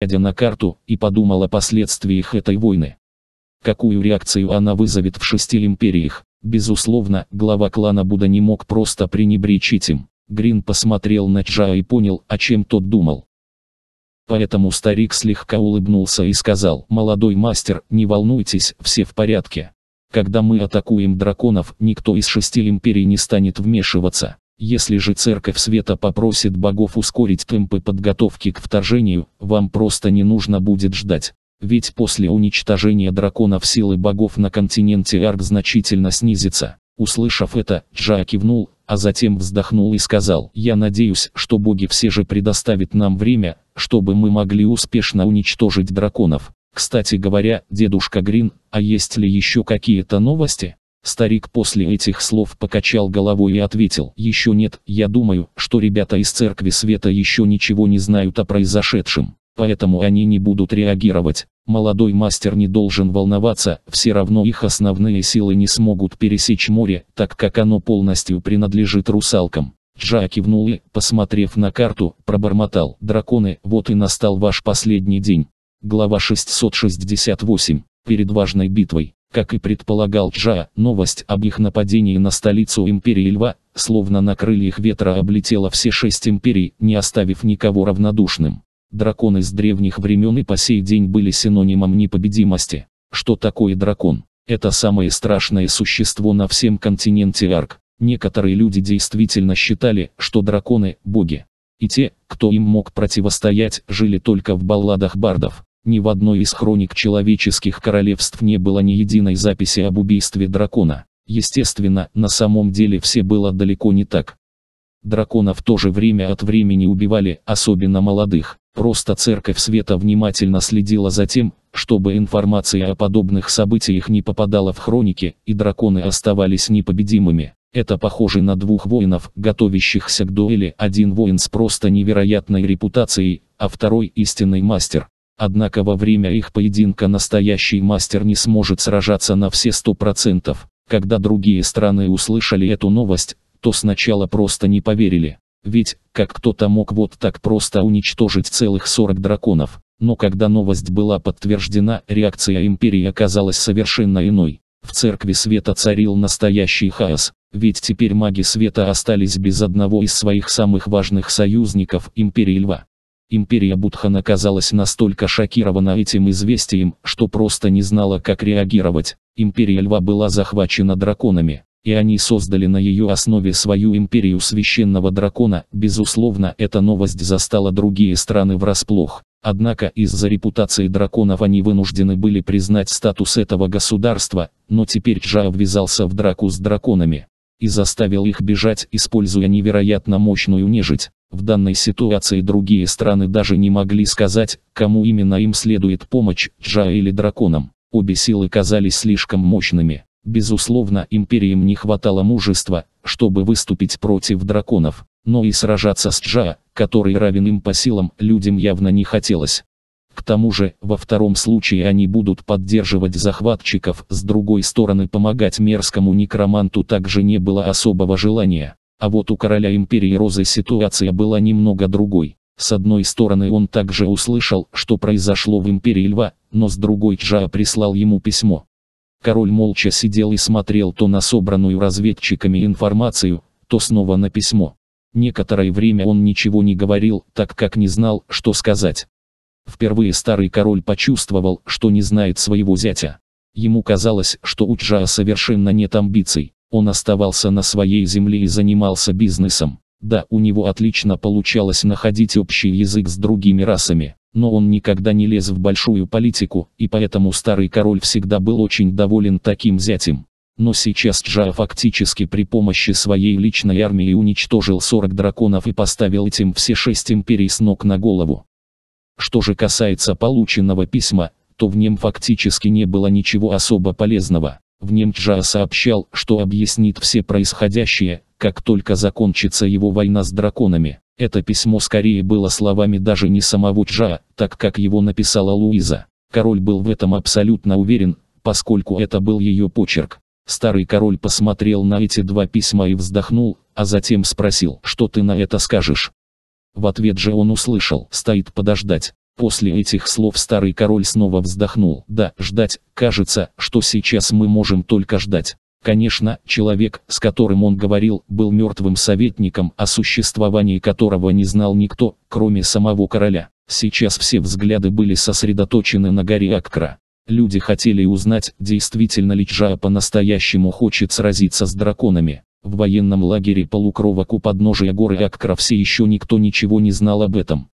глядя на карту, и подумал о последствиях этой войны. Какую реакцию она вызовет в шести империях? Безусловно, глава клана Буда не мог просто пренебречить им. Грин посмотрел на Чжа и понял, о чем тот думал. Поэтому старик слегка улыбнулся и сказал, «Молодой мастер, не волнуйтесь, все в порядке. Когда мы атакуем драконов, никто из шести империй не станет вмешиваться. Если же Церковь Света попросит богов ускорить темпы подготовки к вторжению, вам просто не нужно будет ждать. Ведь после уничтожения драконов силы богов на континенте Арк значительно снизится. Услышав это, Джа кивнул, а затем вздохнул и сказал, «Я надеюсь, что боги все же предоставят нам время, чтобы мы могли успешно уничтожить драконов. Кстати говоря, дедушка Грин, а есть ли еще какие-то новости?» Старик после этих слов покачал головой и ответил, «Еще нет, я думаю, что ребята из Церкви Света еще ничего не знают о произошедшем, поэтому они не будут реагировать. Молодой мастер не должен волноваться, все равно их основные силы не смогут пересечь море, так как оно полностью принадлежит русалкам». Джа кивнул и, посмотрев на карту, пробормотал, «Драконы, вот и настал ваш последний день». Глава 668. Перед важной битвой. Как и предполагал Чжа, новость об их нападении на столицу Империи Льва, словно на крыльях ветра облетела все шесть империй, не оставив никого равнодушным. Драконы с древних времен и по сей день были синонимом непобедимости. Что такое дракон? Это самое страшное существо на всем континенте Арк. Некоторые люди действительно считали, что драконы – боги. И те, кто им мог противостоять, жили только в балладах бардов. Ни в одной из хроник человеческих королевств не было ни единой записи об убийстве дракона. Естественно, на самом деле все было далеко не так. Драконов в то же время от времени убивали, особенно молодых. Просто Церковь Света внимательно следила за тем, чтобы информация о подобных событиях не попадала в хроники, и драконы оставались непобедимыми. Это похоже на двух воинов, готовящихся к дуэли. Один воин с просто невероятной репутацией, а второй истинный мастер. Однако во время их поединка настоящий мастер не сможет сражаться на все сто процентов. Когда другие страны услышали эту новость, то сначала просто не поверили. Ведь, как кто-то мог вот так просто уничтожить целых 40 драконов. Но когда новость была подтверждена, реакция империи оказалась совершенно иной. В церкви света царил настоящий хаос, ведь теперь маги света остались без одного из своих самых важных союзников, империи льва. Империя Будхана казалась настолько шокирована этим известием, что просто не знала, как реагировать. Империя Льва была захвачена драконами, и они создали на ее основе свою империю священного дракона. Безусловно, эта новость застала другие страны врасплох. Однако из-за репутации драконов они вынуждены были признать статус этого государства, но теперь Джа ввязался в драку с драконами и заставил их бежать, используя невероятно мощную нежить. В данной ситуации другие страны даже не могли сказать, кому именно им следует помочь, Джа или драконам. Обе силы казались слишком мощными. Безусловно, империям не хватало мужества, чтобы выступить против драконов, но и сражаться с Джа, который равен им по силам, людям явно не хотелось. К тому же, во втором случае они будут поддерживать захватчиков, с другой стороны помогать мерзкому некроманту также не было особого желания. А вот у короля империи Розы ситуация была немного другой. С одной стороны он также услышал, что произошло в империи Льва, но с другой Чжа прислал ему письмо. Король молча сидел и смотрел то на собранную разведчиками информацию, то снова на письмо. Некоторое время он ничего не говорил, так как не знал, что сказать. Впервые старый король почувствовал, что не знает своего зятя. Ему казалось, что у Чжа совершенно нет амбиций. Он оставался на своей земле и занимался бизнесом. Да, у него отлично получалось находить общий язык с другими расами, но он никогда не лез в большую политику, и поэтому старый король всегда был очень доволен таким зятем. Но сейчас Джа фактически при помощи своей личной армии уничтожил 40 драконов и поставил этим все шесть империй с ног на голову. Что же касается полученного письма, то в нем фактически не было ничего особо полезного. В нем Джаа сообщал, что объяснит все происходящее, как только закончится его война с драконами. Это письмо скорее было словами даже не самого Джаа, так как его написала Луиза. Король был в этом абсолютно уверен, поскольку это был ее почерк. Старый король посмотрел на эти два письма и вздохнул, а затем спросил, что ты на это скажешь. В ответ же он услышал «стоит подождать». После этих слов старый король снова вздохнул. Да, ждать, кажется, что сейчас мы можем только ждать. Конечно, человек, с которым он говорил, был мертвым советником, о существовании которого не знал никто, кроме самого короля. Сейчас все взгляды были сосредоточены на горе Аккра. Люди хотели узнать, действительно ли Джаа по-настоящему хочет сразиться с драконами. В военном лагере полукровок у подножия горы Аккра все еще никто ничего не знал об этом.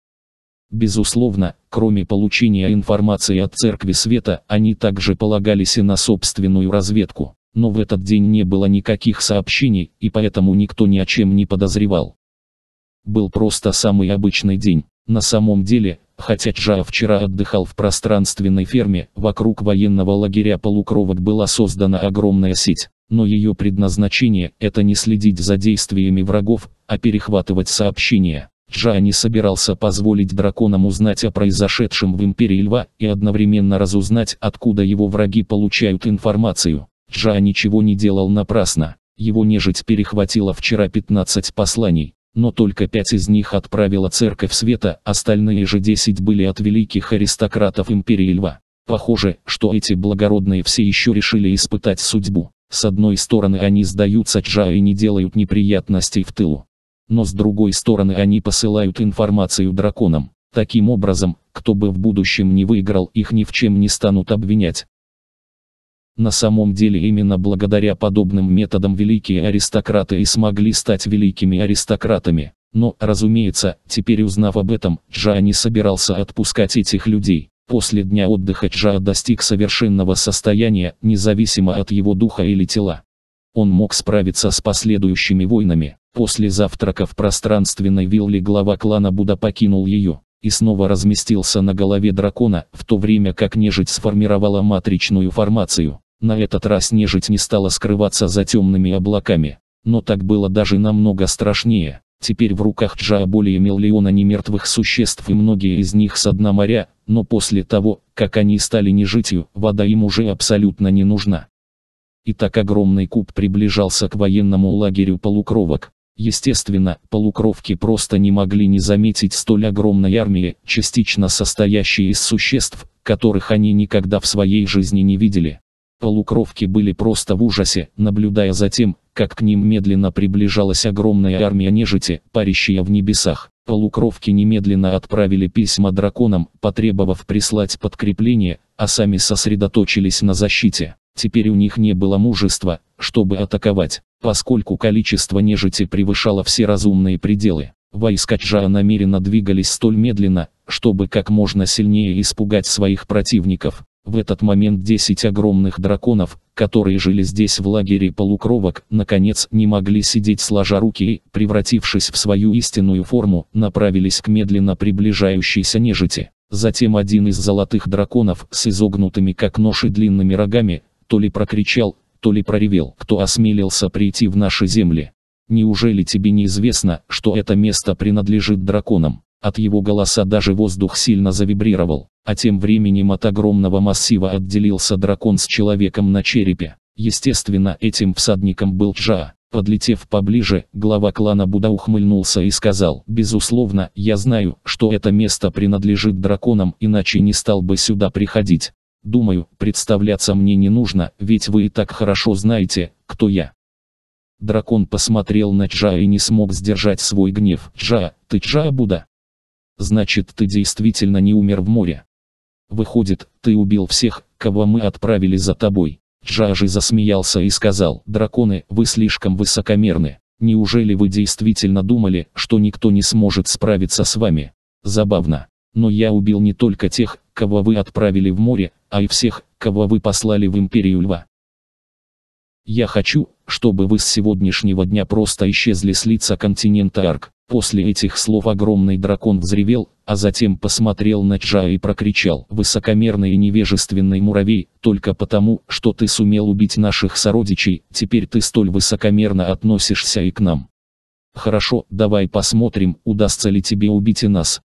Безусловно, кроме получения информации от Церкви Света, они также полагались и на собственную разведку. Но в этот день не было никаких сообщений, и поэтому никто ни о чем не подозревал. Был просто самый обычный день. На самом деле, хотя Джа вчера отдыхал в пространственной ферме, вокруг военного лагеря полукровок была создана огромная сеть но ее предназначение – это не следить за действиями врагов, а перехватывать сообщения. Джа не собирался позволить драконам узнать о произошедшем в Империи Льва и одновременно разузнать, откуда его враги получают информацию. Джа ничего не делал напрасно. Его нежить перехватила вчера 15 посланий, но только 5 из них отправила Церковь Света, остальные же 10 были от великих аристократов Империи Льва. Похоже, что эти благородные все еще решили испытать судьбу. С одной стороны они сдаются Чжа и не делают неприятностей в тылу. Но с другой стороны они посылают информацию драконам. Таким образом, кто бы в будущем не выиграл, их ни в чем не станут обвинять. На самом деле именно благодаря подобным методам великие аристократы и смогли стать великими аристократами. Но, разумеется, теперь узнав об этом, Джа не собирался отпускать этих людей. После дня отдыха Джа достиг совершенного состояния, независимо от его духа или тела. Он мог справиться с последующими войнами. После завтрака в пространственной вилле глава клана Буда покинул ее и снова разместился на голове дракона, в то время как нежить сформировала матричную формацию. На этот раз нежить не стала скрываться за темными облаками. Но так было даже намного страшнее. Теперь в руках Джая более миллиона немертвых существ и многие из них со дна моря, но после того, как они стали нежитью, вода им уже абсолютно не нужна. И так огромный куб приближался к военному лагерю полукровок. Естественно, полукровки просто не могли не заметить столь огромной армии, частично состоящей из существ, которых они никогда в своей жизни не видели. Полукровки были просто в ужасе, наблюдая за тем, как к ним медленно приближалась огромная армия нежити, парящая в небесах. Полукровки немедленно отправили письма драконам, потребовав прислать подкрепление, а сами сосредоточились на защите. Теперь у них не было мужества, чтобы атаковать, поскольку количество нежити превышало все разумные пределы. Войска Чжа намеренно двигались столь медленно, чтобы как можно сильнее испугать своих противников. В этот момент 10 огромных драконов, которые жили здесь в лагере полукровок, наконец не могли сидеть сложа руки и, превратившись в свою истинную форму, направились к медленно приближающейся нежити. Затем один из золотых драконов с изогнутыми как нож и длинными рогами, то ли прокричал, то ли проревел, кто осмелился прийти в наши земли. Неужели тебе неизвестно, что это место принадлежит драконам? От его голоса даже воздух сильно завибрировал. А тем временем от огромного массива отделился дракон с человеком на черепе. Естественно, этим всадником был Джа. Подлетев поближе, глава клана Буда ухмыльнулся и сказал, «Безусловно, я знаю, что это место принадлежит драконам, иначе не стал бы сюда приходить. Думаю, представляться мне не нужно, ведь вы и так хорошо знаете, кто я». Дракон посмотрел на Джа и не смог сдержать свой гнев. «Джа, ты Джа Буда?» «Значит, ты действительно не умер в море. Выходит, ты убил всех, кого мы отправили за тобой. Джажи засмеялся и сказал, драконы, вы слишком высокомерны. Неужели вы действительно думали, что никто не сможет справиться с вами? Забавно. Но я убил не только тех, кого вы отправили в море, а и всех, кого вы послали в Империю Льва. Я хочу, чтобы вы с сегодняшнего дня просто исчезли с лица континента Арк. После этих слов огромный дракон взревел, а затем посмотрел на Джа и прокричал. «Высокомерный и невежественный муравей, только потому, что ты сумел убить наших сородичей, теперь ты столь высокомерно относишься и к нам. Хорошо, давай посмотрим, удастся ли тебе убить и нас».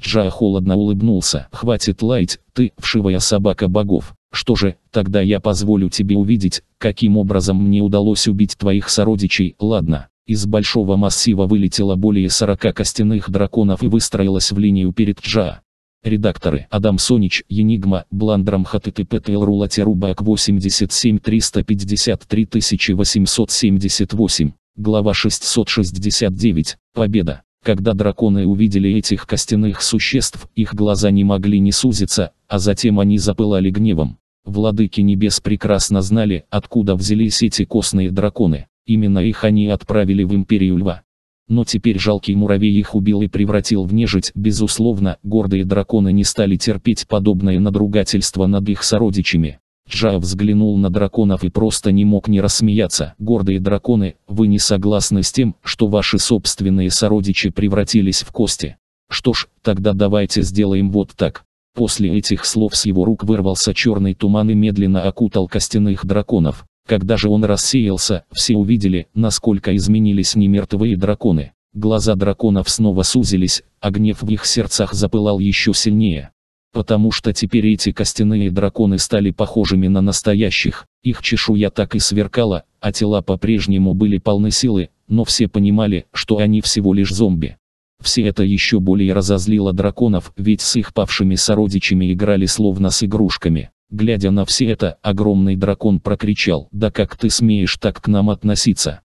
Джа холодно улыбнулся. «Хватит лаять, ты, вшивая собака богов. Что же, тогда я позволю тебе увидеть, каким образом мне удалось убить твоих сородичей, ладно?» Из большого массива вылетело более 40 костяных драконов и выстроилось в линию перед Джа. Редакторы Адам Сонич, Енигма, Бландрам ХТТПТЛ Рулатерубак 87 353 878, глава 669, Победа. Когда драконы увидели этих костяных существ, их глаза не могли не сузиться, а затем они запылали гневом. Владыки небес прекрасно знали, откуда взялись эти костные драконы. Именно их они отправили в империю льва. Но теперь жалкий муравей их убил и превратил в нежить. Безусловно, гордые драконы не стали терпеть подобное надругательство над их сородичами. Джа взглянул на драконов и просто не мог не рассмеяться. «Гордые драконы, вы не согласны с тем, что ваши собственные сородичи превратились в кости. Что ж, тогда давайте сделаем вот так». После этих слов с его рук вырвался черный туман и медленно окутал костяных драконов. Когда же он рассеялся, все увидели, насколько изменились немертвые драконы. Глаза драконов снова сузились, а гнев в их сердцах запылал еще сильнее. Потому что теперь эти костяные драконы стали похожими на настоящих, их чешуя так и сверкала, а тела по-прежнему были полны силы, но все понимали, что они всего лишь зомби. Все это еще более разозлило драконов, ведь с их павшими сородичами играли словно с игрушками. Глядя на все это, огромный дракон прокричал, «Да как ты смеешь так к нам относиться?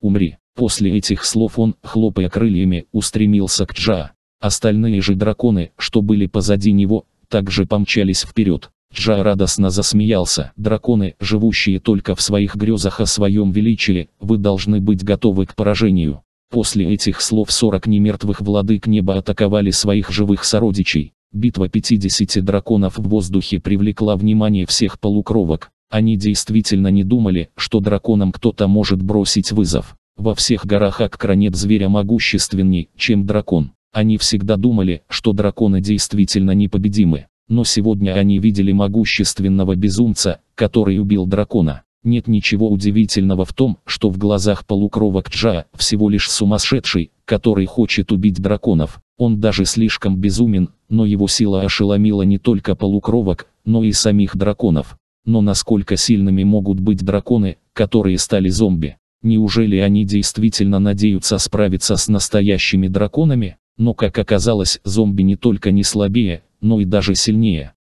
Умри!» После этих слов он, хлопая крыльями, устремился к Джа. Остальные же драконы, что были позади него, также помчались вперед. Джа радостно засмеялся. «Драконы, живущие только в своих грезах о своем величии, вы должны быть готовы к поражению». После этих слов 40 немертвых владык неба атаковали своих живых сородичей. Битва 50 драконов в воздухе привлекла внимание всех полукровок. Они действительно не думали, что драконам кто-то может бросить вызов. Во всех горах аккранет зверя могущественней, чем дракон. Они всегда думали, что драконы действительно непобедимы. Но сегодня они видели могущественного безумца, который убил дракона. Нет ничего удивительного в том, что в глазах полукровок Джа всего лишь сумасшедший, который хочет убить драконов. Он даже слишком безумен, но его сила ошеломила не только полукровок, но и самих драконов. Но насколько сильными могут быть драконы, которые стали зомби? Неужели они действительно надеются справиться с настоящими драконами? Но как оказалось, зомби не только не слабее, но и даже сильнее.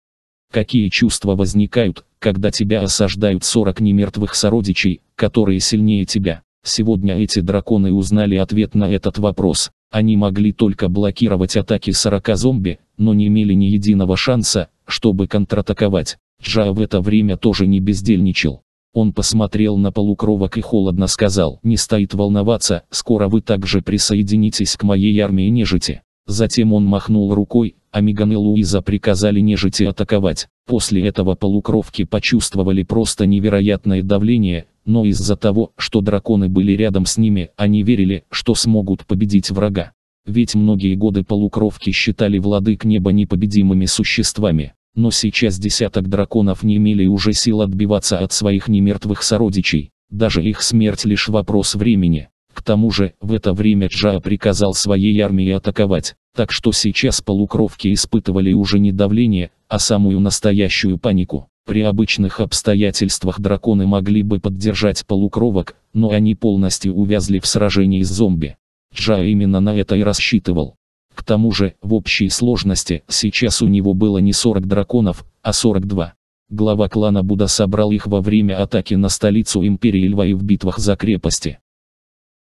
Какие чувства возникают, когда тебя осаждают 40 немертвых сородичей, которые сильнее тебя? Сегодня эти драконы узнали ответ на этот вопрос. Они могли только блокировать атаки 40 зомби, но не имели ни единого шанса, чтобы контратаковать. Джа в это время тоже не бездельничал. Он посмотрел на полукровок и холодно сказал, «Не стоит волноваться, скоро вы также присоединитесь к моей армии нежити». Затем он махнул рукой, а Миган и Луиза приказали нежити атаковать. После этого полукровки почувствовали просто невероятное давление, но из-за того, что драконы были рядом с ними, они верили, что смогут победить врага. Ведь многие годы полукровки считали владык неба непобедимыми существами. Но сейчас десяток драконов не имели уже сил отбиваться от своих немертвых сородичей. Даже их смерть лишь вопрос времени. К тому же, в это время Джа приказал своей армии атаковать. Так что сейчас полукровки испытывали уже не давление, а самую настоящую панику. При обычных обстоятельствах драконы могли бы поддержать полукровок, но они полностью увязли в сражении с зомби. Джа именно на это и рассчитывал. К тому же, в общей сложности, сейчас у него было не 40 драконов, а 42. Глава клана Буда собрал их во время атаки на столицу Империи Льва и в битвах за крепости.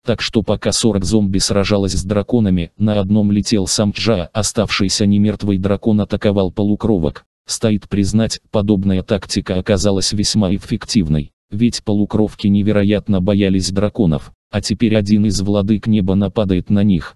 Так что пока 40 зомби сражалось с драконами, на одном летел сам Джа, оставшийся немертвый дракон атаковал полукровок. Стоит признать, подобная тактика оказалась весьма эффективной, ведь полукровки невероятно боялись драконов, а теперь один из владык неба нападает на них.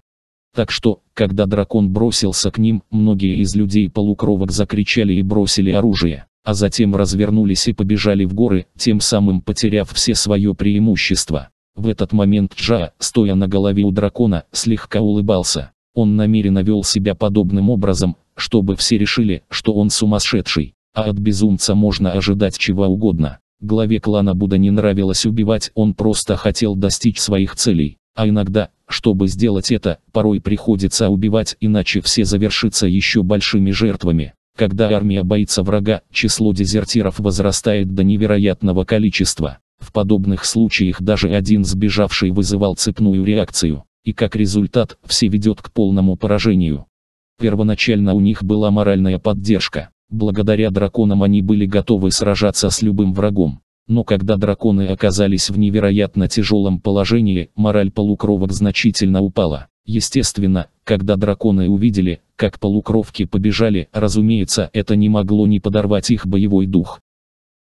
Так что, когда дракон бросился к ним, многие из людей полукровок закричали и бросили оружие, а затем развернулись и побежали в горы, тем самым потеряв все свое преимущество. В этот момент Джа, стоя на голове у дракона, слегка улыбался. Он намеренно вел себя подобным образом, чтобы все решили, что он сумасшедший. А от безумца можно ожидать чего угодно. Главе клана Будда не нравилось убивать, он просто хотел достичь своих целей. А иногда, чтобы сделать это, порой приходится убивать, иначе все завершится еще большими жертвами. Когда армия боится врага, число дезертиров возрастает до невероятного количества. В подобных случаях даже один сбежавший вызывал цепную реакцию, и как результат, все ведет к полному поражению. Первоначально у них была моральная поддержка. Благодаря драконам они были готовы сражаться с любым врагом. Но когда драконы оказались в невероятно тяжелом положении, мораль полукровок значительно упала. Естественно, когда драконы увидели, как полукровки побежали, разумеется, это не могло не подорвать их боевой дух.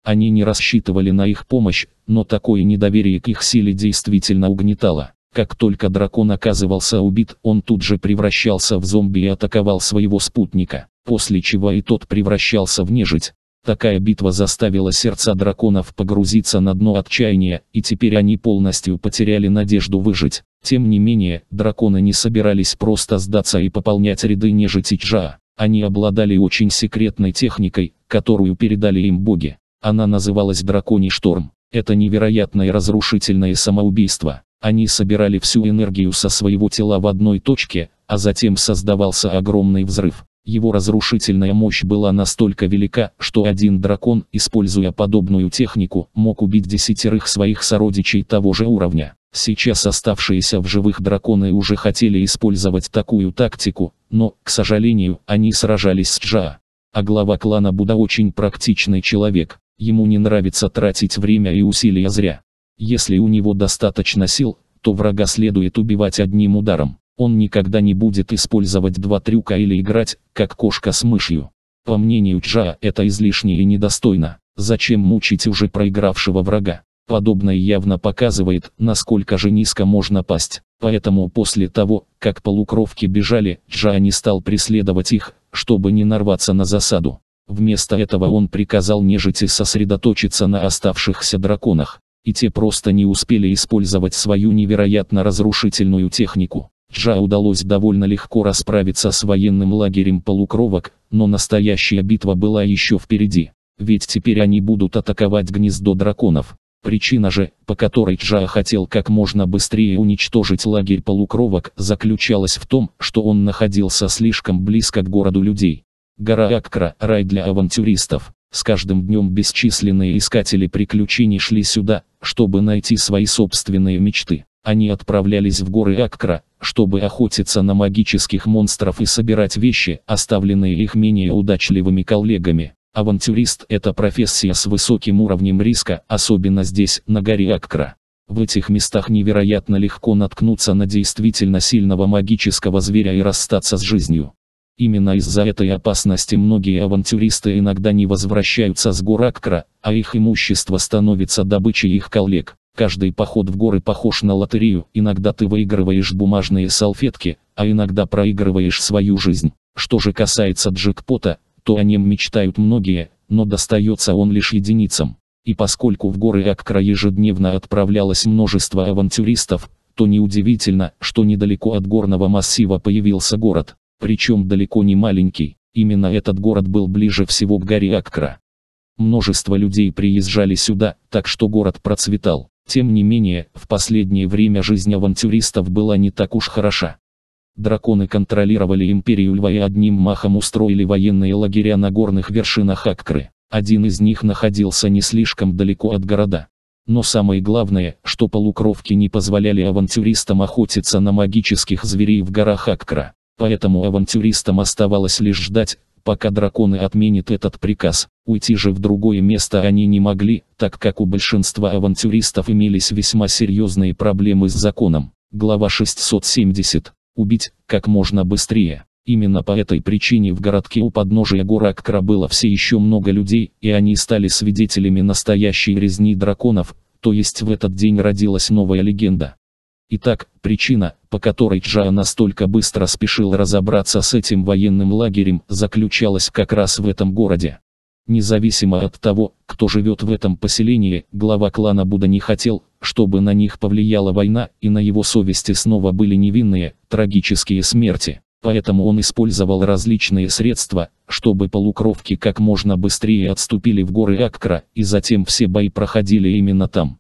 Они не рассчитывали на их помощь, но такое недоверие к их силе действительно угнетало. Как только дракон оказывался убит, он тут же превращался в зомби и атаковал своего спутника, после чего и тот превращался в нежить. Такая битва заставила сердца драконов погрузиться на дно отчаяния, и теперь они полностью потеряли надежду выжить. Тем не менее, драконы не собирались просто сдаться и пополнять ряды нежити Чжа. Они обладали очень секретной техникой, которую передали им боги. Она называлась «Драконий шторм». Это невероятное разрушительное самоубийство, они собирали всю энергию со своего тела в одной точке, а затем создавался огромный взрыв. Его разрушительная мощь была настолько велика, что один дракон, используя подобную технику, мог убить десятерых своих сородичей того же уровня. Сейчас оставшиеся в живых драконы уже хотели использовать такую тактику, но, к сожалению, они сражались с Джа. А глава клана Буда очень практичный человек, ему не нравится тратить время и усилия зря. Если у него достаточно сил, то врага следует убивать одним ударом. Он никогда не будет использовать два трюка или играть, как кошка с мышью. По мнению Джа, это излишне и недостойно. Зачем мучить уже проигравшего врага? Подобное явно показывает, насколько же низко можно пасть. Поэтому после того, как полукровки бежали, Джа не стал преследовать их, чтобы не нарваться на засаду. Вместо этого он приказал нежити сосредоточиться на оставшихся драконах и те просто не успели использовать свою невероятно разрушительную технику. Джа удалось довольно легко расправиться с военным лагерем полукровок, но настоящая битва была еще впереди. Ведь теперь они будут атаковать гнездо драконов. Причина же, по которой Джа хотел как можно быстрее уничтожить лагерь полукровок, заключалась в том, что он находился слишком близко к городу людей. Гора Аккра – рай для авантюристов. С каждым днем бесчисленные искатели приключений шли сюда, чтобы найти свои собственные мечты. Они отправлялись в горы Аккра, чтобы охотиться на магических монстров и собирать вещи, оставленные их менее удачливыми коллегами. Авантюрист – это профессия с высоким уровнем риска, особенно здесь, на горе Аккра. В этих местах невероятно легко наткнуться на действительно сильного магического зверя и расстаться с жизнью. Именно из-за этой опасности многие авантюристы иногда не возвращаются с гор Аккра, а их имущество становится добычей их коллег. Каждый поход в горы похож на лотерею, иногда ты выигрываешь бумажные салфетки, а иногда проигрываешь свою жизнь. Что же касается джекпота, то о нем мечтают многие, но достается он лишь единицам. И поскольку в горы Аккра ежедневно отправлялось множество авантюристов, то неудивительно, что недалеко от горного массива появился город причем далеко не маленький, именно этот город был ближе всего к горе Аккра. Множество людей приезжали сюда, так что город процветал. Тем не менее, в последнее время жизнь авантюристов была не так уж хороша. Драконы контролировали империю льва и одним махом устроили военные лагеря на горных вершинах Аккры. Один из них находился не слишком далеко от города. Но самое главное, что полукровки не позволяли авантюристам охотиться на магических зверей в горах Аккра поэтому авантюристам оставалось лишь ждать, пока драконы отменят этот приказ. Уйти же в другое место они не могли, так как у большинства авантюристов имелись весьма серьезные проблемы с законом. Глава 670. Убить, как можно быстрее. Именно по этой причине в городке у подножия гор Аккра было все еще много людей, и они стали свидетелями настоящей резни драконов, то есть в этот день родилась новая легенда. Итак, причина, по которой Джая настолько быстро спешил разобраться с этим военным лагерем, заключалась как раз в этом городе. Независимо от того, кто живет в этом поселении, глава клана Буда не хотел, чтобы на них повлияла война, и на его совести снова были невинные, трагические смерти. Поэтому он использовал различные средства, чтобы полукровки как можно быстрее отступили в горы Аккра, и затем все бои проходили именно там.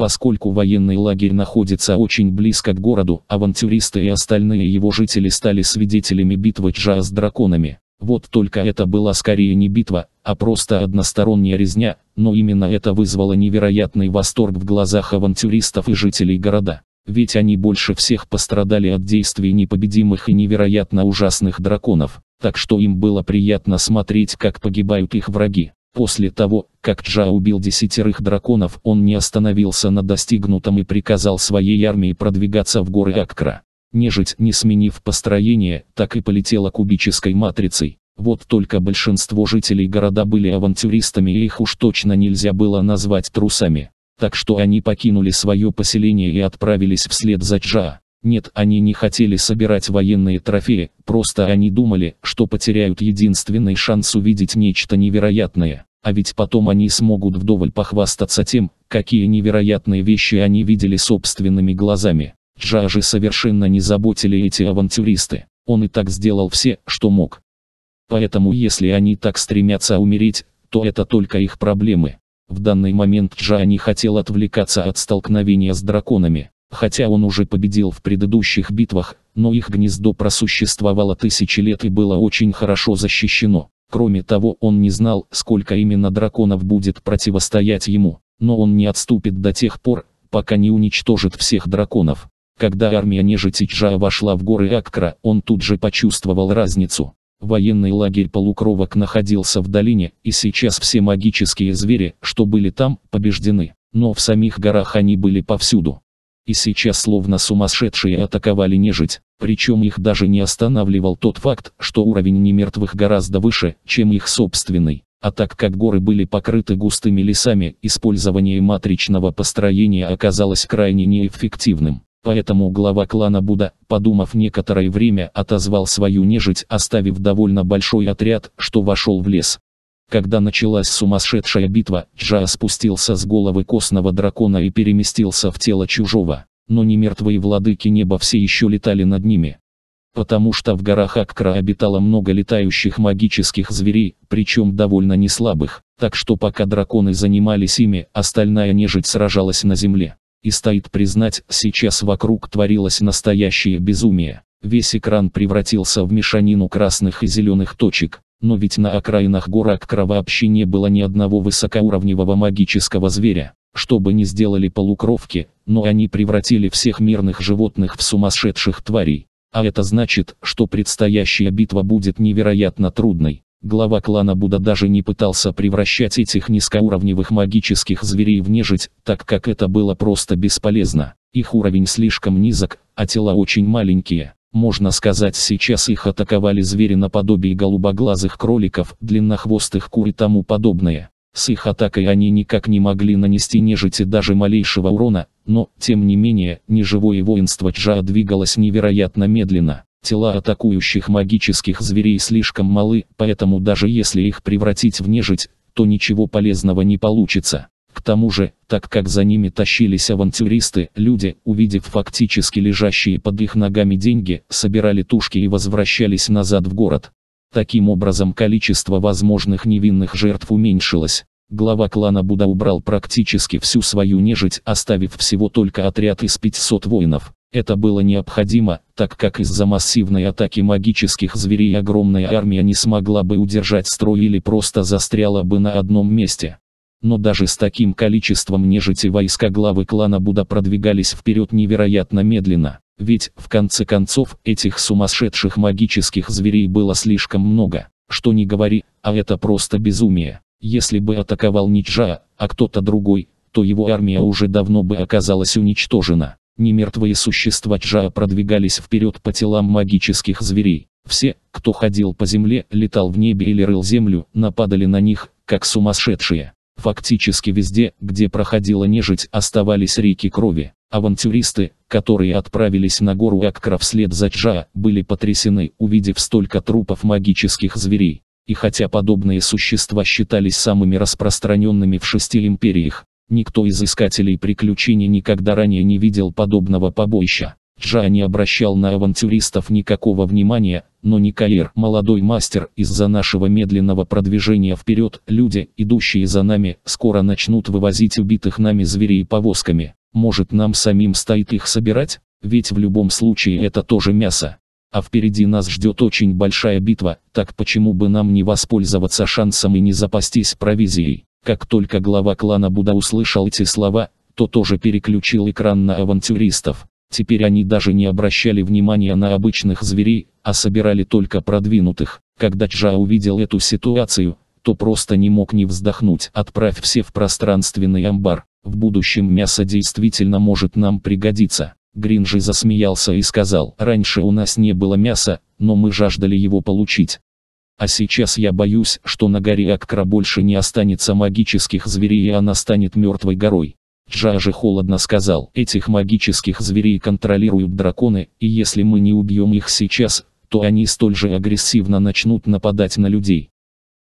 Поскольку военный лагерь находится очень близко к городу, авантюристы и остальные его жители стали свидетелями битвы Джа с драконами. Вот только это была скорее не битва, а просто односторонняя резня, но именно это вызвало невероятный восторг в глазах авантюристов и жителей города. Ведь они больше всех пострадали от действий непобедимых и невероятно ужасных драконов, так что им было приятно смотреть, как погибают их враги. После того, как Джа убил десятерых драконов, он не остановился на достигнутом и приказал своей армии продвигаться в горы Аккра. Нежить, не сменив построение, так и полетела кубической матрицей. Вот только большинство жителей города были авантюристами и их уж точно нельзя было назвать трусами. Так что они покинули свое поселение и отправились вслед за Джа. Нет, они не хотели собирать военные трофеи, просто они думали, что потеряют единственный шанс увидеть нечто невероятное. А ведь потом они смогут вдоволь похвастаться тем, какие невероятные вещи они видели собственными глазами. Джажи совершенно не заботили эти авантюристы. Он и так сделал все, что мог. Поэтому если они так стремятся умереть, то это только их проблемы. В данный момент Джа не хотел отвлекаться от столкновения с драконами. Хотя он уже победил в предыдущих битвах, но их гнездо просуществовало тысячи лет и было очень хорошо защищено. Кроме того, он не знал, сколько именно драконов будет противостоять ему, но он не отступит до тех пор, пока не уничтожит всех драконов. Когда армия нежити Джа вошла в горы Аккра, он тут же почувствовал разницу. Военный лагерь полукровок находился в долине, и сейчас все магические звери, что были там, побеждены. Но в самих горах они были повсюду. И сейчас словно сумасшедшие атаковали нежить, причем их даже не останавливал тот факт, что уровень немертвых гораздо выше, чем их собственный. А так как горы были покрыты густыми лесами, использование матричного построения оказалось крайне неэффективным. Поэтому глава клана Буда, подумав некоторое время, отозвал свою нежить, оставив довольно большой отряд, что вошел в лес. Когда началась сумасшедшая битва, Джая спустился с головы костного дракона и переместился в тело чужого. Но не мертвые владыки неба все еще летали над ними. Потому что в горах Аккра обитало много летающих магических зверей, причем довольно неслабых, так что пока драконы занимались ими, остальная нежить сражалась на земле. И стоит признать, сейчас вокруг творилось настоящее безумие. Весь экран превратился в мешанину красных и зеленых точек, но ведь на окраинах гор Аккра вообще не было ни одного высокоуровневого магического зверя. Что бы ни сделали полукровки, но они превратили всех мирных животных в сумасшедших тварей. А это значит, что предстоящая битва будет невероятно трудной. Глава клана Буда даже не пытался превращать этих низкоуровневых магических зверей в нежить, так как это было просто бесполезно. Их уровень слишком низок, а тела очень маленькие. Можно сказать сейчас их атаковали звери наподобие голубоглазых кроликов, длиннохвостых кур и тому подобное. С их атакой они никак не могли нанести нежити даже малейшего урона, но, тем не менее, неживое воинство Чжа двигалось невероятно медленно. Тела атакующих магических зверей слишком малы, поэтому даже если их превратить в нежить, то ничего полезного не получится. К тому же, так как за ними тащились авантюристы, люди, увидев фактически лежащие под их ногами деньги, собирали тушки и возвращались назад в город. Таким образом количество возможных невинных жертв уменьшилось. Глава клана Буда убрал практически всю свою нежить, оставив всего только отряд из 500 воинов. Это было необходимо, так как из-за массивной атаки магических зверей огромная армия не смогла бы удержать строй или просто застряла бы на одном месте. Но даже с таким количеством нежити войска главы клана Буда продвигались вперед невероятно медленно. Ведь, в конце концов, этих сумасшедших магических зверей было слишком много. Что не говори, а это просто безумие. Если бы атаковал не Чжа, а кто-то другой, то его армия уже давно бы оказалась уничтожена. Немертвые существа Чжа продвигались вперед по телам магических зверей. Все, кто ходил по земле, летал в небе или рыл землю, нападали на них, как сумасшедшие. Фактически везде, где проходила нежить, оставались реки крови. Авантюристы, которые отправились на гору Аккра вслед за Чжа, были потрясены, увидев столько трупов магических зверей. И хотя подобные существа считались самыми распространенными в шести империях, никто из искателей приключений никогда ранее не видел подобного побоища. Джа не обращал на авантюристов никакого внимания, но Никаир, молодой мастер, из-за нашего медленного продвижения вперед, люди, идущие за нами, скоро начнут вывозить убитых нами зверей повозками. Может нам самим стоит их собирать? Ведь в любом случае это тоже мясо. А впереди нас ждет очень большая битва, так почему бы нам не воспользоваться шансом и не запастись провизией? Как только глава клана Буда услышал эти слова, то тоже переключил экран на авантюристов. Теперь они даже не обращали внимания на обычных зверей, а собирали только продвинутых. Когда Чжа увидел эту ситуацию, то просто не мог не вздохнуть. Отправь все в пространственный амбар. В будущем мясо действительно может нам пригодиться. Гринжи засмеялся и сказал, раньше у нас не было мяса, но мы жаждали его получить. А сейчас я боюсь, что на горе Аккра больше не останется магических зверей и она станет мертвой горой. Джажи холодно сказал, этих магических зверей контролируют драконы, и если мы не убьем их сейчас, то они столь же агрессивно начнут нападать на людей.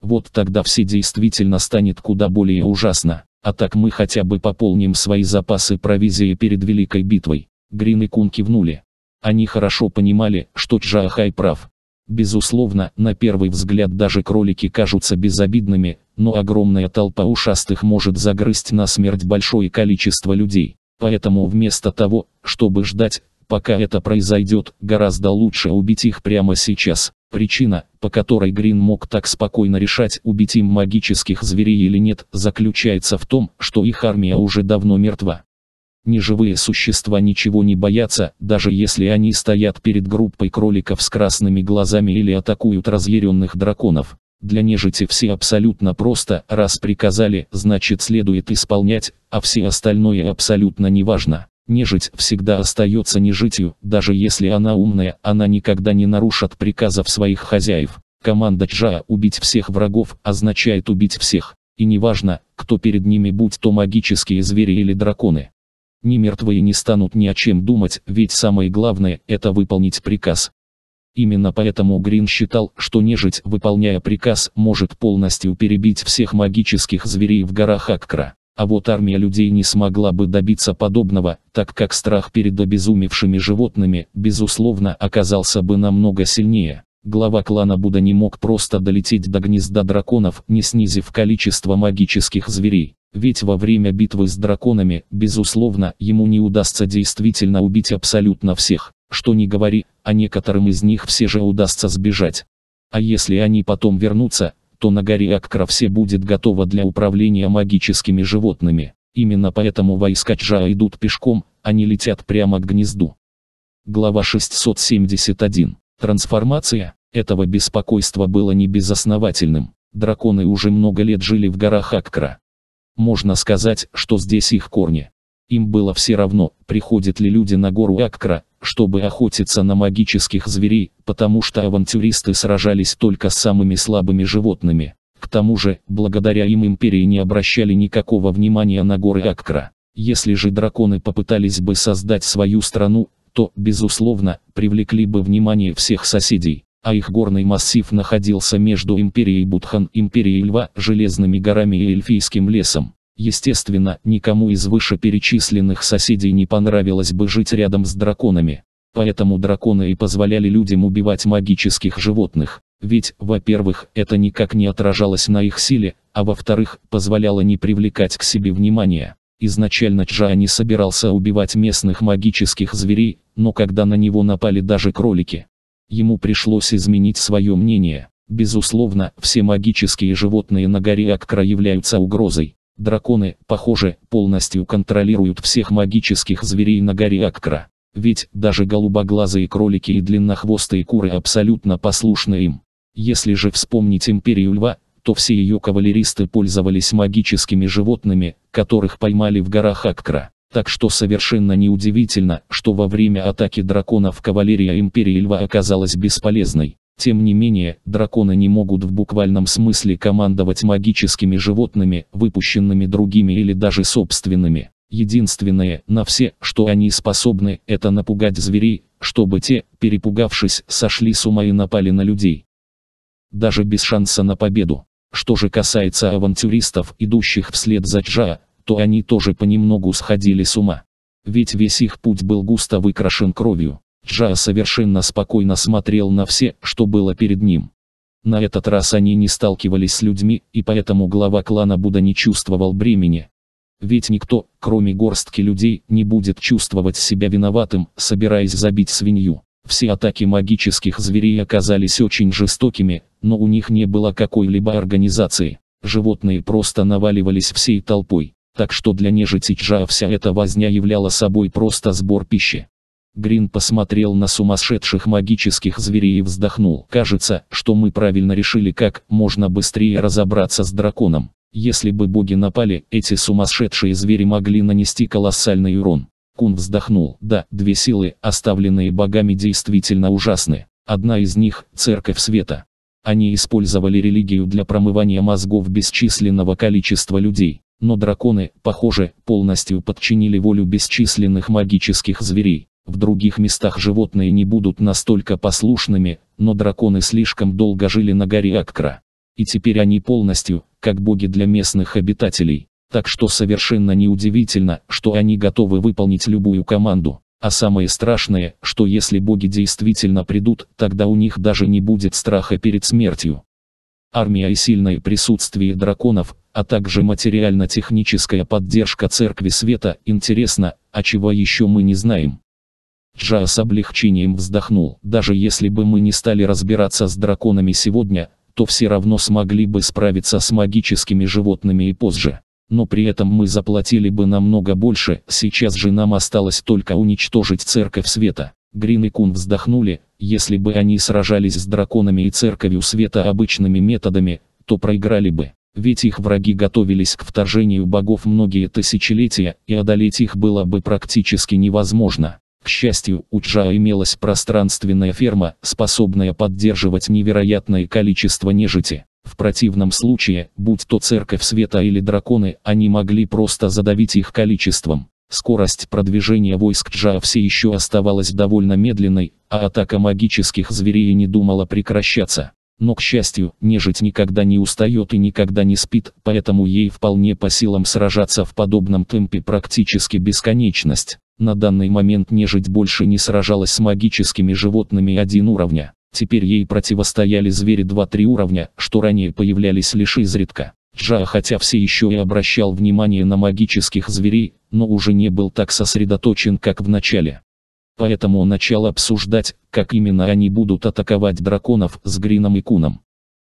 Вот тогда все действительно станет куда более ужасно, а так мы хотя бы пополним свои запасы провизии перед великой битвой. Грин и Кун кивнули. Они хорошо понимали, что Джаахай прав. Безусловно, на первый взгляд даже кролики кажутся безобидными, но огромная толпа ушастых может загрызть насмерть большое количество людей. Поэтому вместо того, чтобы ждать, пока это произойдет, гораздо лучше убить их прямо сейчас. Причина, по которой Грин мог так спокойно решать, убить им магических зверей или нет, заключается в том, что их армия уже давно мертва. Неживые существа ничего не боятся, даже если они стоят перед группой кроликов с красными глазами или атакуют разъяренных драконов. Для нежити все абсолютно просто, раз приказали, значит следует исполнять, а все остальное абсолютно неважно. Нежить всегда остается нежитью, даже если она умная, она никогда не нарушит приказов своих хозяев. Команда Чжа «убить всех врагов» означает убить всех. И неважно, кто перед ними, будь то магические звери или драконы. Ни мертвые не станут ни о чем думать, ведь самое главное – это выполнить приказ. Именно поэтому Грин считал, что нежить, выполняя приказ, может полностью перебить всех магических зверей в горах Аккра. А вот армия людей не смогла бы добиться подобного, так как страх перед обезумевшими животными, безусловно, оказался бы намного сильнее. Глава клана Буда не мог просто долететь до гнезда драконов, не снизив количество магических зверей. Ведь во время битвы с драконами, безусловно, ему не удастся действительно убить абсолютно всех. Что не говори, а некоторым из них все же удастся сбежать. А если они потом вернутся, то на горе Аккра все будет готово для управления магическими животными. Именно поэтому войска Чжа идут пешком, они а летят прямо к гнезду. Глава 671. Трансформация. Этого беспокойства было не безосновательным. Драконы уже много лет жили в горах Аккра. Можно сказать, что здесь их корни. Им было все равно, приходят ли люди на гору Аккра, чтобы охотиться на магических зверей, потому что авантюристы сражались только с самыми слабыми животными. К тому же, благодаря им империи не обращали никакого внимания на горы Аккра. Если же драконы попытались бы создать свою страну, то, безусловно, привлекли бы внимание всех соседей. А их горный массив находился между империей Будхан, империей Льва, Железными горами и Эльфийским лесом. Естественно, никому из вышеперечисленных соседей не понравилось бы жить рядом с драконами. Поэтому драконы и позволяли людям убивать магических животных. Ведь, во-первых, это никак не отражалось на их силе, а во-вторых, позволяло не привлекать к себе внимания. Изначально Джа не собирался убивать местных магических зверей, но когда на него напали даже кролики, ему пришлось изменить свое мнение. Безусловно, все магические животные на горе Аккра являются угрозой, Драконы, похоже, полностью контролируют всех магических зверей на горе Аккра. Ведь даже голубоглазые кролики и длиннохвостые куры абсолютно послушны им. Если же вспомнить империю льва, то все ее кавалеристы пользовались магическими животными, которых поймали в горах Аккра. Так что совершенно неудивительно, что во время атаки драконов кавалерия империи льва оказалась бесполезной. Тем не менее, драконы не могут в буквальном смысле командовать магическими животными, выпущенными другими или даже собственными. Единственное, на все, что они способны, это напугать зверей, чтобы те, перепугавшись, сошли с ума и напали на людей. Даже без шанса на победу. Что же касается авантюристов, идущих вслед за Джа, то они тоже понемногу сходили с ума. Ведь весь их путь был густо выкрашен кровью. Джа совершенно спокойно смотрел на все, что было перед ним. На этот раз они не сталкивались с людьми, и поэтому глава клана Буда не чувствовал бремени. Ведь никто, кроме горстки людей, не будет чувствовать себя виноватым, собираясь забить свинью. Все атаки магических зверей оказались очень жестокими, но у них не было какой-либо организации. Животные просто наваливались всей толпой. Так что для нежити Чжа вся эта возня являла собой просто сбор пищи. Грин посмотрел на сумасшедших магических зверей и вздохнул. Кажется, что мы правильно решили как можно быстрее разобраться с драконом. Если бы боги напали, эти сумасшедшие звери могли нанести колоссальный урон. Кун вздохнул. Да, две силы, оставленные богами, действительно ужасны. Одна из них – Церковь Света. Они использовали религию для промывания мозгов бесчисленного количества людей. Но драконы, похоже, полностью подчинили волю бесчисленных магических зверей. В других местах животные не будут настолько послушными, но драконы слишком долго жили на горе Аккра. И теперь они полностью, как боги для местных обитателей. Так что совершенно неудивительно, что они готовы выполнить любую команду. А самое страшное, что если боги действительно придут, тогда у них даже не будет страха перед смертью. Армия и сильное присутствие драконов, а также материально-техническая поддержка Церкви Света, интересно, а чего еще мы не знаем. Джа с облегчением вздохнул. Даже если бы мы не стали разбираться с драконами сегодня, то все равно смогли бы справиться с магическими животными и позже. Но при этом мы заплатили бы намного больше, сейчас же нам осталось только уничтожить Церковь Света. Грин и Кун вздохнули, если бы они сражались с драконами и Церковью Света обычными методами, то проиграли бы. Ведь их враги готовились к вторжению богов многие тысячелетия, и одолеть их было бы практически невозможно счастью, у Джа имелась пространственная ферма, способная поддерживать невероятное количество нежити. В противном случае, будь то церковь света или драконы, они могли просто задавить их количеством. Скорость продвижения войск Джа все еще оставалась довольно медленной, а атака магических зверей не думала прекращаться. Но, к счастью, нежить никогда не устает и никогда не спит, поэтому ей вполне по силам сражаться в подобном темпе практически бесконечность. На данный момент нежить больше не сражалась с магическими животными один уровня. Теперь ей противостояли звери 2-3 уровня, что ранее появлялись лишь изредка. Джа, хотя все еще и обращал внимание на магических зверей, но уже не был так сосредоточен, как в начале. Поэтому начал обсуждать, как именно они будут атаковать драконов с Грином и Куном.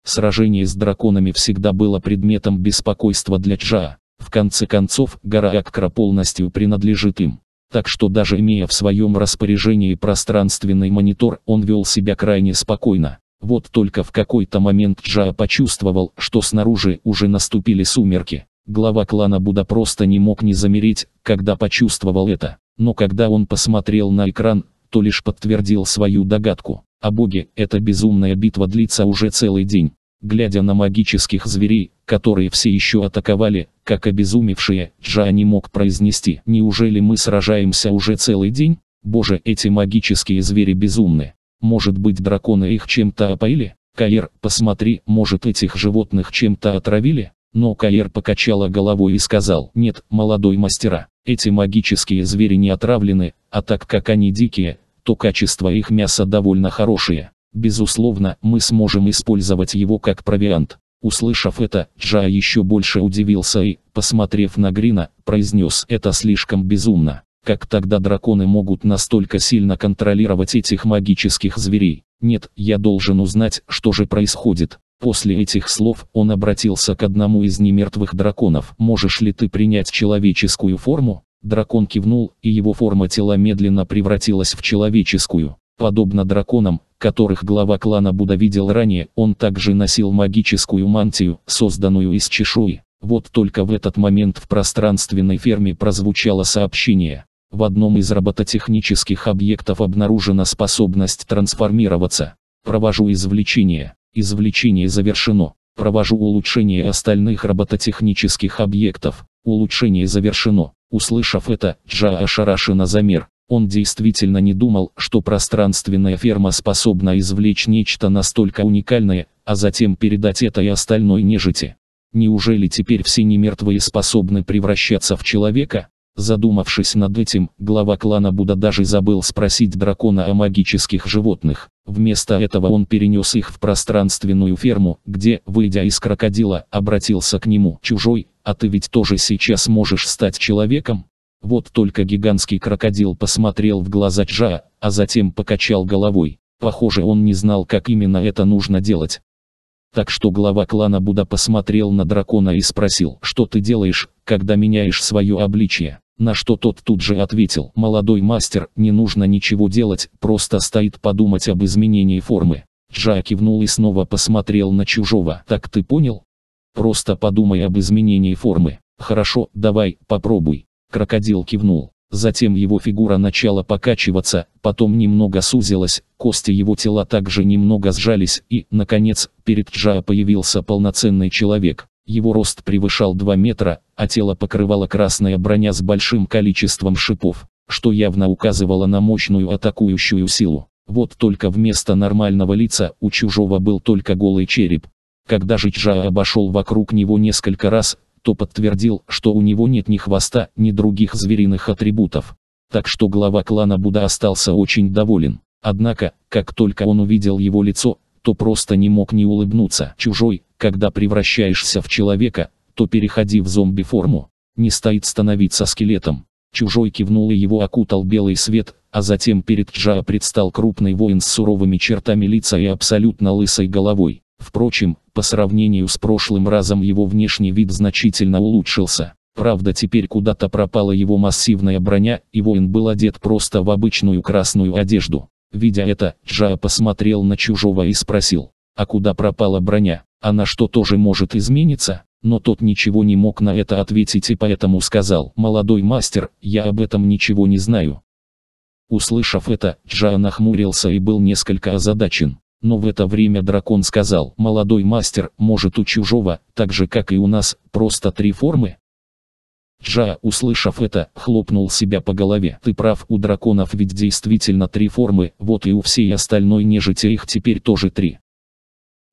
Сражение с драконами всегда было предметом беспокойства для Джа. В конце концов, гора Аккра полностью принадлежит им. Так что даже имея в своем распоряжении пространственный монитор, он вел себя крайне спокойно. Вот только в какой-то момент Джа почувствовал, что снаружи уже наступили сумерки. Глава клана Буда просто не мог не замереть, когда почувствовал это но когда он посмотрел на экран, то лишь подтвердил свою догадку. О боге, эта безумная битва длится уже целый день. Глядя на магических зверей, которые все еще атаковали, как обезумевшие, Джа не мог произнести. Неужели мы сражаемся уже целый день? Боже, эти магические звери безумны. Может быть драконы их чем-то опоили? Каир, посмотри, может этих животных чем-то отравили? Но Каэр покачала головой и сказал, нет, молодой мастера, эти магические звери не отравлены, а так как они дикие, то качество их мяса довольно хорошее. Безусловно, мы сможем использовать его как провиант. Услышав это, Джа еще больше удивился и, посмотрев на Грина, произнес «это слишком безумно». Как тогда драконы могут настолько сильно контролировать этих магических зверей? Нет, я должен узнать, что же происходит. После этих слов он обратился к одному из немертвых драконов. «Можешь ли ты принять человеческую форму?» Дракон кивнул, и его форма тела медленно превратилась в человеческую. Подобно драконам, которых глава клана Буда видел ранее, он также носил магическую мантию, созданную из чешуи. Вот только в этот момент в пространственной ферме прозвучало сообщение. В одном из робототехнических объектов обнаружена способность трансформироваться. Провожу извлечение. Извлечение завершено. Провожу улучшение остальных робототехнических объектов. Улучшение завершено. Услышав это, Джа ошарашенно замер. Он действительно не думал, что пространственная ферма способна извлечь нечто настолько уникальное, а затем передать это и остальной нежити. Неужели теперь все немертвые способны превращаться в человека? Задумавшись над этим, глава клана Буда даже забыл спросить дракона о магических животных. Вместо этого он перенес их в пространственную ферму, где, выйдя из крокодила, обратился к нему. «Чужой, а ты ведь тоже сейчас можешь стать человеком?» Вот только гигантский крокодил посмотрел в глаза Чжа, а затем покачал головой. Похоже, он не знал, как именно это нужно делать. Так что глава клана Буда посмотрел на дракона и спросил, что ты делаешь, когда меняешь свое обличье. На что тот тут же ответил, молодой мастер, не нужно ничего делать, просто стоит подумать об изменении формы. Джа кивнул и снова посмотрел на чужого. Так ты понял? Просто подумай об изменении формы. Хорошо, давай, попробуй. Крокодил кивнул. Затем его фигура начала покачиваться, потом немного сузилась, кости его тела также немного сжались и, наконец, перед Джа появился полноценный человек. Его рост превышал 2 метра, а тело покрывала красная броня с большим количеством шипов, что явно указывало на мощную атакующую силу. Вот только вместо нормального лица у чужого был только голый череп. Когда же Джа обошел вокруг него несколько раз, то подтвердил, что у него нет ни хвоста, ни других звериных атрибутов. Так что глава клана Буда остался очень доволен. Однако, как только он увидел его лицо, то просто не мог не улыбнуться. Чужой, когда превращаешься в человека, то переходи в зомби-форму. Не стоит становиться скелетом. Чужой кивнул и его окутал белый свет, а затем перед Чжа предстал крупный воин с суровыми чертами лица и абсолютно лысой головой. Впрочем, по сравнению с прошлым разом его внешний вид значительно улучшился. Правда теперь куда-то пропала его массивная броня, и воин был одет просто в обычную красную одежду. Видя это, Джа посмотрел на чужого и спросил, а куда пропала броня? Она что тоже может измениться? Но тот ничего не мог на это ответить и поэтому сказал, молодой мастер, я об этом ничего не знаю. Услышав это, Джа нахмурился и был несколько озадачен. Но в это время дракон сказал, молодой мастер, может у чужого, так же как и у нас, просто три формы? Джа, услышав это, хлопнул себя по голове. Ты прав, у драконов ведь действительно три формы, вот и у всей остальной нежити их теперь тоже три.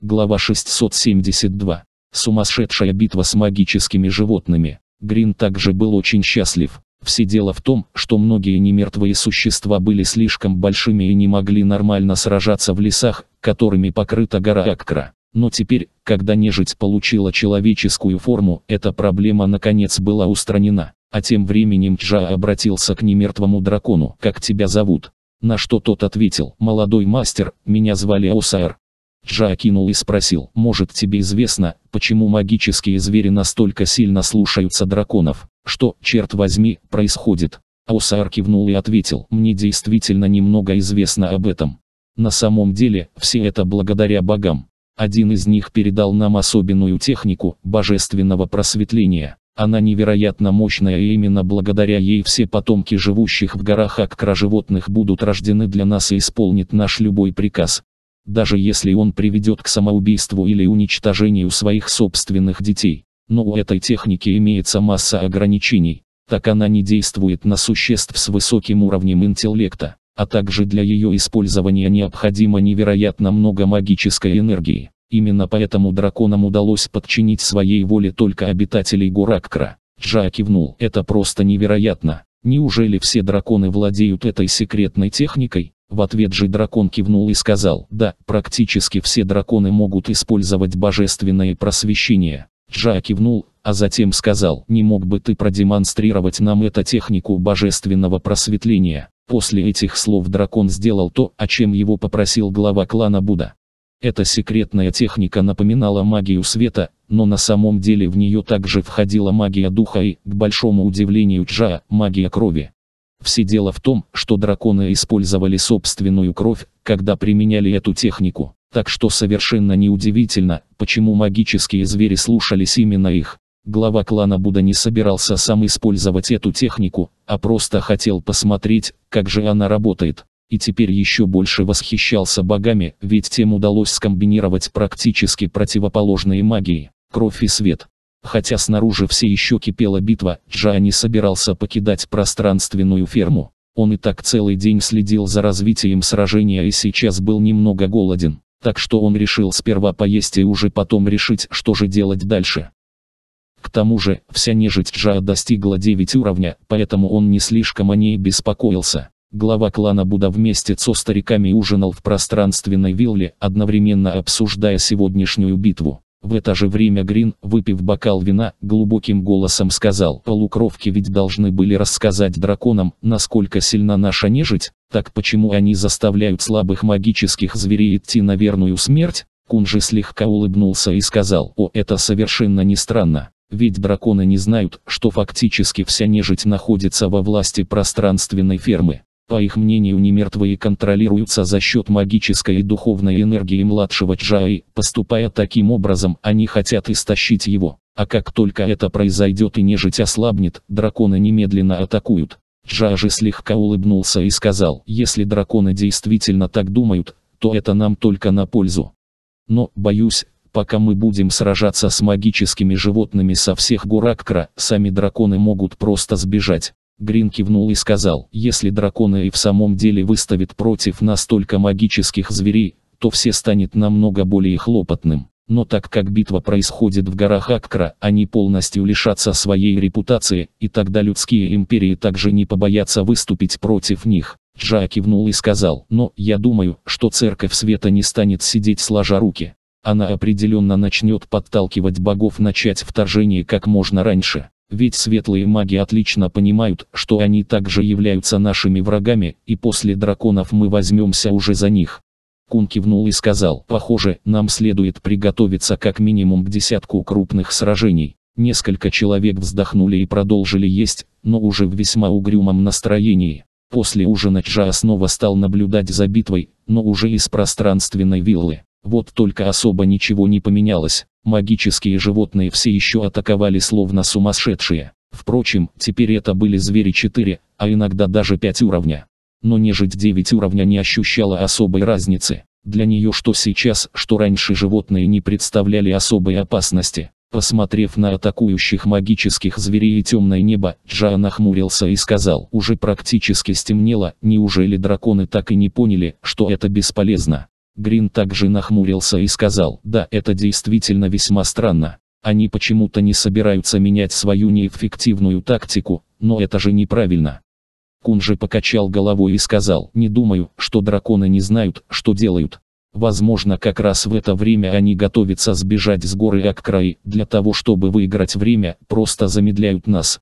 Глава 672. Сумасшедшая битва с магическими животными. Грин также был очень счастлив. Все дело в том, что многие немертвые существа были слишком большими и не могли нормально сражаться в лесах, которыми покрыта гора Аккра. Но теперь, когда нежить получила человеческую форму, эта проблема наконец была устранена. А тем временем Чжа обратился к немертвому дракону. «Как тебя зовут?» На что тот ответил. «Молодой мастер, меня звали Осаар». Джа кинул и спросил. «Может тебе известно, почему магические звери настолько сильно слушаются драконов?» Что, черт возьми, происходит? Аусар кивнул и ответил, мне действительно немного известно об этом. На самом деле, все это благодаря богам. Один из них передал нам особенную технику божественного просветления. Она невероятно мощная и именно благодаря ей все потомки живущих в горах Аккра животных будут рождены для нас и исполнит наш любой приказ. Даже если он приведет к самоубийству или уничтожению своих собственных детей. Но у этой техники имеется масса ограничений, так она не действует на существ с высоким уровнем интеллекта, а также для ее использования необходимо невероятно много магической энергии. Именно поэтому драконам удалось подчинить своей воле только обитателей Гураккра. Джа кивнул. Это просто невероятно. Неужели все драконы владеют этой секретной техникой? В ответ же дракон кивнул и сказал, да, практически все драконы могут использовать божественное просвещение. Джа кивнул, а затем сказал, не мог бы ты продемонстрировать нам эту технику божественного просветления. После этих слов дракон сделал то, о чем его попросил глава клана Будда. Эта секретная техника напоминала магию света, но на самом деле в нее также входила магия духа и, к большому удивлению Джа, магия крови. Все дело в том, что драконы использовали собственную кровь, когда применяли эту технику. Так что совершенно неудивительно, почему магические звери слушались именно их. Глава клана Буда не собирался сам использовать эту технику, а просто хотел посмотреть, как же она работает. И теперь еще больше восхищался богами, ведь тем удалось скомбинировать практически противоположные магии, кровь и свет. Хотя снаружи все еще кипела битва, Джа не собирался покидать пространственную ферму. Он и так целый день следил за развитием сражения и сейчас был немного голоден. Так что он решил сперва поесть и уже потом решить, что же делать дальше. К тому же, вся нежить Джа достигла 9 уровня, поэтому он не слишком о ней беспокоился. Глава клана Буда вместе со стариками ужинал в пространственной вилле, одновременно обсуждая сегодняшнюю битву. В это же время Грин, выпив бокал вина, глубоким голосом сказал, «Полукровки ведь должны были рассказать драконам, насколько сильна наша нежить, так почему они заставляют слабых магических зверей идти на верную смерть?» Кун же слегка улыбнулся и сказал, «О, это совершенно не странно, ведь драконы не знают, что фактически вся нежить находится во власти пространственной фермы». По их мнению, немертвые контролируются за счет магической и духовной энергии младшего Джаи, поступая таким образом, они хотят истощить его. А как только это произойдет и нежить ослабнет, драконы немедленно атакуют. Джа же слегка улыбнулся и сказал, если драконы действительно так думают, то это нам только на пользу. Но, боюсь, пока мы будем сражаться с магическими животными со всех Гураккра, сами драконы могут просто сбежать. Грин кивнул и сказал, если драконы и в самом деле выставят против нас только магических зверей, то все станет намного более хлопотным. Но так как битва происходит в горах Аккра, они полностью лишатся своей репутации, и тогда людские империи также не побоятся выступить против них. Джа кивнул и сказал, но я думаю, что церковь света не станет сидеть сложа руки. Она определенно начнет подталкивать богов начать вторжение как можно раньше. Ведь светлые маги отлично понимают, что они также являются нашими врагами, и после драконов мы возьмемся уже за них. Кун кивнул и сказал, похоже, нам следует приготовиться как минимум к десятку крупных сражений. Несколько человек вздохнули и продолжили есть, но уже в весьма угрюмом настроении. После ужина Чжа снова стал наблюдать за битвой, но уже из пространственной виллы. Вот только особо ничего не поменялось. Магические животные все еще атаковали словно сумасшедшие. Впрочем, теперь это были звери 4, а иногда даже 5 уровня. Но нежить 9 уровня не ощущала особой разницы. Для нее что сейчас, что раньше животные не представляли особой опасности. Посмотрев на атакующих магических зверей и темное небо, Джа нахмурился и сказал, уже практически стемнело, неужели драконы так и не поняли, что это бесполезно. Грин также нахмурился и сказал, да, это действительно весьма странно. Они почему-то не собираются менять свою неэффективную тактику, но это же неправильно. Кун же покачал головой и сказал, не думаю, что драконы не знают, что делают. Возможно, как раз в это время они готовятся сбежать с горы Аккраи, для того чтобы выиграть время, просто замедляют нас.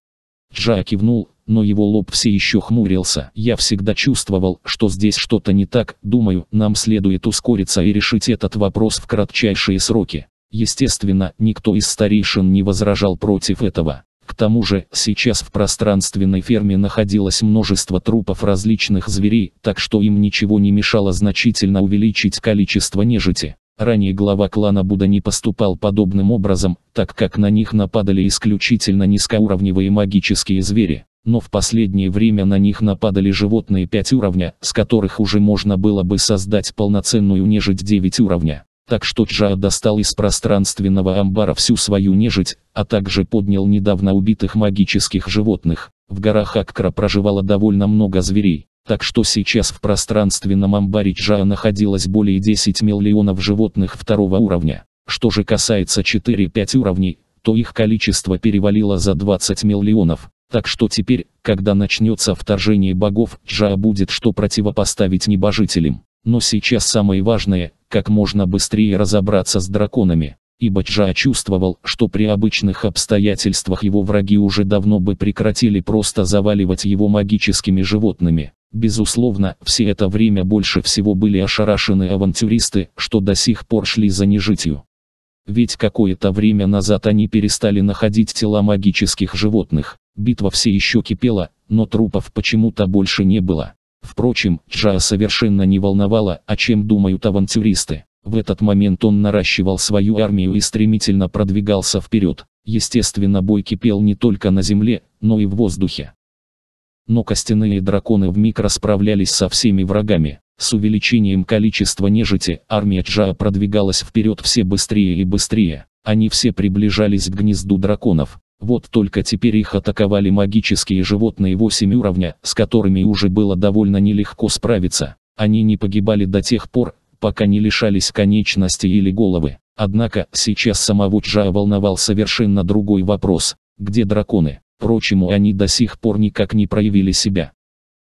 Джа кивнул, но его лоб все еще хмурился. Я всегда чувствовал, что здесь что-то не так, думаю, нам следует ускориться и решить этот вопрос в кратчайшие сроки. Естественно, никто из старейшин не возражал против этого. К тому же, сейчас в пространственной ферме находилось множество трупов различных зверей, так что им ничего не мешало значительно увеличить количество нежити. Ранее глава клана Буда не поступал подобным образом, так как на них нападали исключительно низкоуровневые магические звери но в последнее время на них нападали животные 5 уровня, с которых уже можно было бы создать полноценную нежить 9 уровня. Так что Джа достал из пространственного амбара всю свою нежить, а также поднял недавно убитых магических животных. В горах Аккра проживало довольно много зверей. Так что сейчас в пространственном амбаре Джа находилось более 10 миллионов животных второго уровня. Что же касается 4-5 уровней, то их количество перевалило за 20 миллионов. Так что теперь, когда начнется вторжение богов, Джа будет что противопоставить небожителям. Но сейчас самое важное, как можно быстрее разобраться с драконами. Ибо Джа чувствовал, что при обычных обстоятельствах его враги уже давно бы прекратили просто заваливать его магическими животными. Безусловно, все это время больше всего были ошарашены авантюристы, что до сих пор шли за нежитью. Ведь какое-то время назад они перестали находить тела магических животных. Битва все еще кипела, но трупов почему-то больше не было. Впрочем, Чжа совершенно не волновало, о чем думают авантюристы. В этот момент он наращивал свою армию и стремительно продвигался вперед. Естественно, бой кипел не только на земле, но и в воздухе. Но костяные драконы вмиг расправлялись со всеми врагами. С увеличением количества нежити, армия Джа продвигалась вперед все быстрее и быстрее. Они все приближались к гнезду драконов. Вот только теперь их атаковали магические животные 8 уровня, с которыми уже было довольно нелегко справиться. Они не погибали до тех пор, пока не лишались конечности или головы. Однако, сейчас самого Чжа волновал совершенно другой вопрос. Где драконы? Впрочем, они до сих пор никак не проявили себя.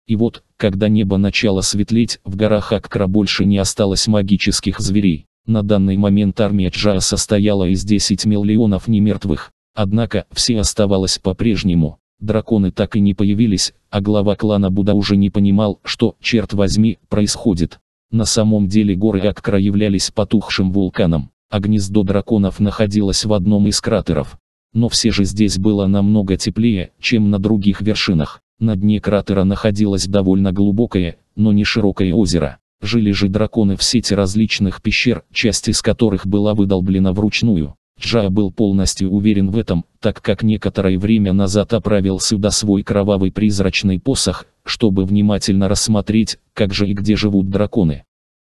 И вот, когда небо начало светлеть, в горах Аккра больше не осталось магических зверей. На данный момент армия Джа состояла из 10 миллионов немертвых. Однако, все оставалось по-прежнему. Драконы так и не появились, а глава клана Буда уже не понимал, что, черт возьми, происходит. На самом деле горы Аккра являлись потухшим вулканом, а гнездо драконов находилось в одном из кратеров. Но все же здесь было намного теплее, чем на других вершинах. На дне кратера находилось довольно глубокое, но не широкое озеро. Жили же драконы в сети различных пещер, часть из которых была выдолблена вручную. Джа был полностью уверен в этом, так как некоторое время назад отправил сюда свой кровавый призрачный посох, чтобы внимательно рассмотреть, как же и где живут драконы.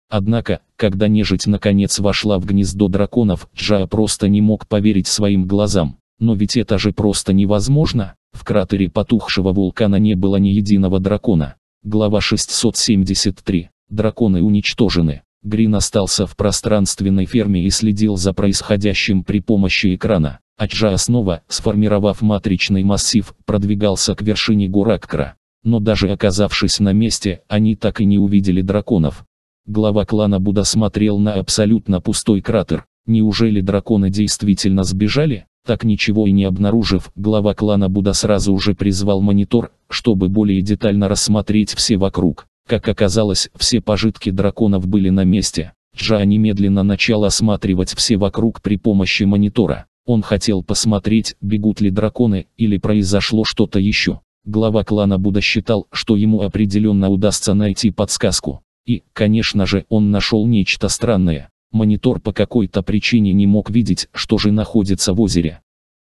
Однако, когда нежить наконец вошла в гнездо драконов, Джа просто не мог поверить своим глазам. Но ведь это же просто невозможно. В кратере потухшего вулкана не было ни единого дракона. Глава 673. Драконы уничтожены. Грин остался в пространственной ферме и следил за происходящим при помощи экрана. Аджа снова, сформировав матричный массив, продвигался к вершине Гураккра. Но даже оказавшись на месте, они так и не увидели драконов. Глава клана Буда смотрел на абсолютно пустой кратер. Неужели драконы действительно сбежали? Так ничего и не обнаружив, глава клана Буда сразу же призвал монитор, чтобы более детально рассмотреть все вокруг. Как оказалось, все пожитки драконов были на месте. Джа немедленно начал осматривать все вокруг при помощи монитора. Он хотел посмотреть, бегут ли драконы, или произошло что-то еще. Глава клана Буда считал, что ему определенно удастся найти подсказку. И, конечно же, он нашел нечто странное. Монитор по какой-то причине не мог видеть, что же находится в озере.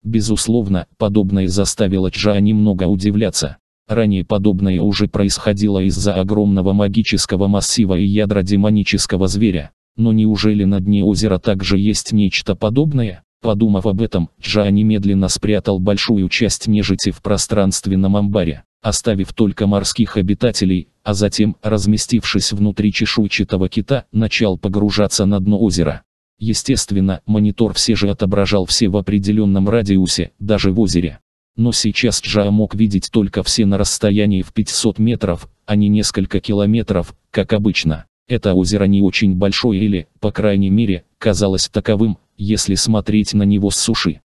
Безусловно, подобное заставило Чжа немного удивляться. Ранее подобное уже происходило из-за огромного магического массива и ядра демонического зверя. Но неужели на дне озера также есть нечто подобное? Подумав об этом, Джа немедленно спрятал большую часть нежити в пространственном амбаре, оставив только морских обитателей, а затем, разместившись внутри чешуйчатого кита, начал погружаться на дно озера. Естественно, монитор все же отображал все в определенном радиусе, даже в озере. Но сейчас Джа мог видеть только все на расстоянии в 500 метров, а не несколько километров, как обычно. Это озеро не очень большое или, по крайней мере, казалось таковым, если смотреть на него с суши.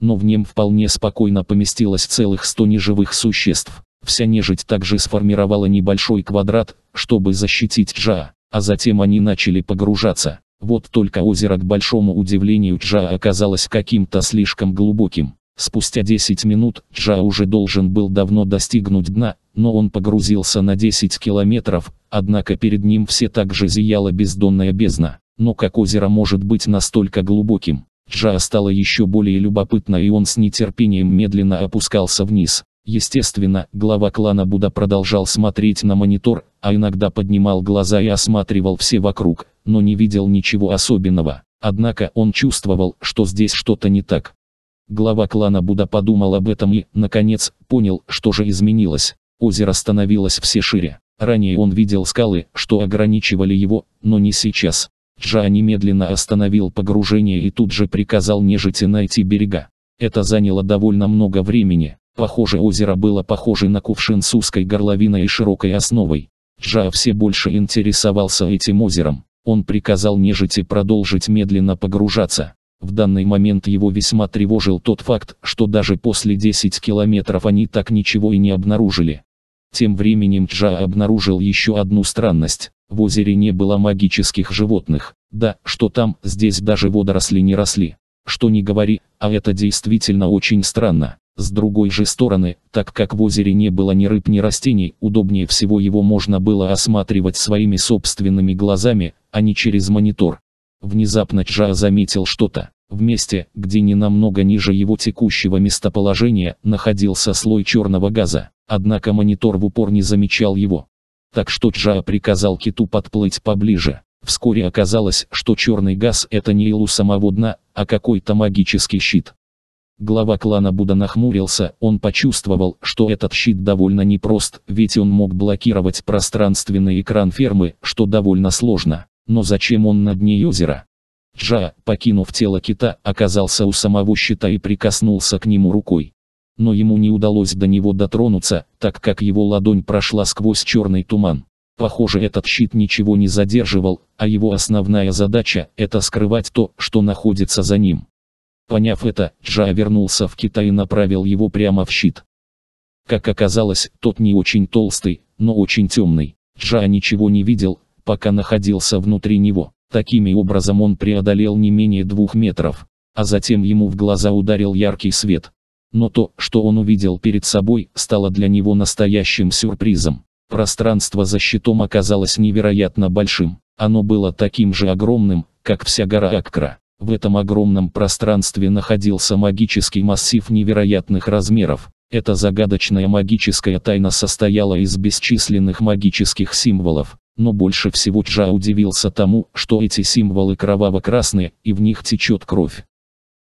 Но в нем вполне спокойно поместилось целых 100 неживых существ. Вся нежить также сформировала небольшой квадрат, чтобы защитить Джа, а затем они начали погружаться. Вот только озеро к большому удивлению Джа оказалось каким-то слишком глубоким. Спустя 10 минут Джа уже должен был давно достигнуть дна, но он погрузился на 10 километров, однако перед ним все так же зияла бездонная бездна. Но как озеро может быть настолько глубоким? Джа стало еще более любопытно и он с нетерпением медленно опускался вниз. Естественно, глава клана Буда продолжал смотреть на монитор, а иногда поднимал глаза и осматривал все вокруг, но не видел ничего особенного. Однако он чувствовал, что здесь что-то не так. Глава клана Буда подумал об этом и, наконец, понял, что же изменилось. Озеро становилось все шире. Ранее он видел скалы, что ограничивали его, но не сейчас. Джа немедленно остановил погружение и тут же приказал нежити найти берега. Это заняло довольно много времени. Похоже озеро было похоже на кувшин с узкой горловиной и широкой основой. Джа все больше интересовался этим озером. Он приказал нежити продолжить медленно погружаться. В данный момент его весьма тревожил тот факт, что даже после 10 километров они так ничего и не обнаружили. Тем временем Чжа обнаружил еще одну странность. В озере не было магических животных. Да, что там, здесь даже водоросли не росли. Что не говори, а это действительно очень странно. С другой же стороны, так как в озере не было ни рыб, ни растений, удобнее всего его можно было осматривать своими собственными глазами, а не через монитор. Внезапно Чжа заметил что-то. В месте, где не намного ниже его текущего местоположения, находился слой черного газа. Однако монитор в упор не замечал его. Так что Чжа приказал киту подплыть поближе. Вскоре оказалось, что черный газ это не илу самого дна, а какой-то магический щит. Глава клана Буда нахмурился, он почувствовал, что этот щит довольно непрост, ведь он мог блокировать пространственный экран фермы, что довольно сложно. Но зачем он на дне озера? Джа, покинув тело кита, оказался у самого щита и прикоснулся к нему рукой. Но ему не удалось до него дотронуться, так как его ладонь прошла сквозь черный туман. Похоже, этот щит ничего не задерживал, а его основная задача – это скрывать то, что находится за ним. Поняв это, Джа вернулся в Китай и направил его прямо в щит. Как оказалось, тот не очень толстый, но очень темный. Джа ничего не видел, пока находился внутри него. Такими образом он преодолел не менее двух метров, а затем ему в глаза ударил яркий свет. Но то, что он увидел перед собой, стало для него настоящим сюрпризом. Пространство за щитом оказалось невероятно большим. Оно было таким же огромным, как вся гора Аккра. В этом огромном пространстве находился магический массив невероятных размеров. Эта загадочная магическая тайна состояла из бесчисленных магических символов, но больше всего Чжа удивился тому, что эти символы кроваво-красные, и в них течет кровь.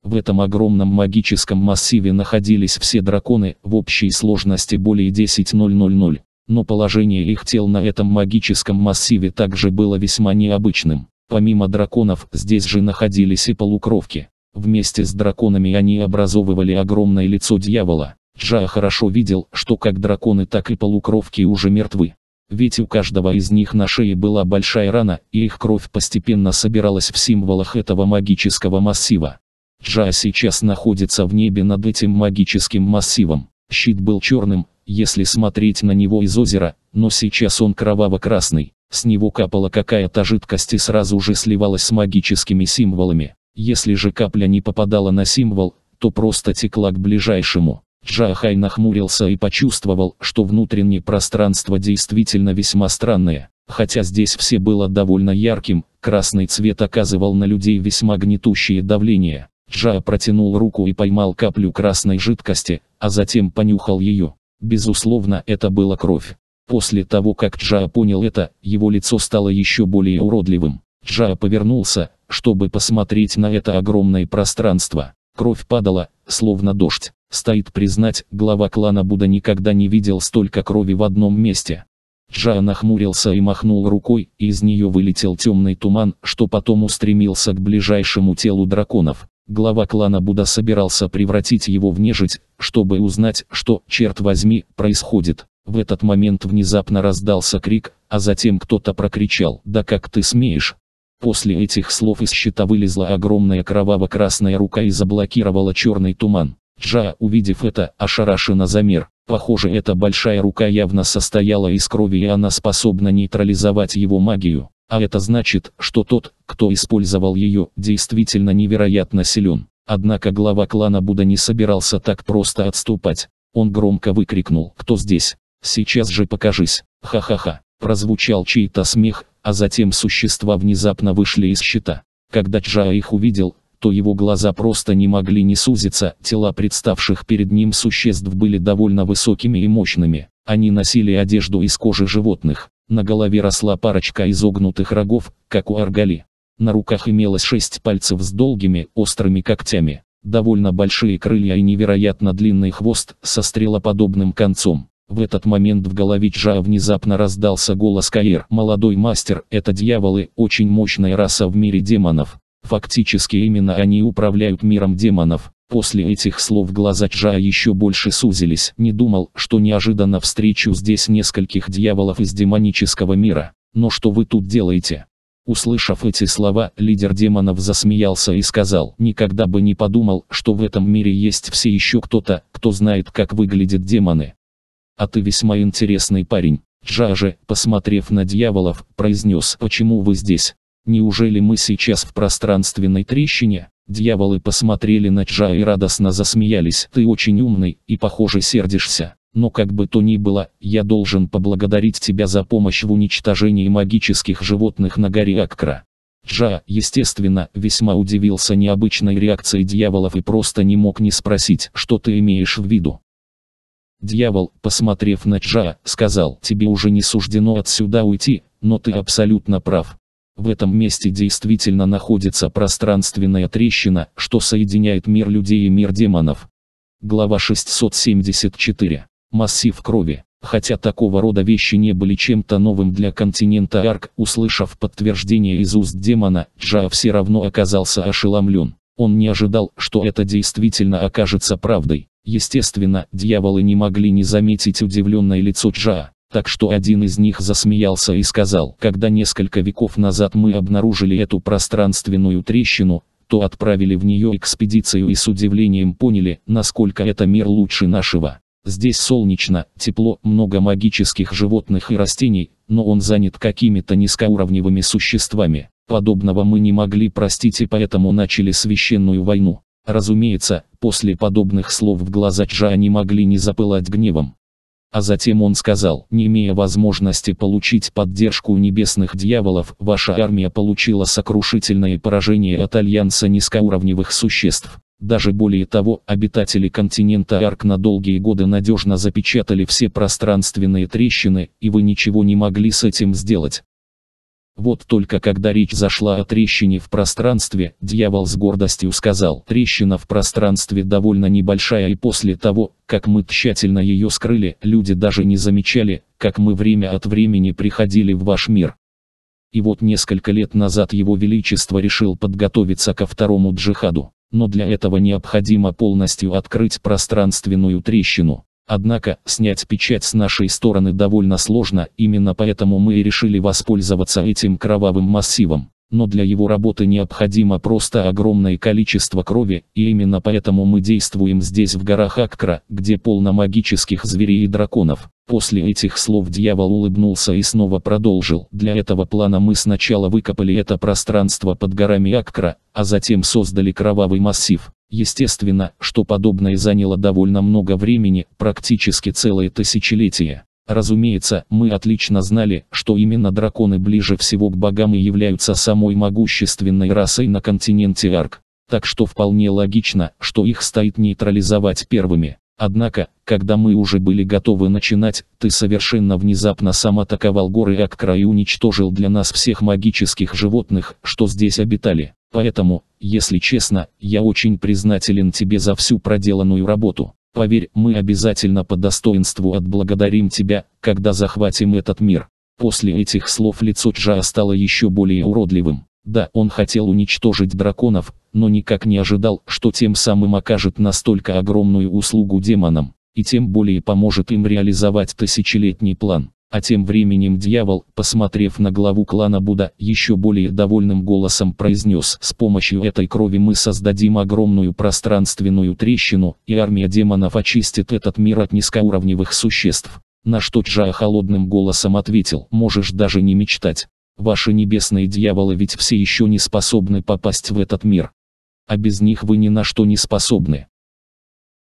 В этом огромном магическом массиве находились все драконы, в общей сложности более 10.000, но положение их тел на этом магическом массиве также было весьма необычным. Помимо драконов, здесь же находились и полукровки. Вместе с драконами они образовывали огромное лицо дьявола. Джа хорошо видел, что как драконы, так и полукровки уже мертвы. Ведь у каждого из них на шее была большая рана, и их кровь постепенно собиралась в символах этого магического массива. Джа сейчас находится в небе над этим магическим массивом. Щит был черным, если смотреть на него из озера, но сейчас он кроваво-красный. С него капала какая-то жидкость и сразу же сливалась с магическими символами. Если же капля не попадала на символ, то просто текла к ближайшему. Джахай нахмурился и почувствовал, что внутреннее пространство действительно весьма странное. Хотя здесь все было довольно ярким, красный цвет оказывал на людей весьма гнетущее давление. Джа протянул руку и поймал каплю красной жидкости, а затем понюхал ее. Безусловно, это была кровь. После того, как Джа понял это, его лицо стало еще более уродливым. Джа повернулся, чтобы посмотреть на это огромное пространство. Кровь падала, словно дождь. Стоит признать, глава клана Будда никогда не видел столько крови в одном месте. Джа нахмурился и махнул рукой, и из нее вылетел темный туман, что потом устремился к ближайшему телу драконов. Глава клана Будда собирался превратить его в нежить, чтобы узнать, что, черт возьми, происходит. В этот момент внезапно раздался крик, а затем кто-то прокричал «Да как ты смеешь!». После этих слов из щита вылезла огромная кроваво-красная рука и заблокировала черный туман. Джа, увидев это, ошарашенно замер. Похоже, эта большая рука явно состояла из крови и она способна нейтрализовать его магию. А это значит, что тот, кто использовал ее, действительно невероятно силен. Однако глава клана Будда не собирался так просто отступать. Он громко выкрикнул «Кто здесь? Сейчас же покажись!» «Ха-ха-ха!» Прозвучал чей-то смех, а затем существа внезапно вышли из щита. Когда Джа их увидел, то его глаза просто не могли не сузиться, тела представших перед ним существ были довольно высокими и мощными. Они носили одежду из кожи животных. На голове росла парочка изогнутых рогов, как у аргали. На руках имелось шесть пальцев с долгими, острыми когтями, довольно большие крылья и невероятно длинный хвост со стрелоподобным концом. В этот момент в голове Джа внезапно раздался голос Каир. «Молодой мастер, это дьяволы, очень мощная раса в мире демонов. Фактически именно они управляют миром демонов. После этих слов глаза Чжа еще больше сузились. Не думал, что неожиданно встречу здесь нескольких дьяволов из демонического мира. Но что вы тут делаете? Услышав эти слова, лидер демонов засмеялся и сказал, «Никогда бы не подумал, что в этом мире есть все еще кто-то, кто знает, как выглядят демоны. А ты весьма интересный парень». Джа же, посмотрев на дьяволов, произнес, «Почему вы здесь?» Неужели мы сейчас в пространственной трещине? Дьяволы посмотрели на Джа и радостно засмеялись. Ты очень умный и, похоже, сердишься. Но как бы то ни было, я должен поблагодарить тебя за помощь в уничтожении магических животных на горе Аккра. Джа, естественно, весьма удивился необычной реакции дьяволов и просто не мог не спросить, что ты имеешь в виду. Дьявол, посмотрев на Джа, сказал, тебе уже не суждено отсюда уйти, но ты абсолютно прав. В этом месте действительно находится пространственная трещина, что соединяет мир людей и мир демонов. Глава 674. Массив крови. Хотя такого рода вещи не были чем-то новым для континента Арк, услышав подтверждение из уст демона, Джа все равно оказался ошеломлен. Он не ожидал, что это действительно окажется правдой. Естественно, дьяволы не могли не заметить удивленное лицо Джа так что один из них засмеялся и сказал, когда несколько веков назад мы обнаружили эту пространственную трещину, то отправили в нее экспедицию и с удивлением поняли, насколько это мир лучше нашего. Здесь солнечно, тепло, много магических животных и растений, но он занят какими-то низкоуровневыми существами. Подобного мы не могли простить и поэтому начали священную войну. Разумеется, после подобных слов в глаза Чжа они могли не запылать гневом а затем он сказал, не имея возможности получить поддержку небесных дьяволов, ваша армия получила сокрушительное поражение от альянса низкоуровневых существ. Даже более того, обитатели континента Арк на долгие годы надежно запечатали все пространственные трещины, и вы ничего не могли с этим сделать. Вот только когда речь зашла о трещине в пространстве, дьявол с гордостью сказал, трещина в пространстве довольно небольшая и после того, как мы тщательно ее скрыли, люди даже не замечали, как мы время от времени приходили в ваш мир. И вот несколько лет назад его величество решил подготовиться ко второму джихаду, но для этого необходимо полностью открыть пространственную трещину. Однако, снять печать с нашей стороны довольно сложно, именно поэтому мы и решили воспользоваться этим кровавым массивом. Но для его работы необходимо просто огромное количество крови, и именно поэтому мы действуем здесь в горах Аккра, где полно магических зверей и драконов. После этих слов дьявол улыбнулся и снова продолжил. Для этого плана мы сначала выкопали это пространство под горами Аккра, а затем создали кровавый массив. Естественно, что подобное заняло довольно много времени, практически целое тысячелетие. Разумеется, мы отлично знали, что именно драконы ближе всего к богам и являются самой могущественной расой на континенте Арк. Так что вполне логично, что их стоит нейтрализовать первыми. Однако, когда мы уже были готовы начинать, ты совершенно внезапно сам атаковал горы Аккра и уничтожил для нас всех магических животных, что здесь обитали. Поэтому, если честно, я очень признателен тебе за всю проделанную работу. Поверь, мы обязательно по достоинству отблагодарим тебя, когда захватим этот мир. После этих слов лицо Джа стало еще более уродливым. Да, он хотел уничтожить драконов, но никак не ожидал, что тем самым окажет настолько огромную услугу демонам, и тем более поможет им реализовать тысячелетний план. А тем временем дьявол, посмотрев на главу клана Буда, еще более довольным голосом произнес, с помощью этой крови мы создадим огромную пространственную трещину, и армия демонов очистит этот мир от низкоуровневых существ. На что Джа холодным голосом ответил, можешь даже не мечтать. Ваши небесные дьяволы ведь все еще не способны попасть в этот мир а без них вы ни на что не способны.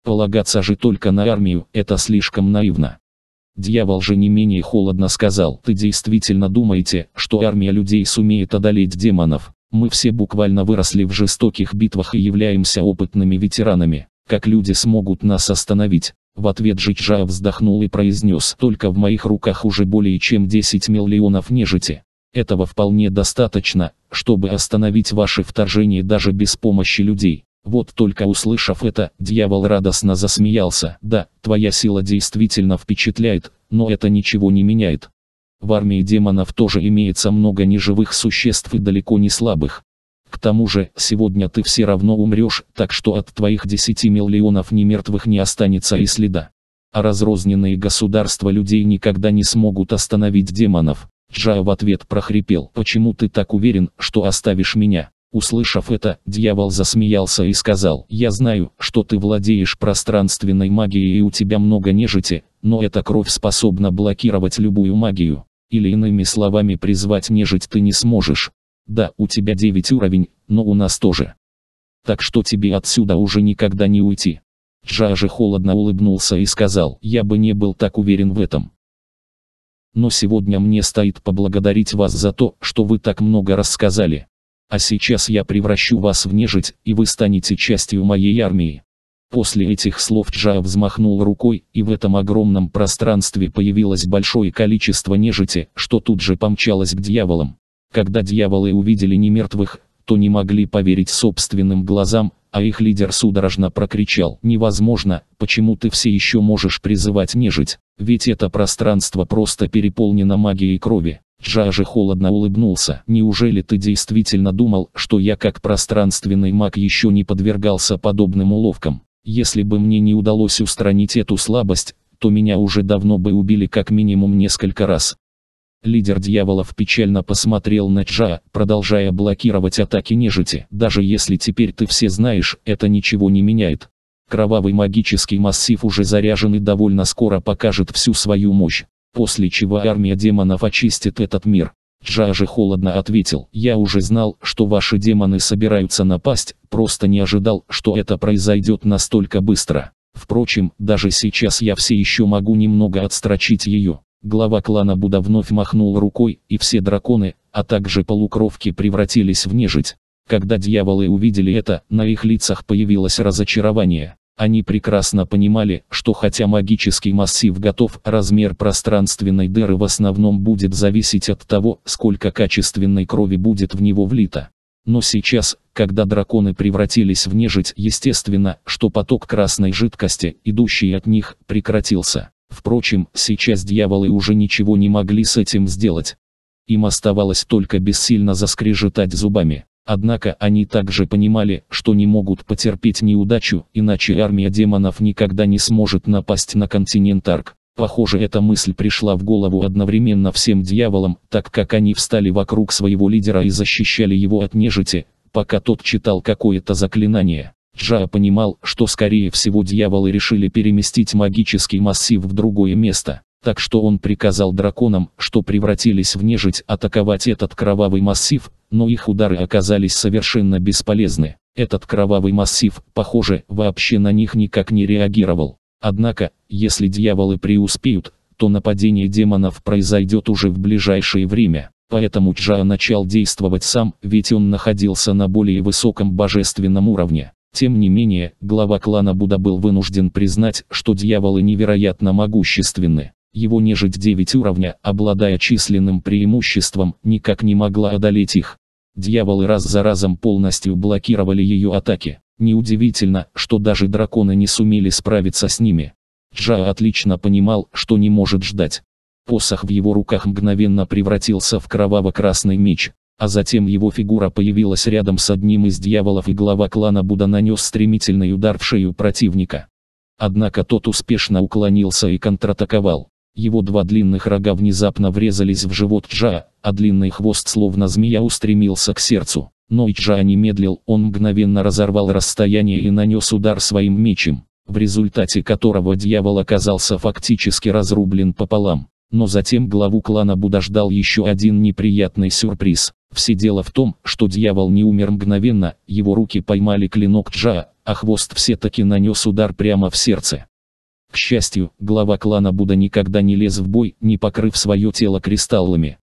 Полагаться же только на армию – это слишком наивно. Дьявол же не менее холодно сказал, «Ты действительно думаете, что армия людей сумеет одолеть демонов? Мы все буквально выросли в жестоких битвах и являемся опытными ветеранами. Как люди смогут нас остановить?» В ответ Жичжа вздохнул и произнес, «Только в моих руках уже более чем 10 миллионов нежити. Этого вполне достаточно, чтобы остановить ваше вторжение даже без помощи людей. Вот только услышав это, дьявол радостно засмеялся. Да, твоя сила действительно впечатляет, но это ничего не меняет. В армии демонов тоже имеется много неживых существ и далеко не слабых. К тому же, сегодня ты все равно умрешь, так что от твоих 10 миллионов немертвых не останется и следа. А разрозненные государства людей никогда не смогут остановить демонов. Джа в ответ прохрипел. «Почему ты так уверен, что оставишь меня?» Услышав это, дьявол засмеялся и сказал, «Я знаю, что ты владеешь пространственной магией и у тебя много нежити, но эта кровь способна блокировать любую магию. Или иными словами призвать нежить ты не сможешь. Да, у тебя 9 уровень, но у нас тоже. Так что тебе отсюда уже никогда не уйти». Джа же холодно улыбнулся и сказал, «Я бы не был так уверен в этом» но сегодня мне стоит поблагодарить вас за то, что вы так много рассказали. А сейчас я превращу вас в нежить, и вы станете частью моей армии. После этих слов Джа взмахнул рукой, и в этом огромном пространстве появилось большое количество нежити, что тут же помчалось к дьяволам. Когда дьяволы увидели немертвых, то не могли поверить собственным глазам, а их лидер судорожно прокричал «Невозможно, почему ты все еще можешь призывать нежить, ведь это пространство просто переполнено магией крови». Джа же холодно улыбнулся. «Неужели ты действительно думал, что я как пространственный маг еще не подвергался подобным уловкам? Если бы мне не удалось устранить эту слабость, то меня уже давно бы убили как минимум несколько раз. Лидер дьяволов печально посмотрел на Джа, продолжая блокировать атаки нежити. Даже если теперь ты все знаешь, это ничего не меняет. Кровавый магический массив уже заряжен и довольно скоро покажет всю свою мощь, после чего армия демонов очистит этот мир. Джа же холодно ответил, я уже знал, что ваши демоны собираются напасть, просто не ожидал, что это произойдет настолько быстро. Впрочем, даже сейчас я все еще могу немного отстрочить ее глава клана Буда вновь махнул рукой, и все драконы, а также полукровки превратились в нежить. Когда дьяволы увидели это, на их лицах появилось разочарование. Они прекрасно понимали, что хотя магический массив готов, размер пространственной дыры в основном будет зависеть от того, сколько качественной крови будет в него влито. Но сейчас, когда драконы превратились в нежить, естественно, что поток красной жидкости, идущий от них, прекратился. Впрочем, сейчас дьяволы уже ничего не могли с этим сделать. Им оставалось только бессильно заскрежетать зубами. Однако они также понимали, что не могут потерпеть неудачу, иначе армия демонов никогда не сможет напасть на континент Арк. Похоже, эта мысль пришла в голову одновременно всем дьяволам, так как они встали вокруг своего лидера и защищали его от нежити, пока тот читал какое-то заклинание. Джа понимал, что скорее всего дьяволы решили переместить магический массив в другое место, так что он приказал драконам, что превратились в нежить, атаковать этот кровавый массив, но их удары оказались совершенно бесполезны. Этот кровавый массив, похоже, вообще на них никак не реагировал. Однако, если дьяволы преуспеют, то нападение демонов произойдет уже в ближайшее время. Поэтому Чжа начал действовать сам, ведь он находился на более высоком божественном уровне. Тем не менее, глава клана Буда был вынужден признать, что дьяволы невероятно могущественны. Его нежить 9 уровня, обладая численным преимуществом, никак не могла одолеть их. Дьяволы раз за разом полностью блокировали ее атаки. Неудивительно, что даже драконы не сумели справиться с ними. Джа отлично понимал, что не может ждать. Посох в его руках мгновенно превратился в кроваво-красный меч. А затем его фигура появилась рядом с одним из дьяволов и глава клана Буда нанес стремительный удар в шею противника. Однако тот успешно уклонился и контратаковал. Его два длинных рога внезапно врезались в живот Джа, а длинный хвост словно змея устремился к сердцу. Но Джа не медлил, он мгновенно разорвал расстояние и нанес удар своим мечем, в результате которого дьявол оказался фактически разрублен пополам. Но затем главу клана Буда ждал еще один неприятный сюрприз. Все дело в том, что дьявол не умер мгновенно, его руки поймали клинок Джа, а хвост все-таки нанес удар прямо в сердце. К счастью, глава клана Буда никогда не лез в бой, не покрыв свое тело кристаллами.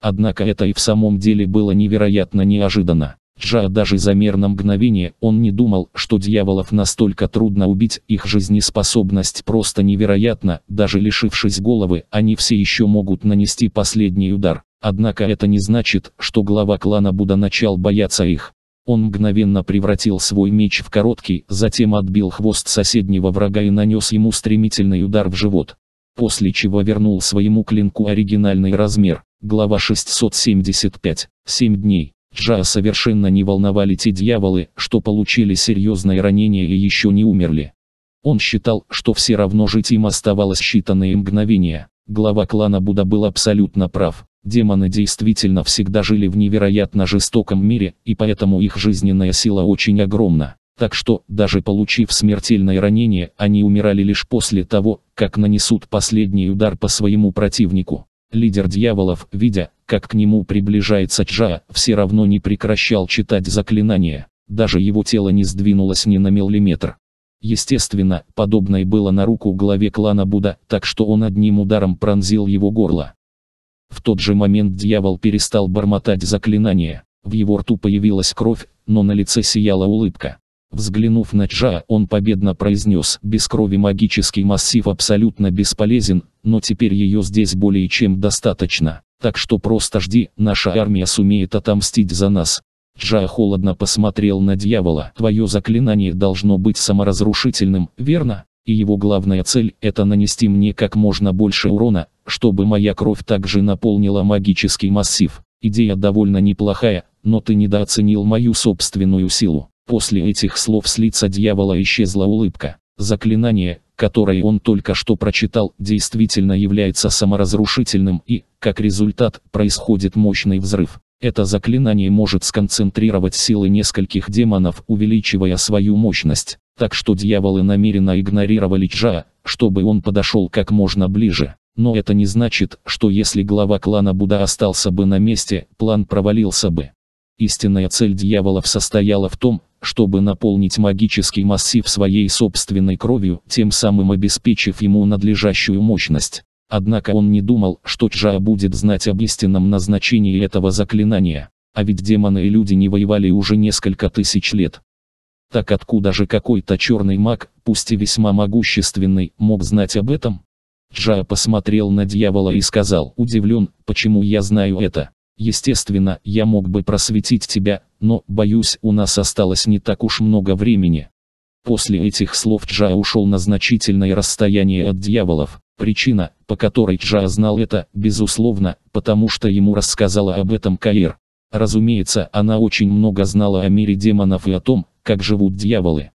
Однако это и в самом деле было невероятно неожиданно. Джа даже за мерное мгновение он не думал, что дьяволов настолько трудно убить, их жизнеспособность просто невероятна, даже лишившись головы, они все еще могут нанести последний удар. Однако это не значит, что глава клана Буда начал бояться их. Он мгновенно превратил свой меч в короткий, затем отбил хвост соседнего врага и нанес ему стремительный удар в живот. После чего вернул своему клинку оригинальный размер. Глава 675. 7 дней. Джа совершенно не волновали те дьяволы, что получили серьезное ранение и еще не умерли. Он считал, что все равно жить им оставалось считанные мгновения. Глава клана Буда был абсолютно прав. Демоны действительно всегда жили в невероятно жестоком мире, и поэтому их жизненная сила очень огромна. Так что, даже получив смертельное ранение, они умирали лишь после того, как нанесут последний удар по своему противнику. Лидер дьяволов, видя, как к нему приближается Чжа, все равно не прекращал читать заклинания. Даже его тело не сдвинулось ни на миллиметр. Естественно, подобное было на руку главе клана Буда, так что он одним ударом пронзил его горло. В тот же момент дьявол перестал бормотать заклинание. В его рту появилась кровь, но на лице сияла улыбка. Взглянув на Чжа, он победно произнес, без крови магический массив абсолютно бесполезен, но теперь ее здесь более чем достаточно. Так что просто жди, наша армия сумеет отомстить за нас. Джа холодно посмотрел на дьявола. Твое заклинание должно быть саморазрушительным, верно? и его главная цель – это нанести мне как можно больше урона, чтобы моя кровь также наполнила магический массив. Идея довольно неплохая, но ты недооценил мою собственную силу. После этих слов с лица дьявола исчезла улыбка. Заклинание, которое он только что прочитал, действительно является саморазрушительным и, как результат, происходит мощный взрыв. Это заклинание может сконцентрировать силы нескольких демонов, увеличивая свою мощность. Так что дьяволы намеренно игнорировали Чжа, чтобы он подошел как можно ближе. Но это не значит, что если глава клана Буда остался бы на месте, план провалился бы. Истинная цель дьяволов состояла в том, чтобы наполнить магический массив своей собственной кровью, тем самым обеспечив ему надлежащую мощность. Однако он не думал, что Чжа будет знать об истинном назначении этого заклинания. А ведь демоны и люди не воевали уже несколько тысяч лет. Так откуда же какой-то черный маг, пусть и весьма могущественный, мог знать об этом? Джая посмотрел на дьявола и сказал, удивлен, почему я знаю это. Естественно, я мог бы просветить тебя, но, боюсь, у нас осталось не так уж много времени. После этих слов Джая ушел на значительное расстояние от дьяволов. Причина, по которой Джая знал это, безусловно, потому что ему рассказала об этом Каир. Разумеется, она очень много знала о мире демонов и о том, как живут дьяволы.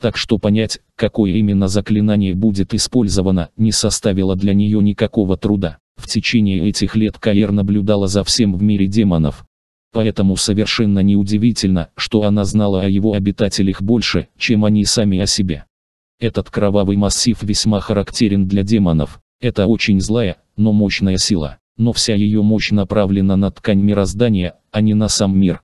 Так что понять, какое именно заклинание будет использовано, не составило для нее никакого труда. В течение этих лет Каир наблюдала за всем в мире демонов. Поэтому совершенно неудивительно, что она знала о его обитателях больше, чем они сами о себе. Этот кровавый массив весьма характерен для демонов. Это очень злая, но мощная сила. Но вся ее мощь направлена на ткань мироздания, а не на сам мир.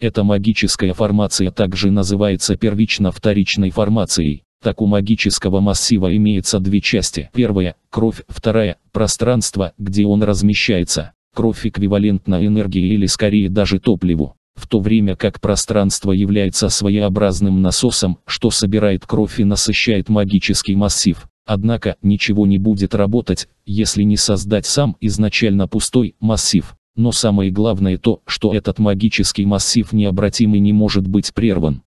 Эта магическая формация также называется первично-вторичной формацией. Так у магического массива имеется две части. Первая – кровь, вторая – пространство, где он размещается. Кровь эквивалентна энергии или скорее даже топливу. В то время как пространство является своеобразным насосом, что собирает кровь и насыщает магический массив. Однако, ничего не будет работать, если не создать сам изначально пустой массив. Но самое главное то, что этот магический массив необратимый не может быть прерван.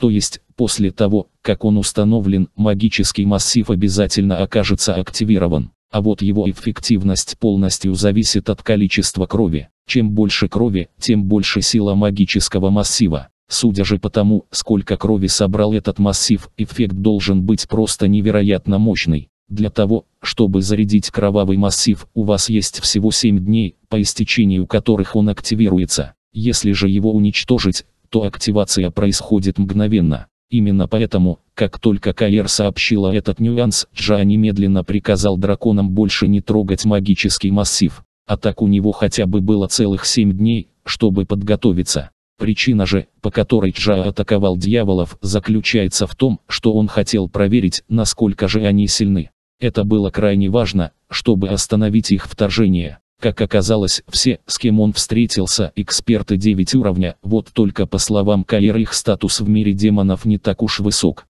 То есть, после того, как он установлен, магический массив обязательно окажется активирован. А вот его эффективность полностью зависит от количества крови. Чем больше крови, тем больше сила магического массива. Судя же по тому, сколько крови собрал этот массив, эффект должен быть просто невероятно мощный. Для того, чтобы зарядить кровавый массив, у вас есть всего 7 дней, по истечению которых он активируется. Если же его уничтожить, то активация происходит мгновенно. Именно поэтому, как только Каэр сообщила этот нюанс, Джа немедленно приказал драконам больше не трогать магический массив. А так у него хотя бы было целых 7 дней, чтобы подготовиться. Причина же, по которой Джа атаковал дьяволов, заключается в том, что он хотел проверить, насколько же они сильны. Это было крайне важно, чтобы остановить их вторжение. Как оказалось, все, с кем он встретился, эксперты 9 уровня, вот только по словам Каир их статус в мире демонов не так уж высок.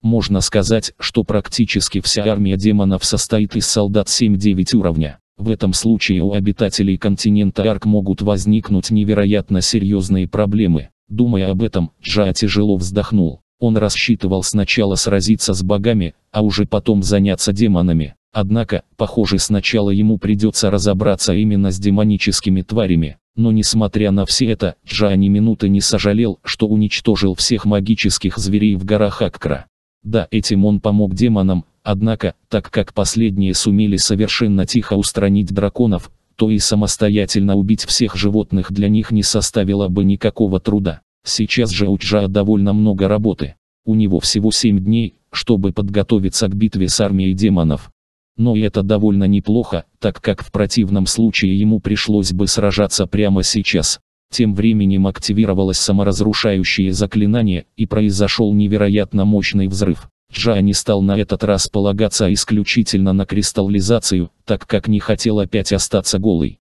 Можно сказать, что практически вся армия демонов состоит из солдат 7-9 уровня. В этом случае у обитателей континента Арк могут возникнуть невероятно серьезные проблемы. Думая об этом, Джа тяжело вздохнул. Он рассчитывал сначала сразиться с богами, а уже потом заняться демонами. Однако, похоже сначала ему придется разобраться именно с демоническими тварями. Но несмотря на все это, Джа ни минуты не сожалел, что уничтожил всех магических зверей в горах Аккра. Да, этим он помог демонам, однако, так как последние сумели совершенно тихо устранить драконов, то и самостоятельно убить всех животных для них не составило бы никакого труда. Сейчас же у Чжа довольно много работы. У него всего 7 дней, чтобы подготовиться к битве с армией демонов. Но и это довольно неплохо, так как в противном случае ему пришлось бы сражаться прямо сейчас. Тем временем активировалось саморазрушающее заклинание, и произошел невероятно мощный взрыв. Джа не стал на этот раз полагаться исключительно на кристаллизацию, так как не хотел опять остаться голый.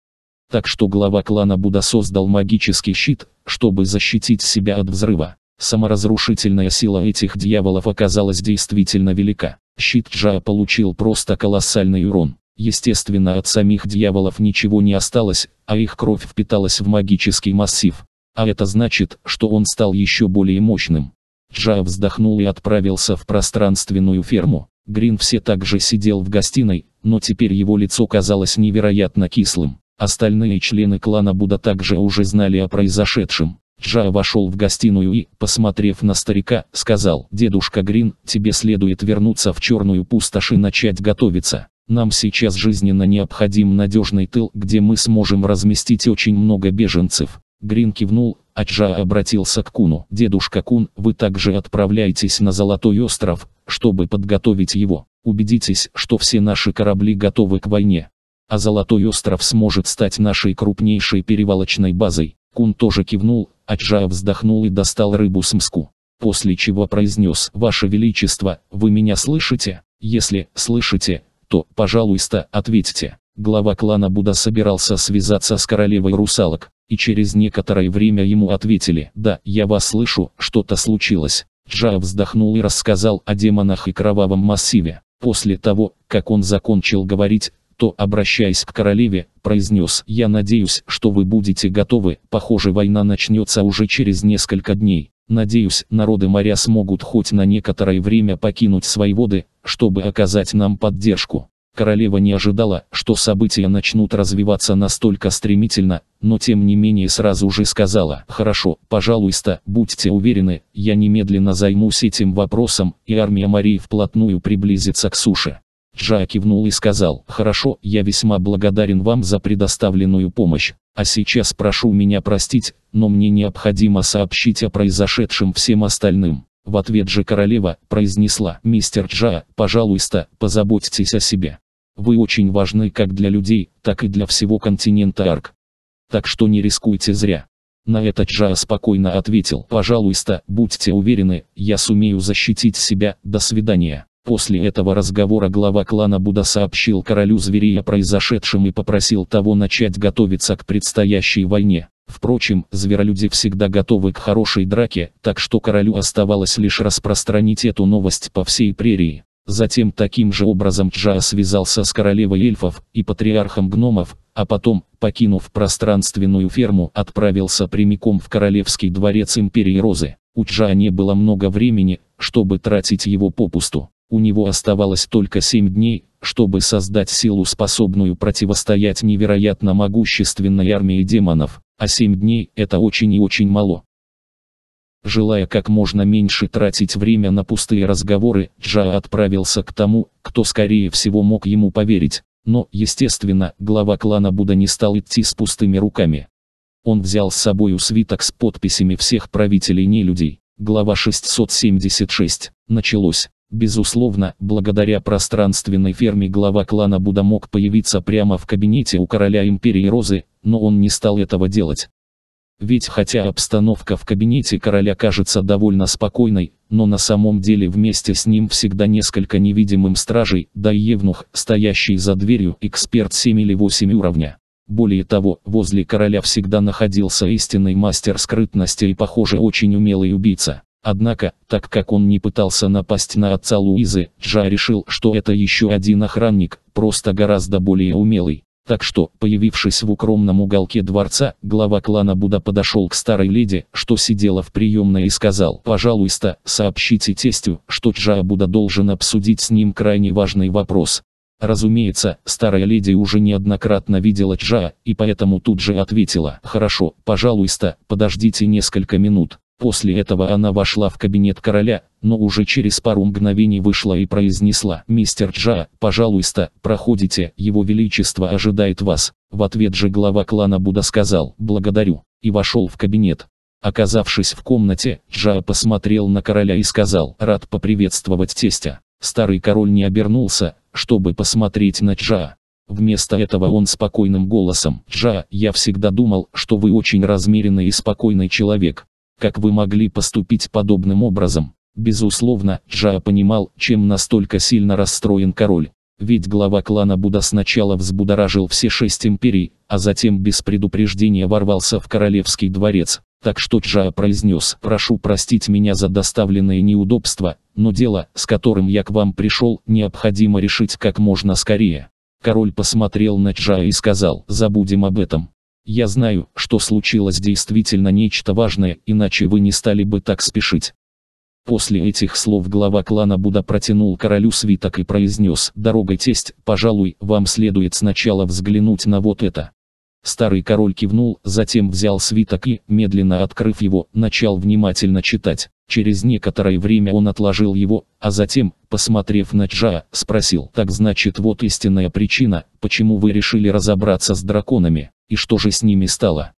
Так что глава клана Буда создал магический щит, чтобы защитить себя от взрыва. Саморазрушительная сила этих дьяволов оказалась действительно велика. Щит Джа получил просто колоссальный урон. Естественно, от самих дьяволов ничего не осталось, а их кровь впиталась в магический массив. А это значит, что он стал еще более мощным. Джа вздохнул и отправился в пространственную ферму. Грин все так же сидел в гостиной, но теперь его лицо казалось невероятно кислым. Остальные члены клана Буда также уже знали о произошедшем. Джа вошел в гостиную и, посмотрев на старика, сказал, «Дедушка Грин, тебе следует вернуться в черную пустошь и начать готовиться. Нам сейчас жизненно необходим надежный тыл, где мы сможем разместить очень много беженцев». Грин кивнул, а Джа обратился к Куну. «Дедушка Кун, вы также отправляетесь на Золотой остров, чтобы подготовить его. Убедитесь, что все наши корабли готовы к войне а Золотой остров сможет стать нашей крупнейшей перевалочной базой. Кун тоже кивнул, Аджа вздохнул и достал рыбу с мску. После чего произнес «Ваше Величество, вы меня слышите? Если слышите, то, пожалуйста, ответьте». Глава клана Буда собирался связаться с королевой русалок, и через некоторое время ему ответили «Да, я вас слышу, что-то случилось». Джа вздохнул и рассказал о демонах и кровавом массиве. После того, как он закончил говорить, то, обращаясь к королеве, произнес «Я надеюсь, что вы будете готовы, похоже война начнется уже через несколько дней». Надеюсь, народы моря смогут хоть на некоторое время покинуть свои воды, чтобы оказать нам поддержку. Королева не ожидала, что события начнут развиваться настолько стремительно, но тем не менее сразу же сказала, «Хорошо, пожалуйста, будьте уверены, я немедленно займусь этим вопросом, и армия Марии вплотную приблизится к суше». Джа кивнул и сказал, «Хорошо, я весьма благодарен вам за предоставленную помощь, а сейчас прошу меня простить, но мне необходимо сообщить о произошедшем всем остальным». В ответ же королева произнесла, «Мистер Джа, пожалуйста, позаботьтесь о себе. Вы очень важны как для людей, так и для всего континента Арк. Так что не рискуйте зря». На это Джа спокойно ответил, «Пожалуйста, будьте уверены, я сумею защитить себя, до свидания». После этого разговора глава клана Буда сообщил королю зверей о произошедшем и попросил того начать готовиться к предстоящей войне. Впрочем, зверолюди всегда готовы к хорошей драке, так что королю оставалось лишь распространить эту новость по всей прерии. Затем таким же образом Джаа связался с королевой эльфов и патриархом гномов, а потом, покинув пространственную ферму, отправился прямиком в королевский дворец Империи Розы. У Джаа не было много времени, чтобы тратить его попусту. У него оставалось только 7 дней, чтобы создать силу, способную противостоять невероятно могущественной армии демонов, а 7 дней – это очень и очень мало. Желая как можно меньше тратить время на пустые разговоры, Джа отправился к тому, кто скорее всего мог ему поверить. Но, естественно, глава клана Буда не стал идти с пустыми руками. Он взял с собой свиток с подписями всех правителей нелюдей. Глава 676. Началось. Безусловно, благодаря пространственной ферме глава клана Буда мог появиться прямо в кабинете у короля Империи Розы, но он не стал этого делать. Ведь хотя обстановка в кабинете короля кажется довольно спокойной, но на самом деле вместе с ним всегда несколько невидимым стражей, да и евнух, стоящий за дверью, эксперт 7 или 8 уровня. Более того, возле короля всегда находился истинный мастер скрытности и, похоже, очень умелый убийца. Однако, так как он не пытался напасть на отца Луизы, Джа решил, что это еще один охранник, просто гораздо более умелый. Так что, появившись в укромном уголке дворца, глава клана Буда подошел к старой леди, что сидела в приемной и сказал, «Пожалуйста, сообщите тестю, что Джа Буда должен обсудить с ним крайне важный вопрос». Разумеется, старая леди уже неоднократно видела Джа, и поэтому тут же ответила, «Хорошо, пожалуйста, подождите несколько минут». После этого она вошла в кабинет короля, но уже через пару мгновений вышла и произнесла «Мистер Джа, пожалуйста, проходите, его величество ожидает вас». В ответ же глава клана Буда сказал «Благодарю» и вошел в кабинет. Оказавшись в комнате, Джа посмотрел на короля и сказал «Рад поприветствовать тестя». Старый король не обернулся, чтобы посмотреть на Джа. Вместо этого он спокойным голосом «Джа, я всегда думал, что вы очень размеренный и спокойный человек. Как вы могли поступить подобным образом? Безусловно, Джаа понимал, чем настолько сильно расстроен король. Ведь глава клана Буда сначала взбудоражил все шесть империй, а затем без предупреждения ворвался в королевский дворец. Так что Джаа произнес, прошу простить меня за доставленное неудобство, но дело, с которым я к вам пришел, необходимо решить как можно скорее. Король посмотрел на Джаа и сказал, забудем об этом. Я знаю, что случилось действительно нечто важное, иначе вы не стали бы так спешить. После этих слов глава клана Буда протянул королю свиток и произнес, «Дорогой тесть, пожалуй, вам следует сначала взглянуть на вот это». Старый король кивнул, затем взял свиток и, медленно открыв его, начал внимательно читать. Через некоторое время он отложил его, а затем, посмотрев на Джая, спросил. «Так значит вот истинная причина, почему вы решили разобраться с драконами, и что же с ними стало?»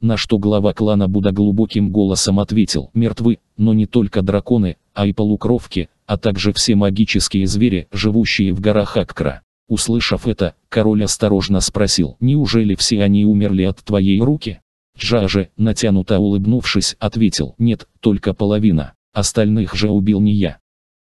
На что глава клана Буда глубоким голосом ответил. «Мертвы, но не только драконы, а и полукровки, а также все магические звери, живущие в горах Аккра». Услышав это, король осторожно спросил. «Неужели все они умерли от твоей руки?» Джаже, натянуто улыбнувшись, ответил, нет, только половина, остальных же убил не я.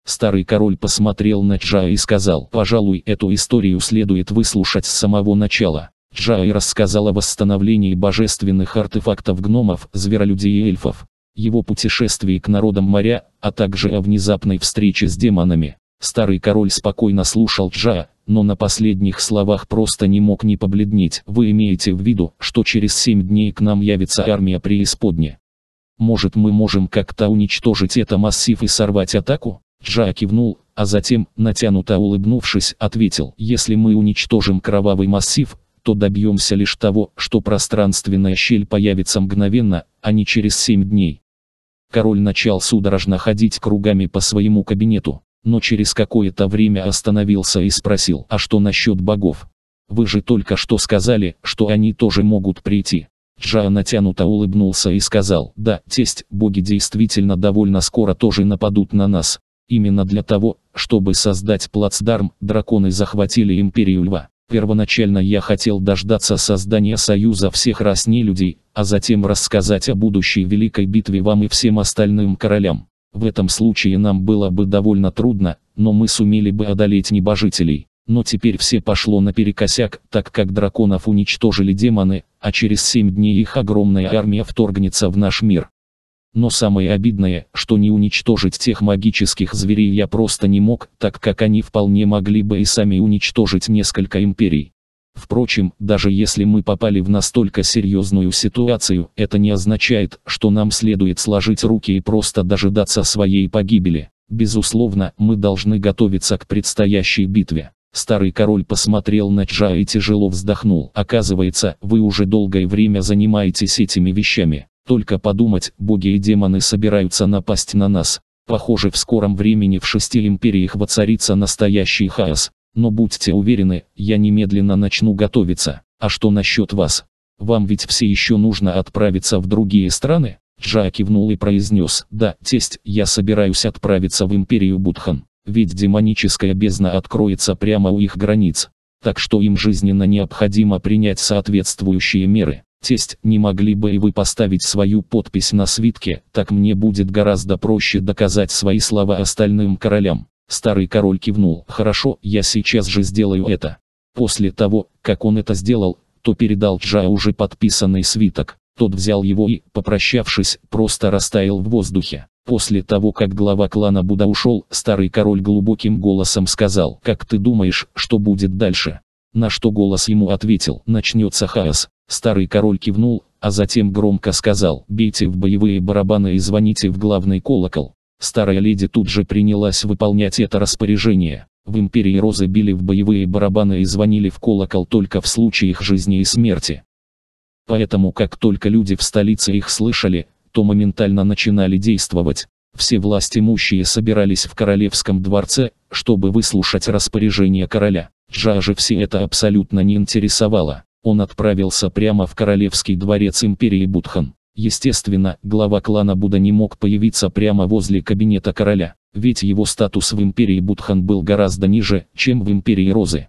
Старый король посмотрел на Джа и сказал, пожалуй, эту историю следует выслушать с самого начала. Джай рассказал о восстановлении божественных артефактов гномов, зверолюдей и эльфов, его путешествии к народам моря, а также о внезапной встрече с демонами. Старый король спокойно слушал Джа, но на последних словах просто не мог не побледнеть. Вы имеете в виду, что через семь дней к нам явится армия преисподня? Может мы можем как-то уничтожить это массив и сорвать атаку? Джа кивнул, а затем, натянуто улыбнувшись, ответил, если мы уничтожим кровавый массив, то добьемся лишь того, что пространственная щель появится мгновенно, а не через семь дней. Король начал судорожно ходить кругами по своему кабинету но через какое-то время остановился и спросил, а что насчет богов? Вы же только что сказали, что они тоже могут прийти. Джа натянуто улыбнулся и сказал, да, тесть, боги действительно довольно скоро тоже нападут на нас. Именно для того, чтобы создать плацдарм, драконы захватили империю льва. Первоначально я хотел дождаться создания союза всех рас нелюдей, а затем рассказать о будущей великой битве вам и всем остальным королям. В этом случае нам было бы довольно трудно, но мы сумели бы одолеть небожителей. Но теперь все пошло наперекосяк, так как драконов уничтожили демоны, а через семь дней их огромная армия вторгнется в наш мир. Но самое обидное, что не уничтожить тех магических зверей я просто не мог, так как они вполне могли бы и сами уничтожить несколько империй. Впрочем, даже если мы попали в настолько серьезную ситуацию, это не означает, что нам следует сложить руки и просто дожидаться своей погибели. Безусловно, мы должны готовиться к предстоящей битве. Старый король посмотрел на Чжа и тяжело вздохнул. Оказывается, вы уже долгое время занимаетесь этими вещами. Только подумать, боги и демоны собираются напасть на нас. Похоже, в скором времени в шести империях воцарится настоящий хаос. Но будьте уверены, я немедленно начну готовиться. А что насчет вас? Вам ведь все еще нужно отправиться в другие страны? Джа кивнул и произнес, да, тесть, я собираюсь отправиться в империю Будхан. Ведь демоническая бездна откроется прямо у их границ. Так что им жизненно необходимо принять соответствующие меры. Тесть, не могли бы и вы поставить свою подпись на свитке, так мне будет гораздо проще доказать свои слова остальным королям. Старый король кивнул. «Хорошо, я сейчас же сделаю это». После того, как он это сделал, то передал Джа уже подписанный свиток. Тот взял его и, попрощавшись, просто растаял в воздухе. После того, как глава клана Буда ушел, старый король глубоким голосом сказал, «Как ты думаешь, что будет дальше?» На что голос ему ответил, «Начнется хаос». Старый король кивнул, а затем громко сказал, «Бейте в боевые барабаны и звоните в главный колокол». Старая леди тут же принялась выполнять это распоряжение. В Империи Розы били в боевые барабаны и звонили в колокол только в случае их жизни и смерти. Поэтому как только люди в столице их слышали, то моментально начинали действовать. Все власть имущие собирались в королевском дворце, чтобы выслушать распоряжение короля. Джа все это абсолютно не интересовало. Он отправился прямо в королевский дворец империи Будхан. Естественно, глава клана Будда не мог появиться прямо возле кабинета короля, ведь его статус в империи Будхан был гораздо ниже, чем в империи Розы.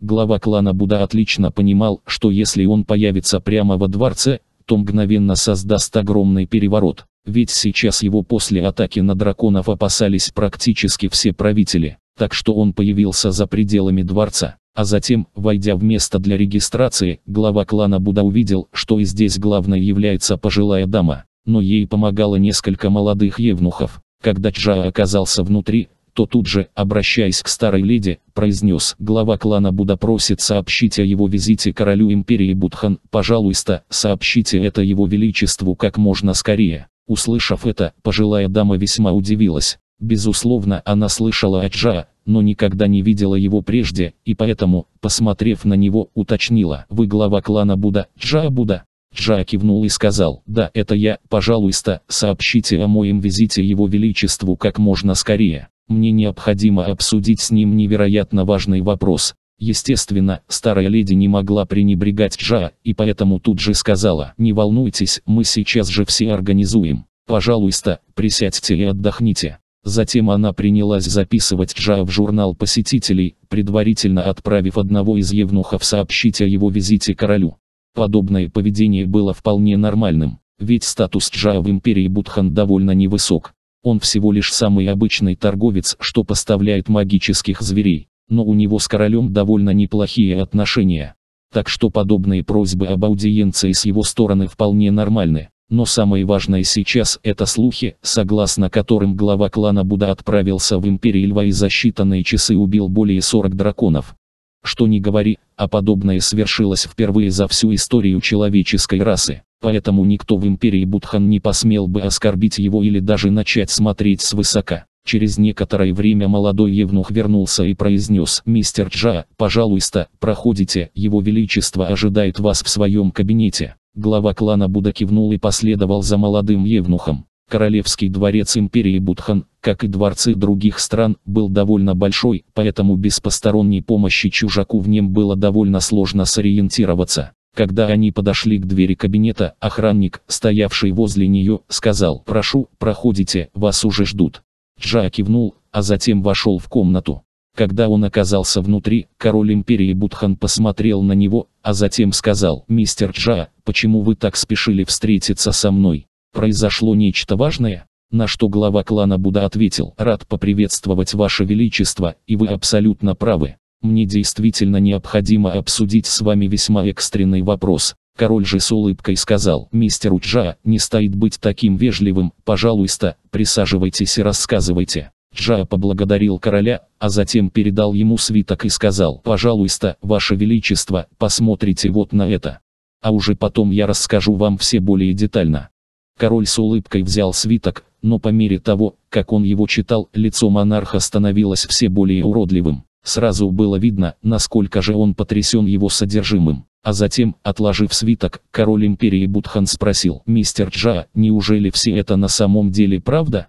Глава клана Будда отлично понимал, что если он появится прямо во дворце, то мгновенно создаст огромный переворот, ведь сейчас его после атаки на драконов опасались практически все правители, так что он появился за пределами дворца. А затем, войдя в место для регистрации, глава клана Буда увидел, что и здесь главной является пожилая дама. Но ей помогало несколько молодых евнухов. Когда Чжа оказался внутри, то тут же, обращаясь к старой леди, произнес, глава клана Буда просит сообщить о его визите королю империи Будхан, пожалуйста, сообщите это его величеству как можно скорее. Услышав это, пожилая дама весьма удивилась, Безусловно, она слышала о Джа, но никогда не видела его прежде, и поэтому, посмотрев на него, уточнила. «Вы глава клана Буда, Джа Буда?» Джа кивнул и сказал, «Да, это я, пожалуйста, сообщите о моем визите его величеству как можно скорее. Мне необходимо обсудить с ним невероятно важный вопрос». Естественно, старая леди не могла пренебрегать Джа, и поэтому тут же сказала, «Не волнуйтесь, мы сейчас же все организуем. Пожалуйста, присядьте и отдохните». Затем она принялась записывать Джа в журнал посетителей, предварительно отправив одного из евнухов сообщить о его визите королю. Подобное поведение было вполне нормальным, ведь статус Джа в империи Будхан довольно невысок. Он всего лишь самый обычный торговец, что поставляет магических зверей, но у него с королем довольно неплохие отношения. Так что подобные просьбы об аудиенции с его стороны вполне нормальны. Но самое важное сейчас это слухи, согласно которым глава клана Буда отправился в империи Льва и за считанные часы убил более 40 драконов. Что не говори, а подобное свершилось впервые за всю историю человеческой расы. Поэтому никто в Империи Будхан не посмел бы оскорбить его или даже начать смотреть свысока. Через некоторое время молодой евнух вернулся и произнес «Мистер Джа, пожалуйста, проходите, его величество ожидает вас в своем кабинете». Глава клана Буда кивнул и последовал за молодым евнухом. Королевский дворец империи Будхан, как и дворцы других стран, был довольно большой, поэтому без посторонней помощи чужаку в нем было довольно сложно сориентироваться. Когда они подошли к двери кабинета, охранник, стоявший возле нее, сказал «Прошу, проходите, вас уже ждут». Джа кивнул, а затем вошел в комнату. Когда он оказался внутри, король империи Будхан посмотрел на него, а затем сказал, «Мистер Джа, почему вы так спешили встретиться со мной? Произошло нечто важное?» На что глава клана Буда ответил, «Рад поприветствовать Ваше Величество, и вы абсолютно правы. Мне действительно необходимо обсудить с вами весьма экстренный вопрос». Король же с улыбкой сказал, «Мистер Уджа, не стоит быть таким вежливым, пожалуйста, присаживайтесь и рассказывайте». Джа поблагодарил короля, а затем передал ему свиток и сказал, «Пожалуйста, ваше величество, посмотрите вот на это. А уже потом я расскажу вам все более детально». Король с улыбкой взял свиток, но по мере того, как он его читал, лицо монарха становилось все более уродливым. Сразу было видно, насколько же он потрясен его содержимым. А затем, отложив свиток, король империи Будхан спросил, «Мистер Джа, неужели все это на самом деле правда?»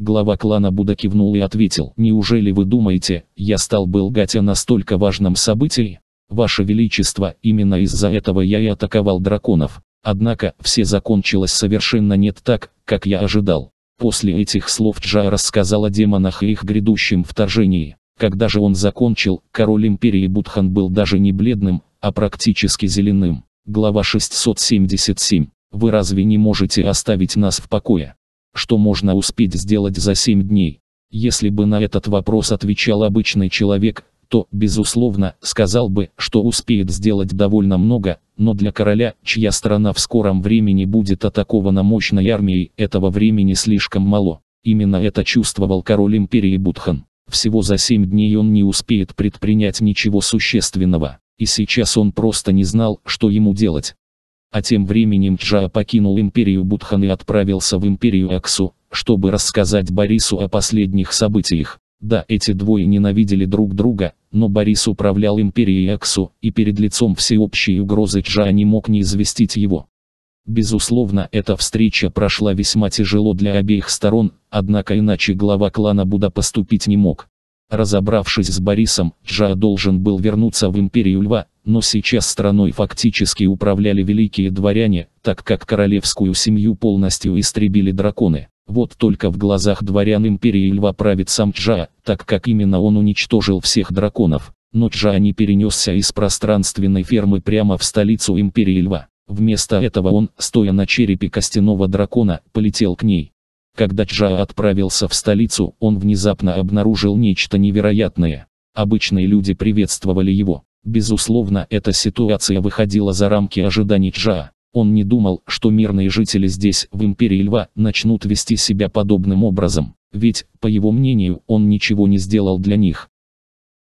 Глава клана Буда кивнул и ответил, «Неужели вы думаете, я стал бы лгать о настолько важном событии? Ваше Величество, именно из-за этого я и атаковал драконов. Однако, все закончилось совершенно нет так, как я ожидал». После этих слов Джа рассказал о демонах и их грядущем вторжении. Когда же он закончил, король империи Будхан был даже не бледным, а практически зеленым. Глава 677. Вы разве не можете оставить нас в покое? что можно успеть сделать за 7 дней. Если бы на этот вопрос отвечал обычный человек, то, безусловно, сказал бы, что успеет сделать довольно много, но для короля, чья страна в скором времени будет атакована мощной армией, этого времени слишком мало. Именно это чувствовал король империи Будхан. Всего за 7 дней он не успеет предпринять ничего существенного. И сейчас он просто не знал, что ему делать. А тем временем Чжа покинул империю Будхан и отправился в империю Аксу, чтобы рассказать Борису о последних событиях. Да, эти двое ненавидели друг друга, но Борис управлял империей Аксу, и перед лицом всеобщей угрозы Чжа не мог не известить его. Безусловно, эта встреча прошла весьма тяжело для обеих сторон, однако иначе глава клана Буда поступить не мог. Разобравшись с Борисом, Джа должен был вернуться в Империю Льва, но сейчас страной фактически управляли великие дворяне, так как королевскую семью полностью истребили драконы. Вот только в глазах дворян империи льва правит сам Джа, так как именно он уничтожил всех драконов. Но Джа не перенесся из пространственной фермы прямо в столицу империи льва. Вместо этого он, стоя на черепе костяного дракона, полетел к ней. Когда Джа отправился в столицу, он внезапно обнаружил нечто невероятное. Обычные люди приветствовали его. Безусловно, эта ситуация выходила за рамки ожиданий Джа. Он не думал, что мирные жители здесь, в Империи Льва, начнут вести себя подобным образом. Ведь, по его мнению, он ничего не сделал для них.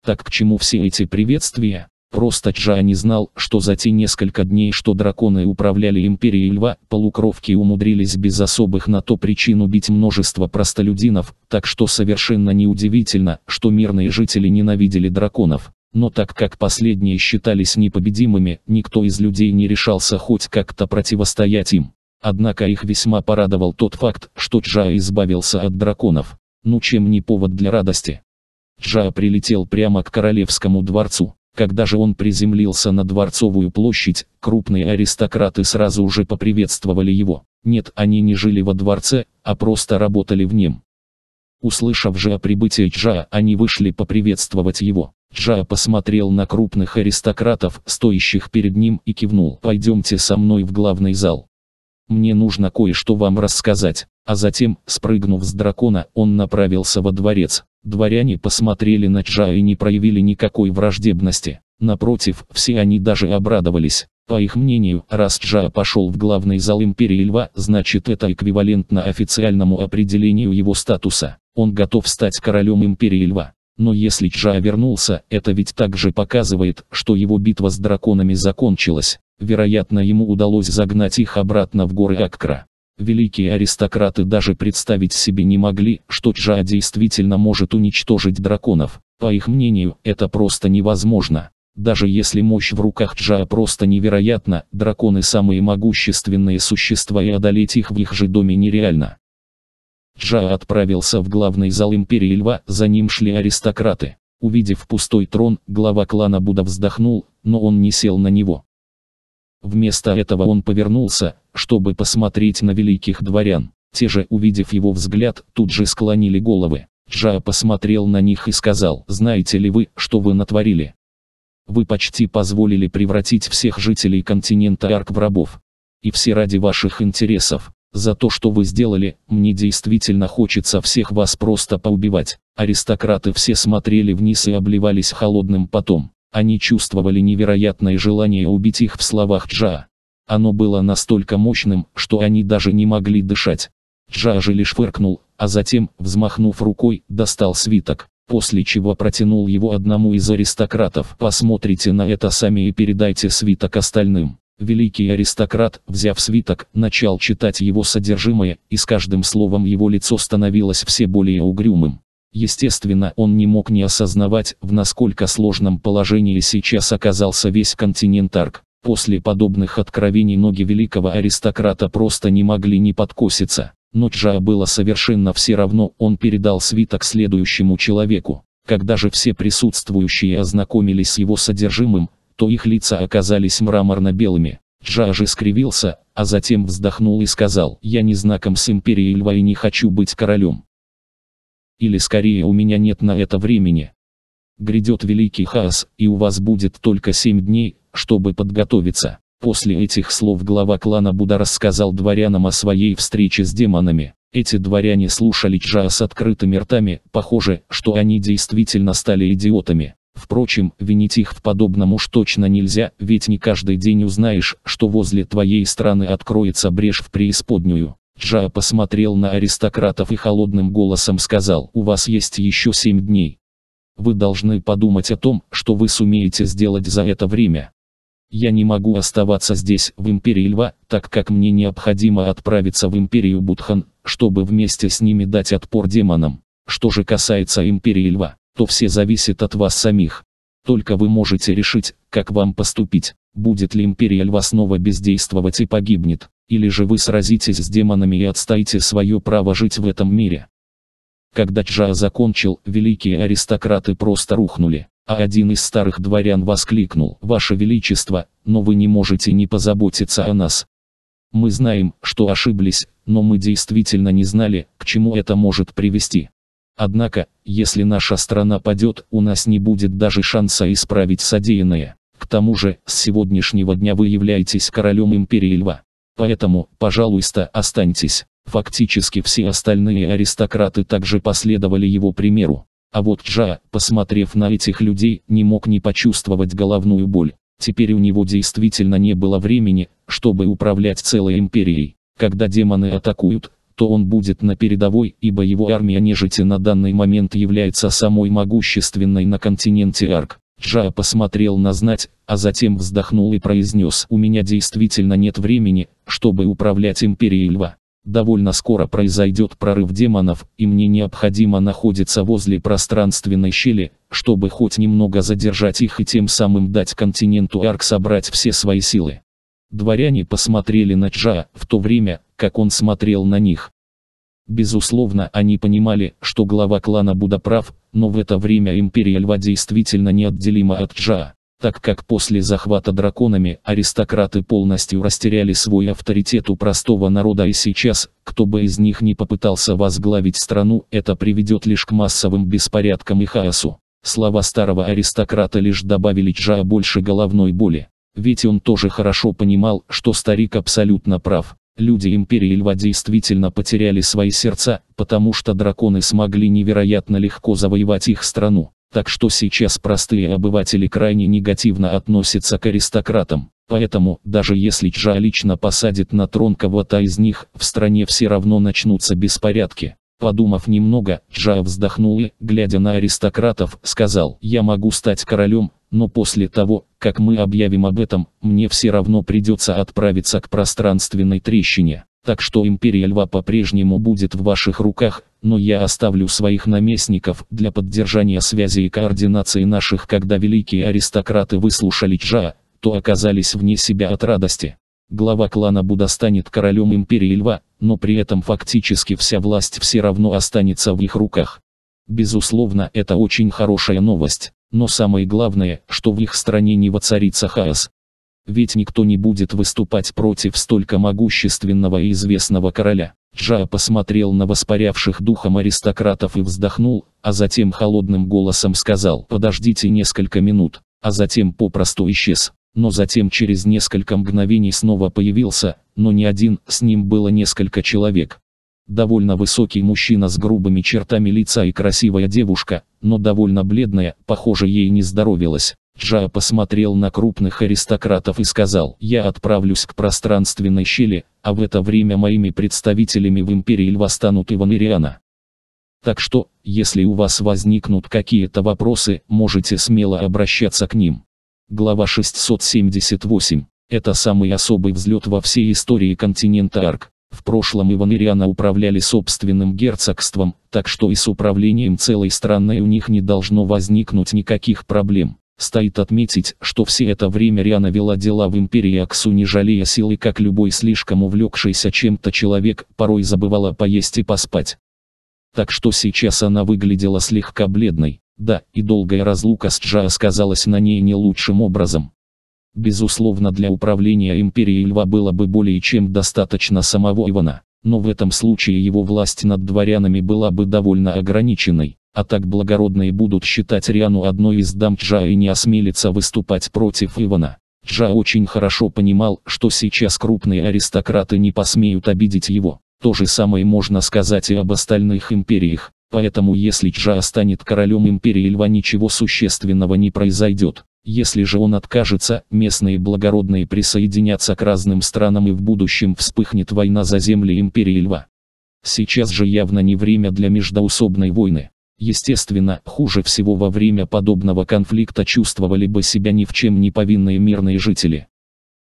Так к чему все эти приветствия? Просто Джа не знал, что за те несколько дней, что драконы управляли Империей Льва, полукровки умудрились без особых на то причин убить множество простолюдинов, так что совершенно неудивительно, что мирные жители ненавидели драконов. Но так как последние считались непобедимыми, никто из людей не решался хоть как-то противостоять им. Однако их весьма порадовал тот факт, что Чжа избавился от драконов. Ну чем не повод для радости? Чжа прилетел прямо к королевскому дворцу. Когда же он приземлился на Дворцовую площадь, крупные аристократы сразу же поприветствовали его. Нет, они не жили во дворце, а просто работали в нем. Услышав же о прибытии Чжа, они вышли поприветствовать его. Джа посмотрел на крупных аристократов, стоящих перед ним, и кивнул. «Пойдемте со мной в главный зал. Мне нужно кое-что вам рассказать». А затем, спрыгнув с дракона, он направился во дворец. Дворяне посмотрели на Джа и не проявили никакой враждебности. Напротив, все они даже обрадовались. По их мнению, раз Джа пошел в главный зал Империи Льва, значит это эквивалентно официальному определению его статуса. Он готов стать королем Империи Льва. Но если Чжа вернулся, это ведь также показывает, что его битва с драконами закончилась. Вероятно, ему удалось загнать их обратно в горы Аккра. Великие аристократы даже представить себе не могли, что Чжа действительно может уничтожить драконов. По их мнению, это просто невозможно. Даже если мощь в руках Чжа просто невероятна, драконы самые могущественные существа и одолеть их в их же доме нереально. Джа отправился в главный зал Империи Льва, за ним шли аристократы. Увидев пустой трон, глава клана Буда вздохнул, но он не сел на него. Вместо этого он повернулся, чтобы посмотреть на великих дворян. Те же, увидев его взгляд, тут же склонили головы. Джа посмотрел на них и сказал, «Знаете ли вы, что вы натворили? Вы почти позволили превратить всех жителей континента Арк в рабов. И все ради ваших интересов. За то, что вы сделали, мне действительно хочется всех вас просто поубивать. Аристократы все смотрели вниз и обливались холодным потом. Они чувствовали невероятное желание убить их в словах Джа. Оно было настолько мощным, что они даже не могли дышать. Джа же лишь фыркнул, а затем, взмахнув рукой, достал свиток, после чего протянул его одному из аристократов. Посмотрите на это сами и передайте свиток остальным. Великий аристократ, взяв свиток, начал читать его содержимое, и с каждым словом его лицо становилось все более угрюмым. Естественно, он не мог не осознавать, в насколько сложном положении сейчас оказался весь континент Арк. После подобных откровений ноги великого аристократа просто не могли не подкоситься. Но Джа было совершенно все равно, он передал свиток следующему человеку. Когда же все присутствующие ознакомились с его содержимым, что их лица оказались мраморно-белыми. Джаж скривился, а затем вздохнул и сказал, «Я не знаком с империей льва и не хочу быть королем. Или скорее у меня нет на это времени. Грядет великий хаос, и у вас будет только семь дней, чтобы подготовиться». После этих слов глава клана Буда рассказал дворянам о своей встрече с демонами. Эти дворяне слушали Джа с открытыми ртами, похоже, что они действительно стали идиотами. Впрочем, винить их в подобном уж точно нельзя, ведь не каждый день узнаешь, что возле твоей страны откроется брешь в преисподнюю. Джая посмотрел на аристократов и холодным голосом сказал, у вас есть еще семь дней. Вы должны подумать о том, что вы сумеете сделать за это время. Я не могу оставаться здесь, в Империи Льва, так как мне необходимо отправиться в Империю Будхан, чтобы вместе с ними дать отпор демонам. Что же касается Империи Льва, то все зависит от вас самих. Только вы можете решить, как вам поступить, будет ли Империя Льва снова бездействовать и погибнет, или же вы сразитесь с демонами и отстоите свое право жить в этом мире. Когда Джа закончил, великие аристократы просто рухнули, а один из старых дворян воскликнул «Ваше Величество, но вы не можете не позаботиться о нас». Мы знаем, что ошиблись, но мы действительно не знали, к чему это может привести. Однако, если наша страна падет, у нас не будет даже шанса исправить содеянное. К тому же, с сегодняшнего дня вы являетесь королем империи льва. Поэтому, пожалуйста, останьтесь. Фактически все остальные аристократы также последовали его примеру. А вот Джа, посмотрев на этих людей, не мог не почувствовать головную боль. Теперь у него действительно не было времени, чтобы управлять целой империей. Когда демоны атакуют, то он будет на передовой, ибо его армия нежити на данный момент является самой могущественной на континенте Арк. Джа посмотрел на знать, а затем вздохнул и произнес «У меня действительно нет времени, чтобы управлять Империей Льва. Довольно скоро произойдет прорыв демонов, и мне необходимо находиться возле пространственной щели, чтобы хоть немного задержать их и тем самым дать континенту Арк собрать все свои силы. Дворяне посмотрели на Джа, в то время, как он смотрел на них. Безусловно, они понимали, что глава клана Буда прав, но в это время Империя Льва действительно неотделима от Джа, так как после захвата драконами аристократы полностью растеряли свой авторитет у простого народа и сейчас, кто бы из них не попытался возглавить страну, это приведет лишь к массовым беспорядкам и хаосу. Слова старого аристократа лишь добавили Джа больше головной боли. Ведь он тоже хорошо понимал, что старик абсолютно прав. Люди Империи Льва действительно потеряли свои сердца, потому что драконы смогли невероятно легко завоевать их страну. Так что сейчас простые обыватели крайне негативно относятся к аристократам. Поэтому, даже если Чжа лично посадит на трон кого-то из них, в стране все равно начнутся беспорядки. Подумав немного, Чжа вздохнул и, глядя на аристократов, сказал, «Я могу стать королем, но после того, как мы объявим об этом, мне все равно придется отправиться к пространственной трещине. Так что империя льва по-прежнему будет в ваших руках, но я оставлю своих наместников для поддержания связи и координации наших. Когда великие аристократы выслушали Чжа, то оказались вне себя от радости. Глава клана Буда станет королем империи льва, но при этом фактически вся власть все равно останется в их руках. Безусловно, это очень хорошая новость. Но самое главное, что в их стране не воцарится хаос. Ведь никто не будет выступать против столько могущественного и известного короля. Джа посмотрел на воспарявших духом аристократов и вздохнул, а затем холодным голосом сказал «Подождите несколько минут», а затем попросту исчез. Но затем через несколько мгновений снова появился, но не один, с ним было несколько человек довольно высокий мужчина с грубыми чертами лица и красивая девушка, но довольно бледная, похоже ей не здоровилось. Джа посмотрел на крупных аристократов и сказал, «Я отправлюсь к пространственной щели, а в это время моими представителями в Империи Льва станут Иван и Так что, если у вас возникнут какие-то вопросы, можете смело обращаться к ним». Глава 678. Это самый особый взлет во всей истории континента Арк. В прошлом Иван и управляли собственным герцогством, так что и с управлением целой страны у них не должно возникнуть никаких проблем. Стоит отметить, что все это время Риана вела дела в империи Аксу не жалея силы, как любой слишком увлекшийся чем-то человек, порой забывала поесть и поспать. Так что сейчас она выглядела слегка бледной. Да, и долгая разлука с Джа сказалась на ней не лучшим образом. Безусловно для управления империей Льва было бы более чем достаточно самого Ивана, но в этом случае его власть над дворянами была бы довольно ограниченной, а так благородные будут считать Риану одной из дам Чжа и не осмелится выступать против Ивана. Джа очень хорошо понимал, что сейчас крупные аристократы не посмеют обидеть его. То же самое можно сказать и об остальных империях, поэтому если Джа станет королем империи Льва ничего существенного не произойдет. Если же он откажется, местные благородные присоединятся к разным странам и в будущем вспыхнет война за земли империи Льва. Сейчас же явно не время для междоусобной войны. Естественно, хуже всего во время подобного конфликта чувствовали бы себя ни в чем не повинные мирные жители.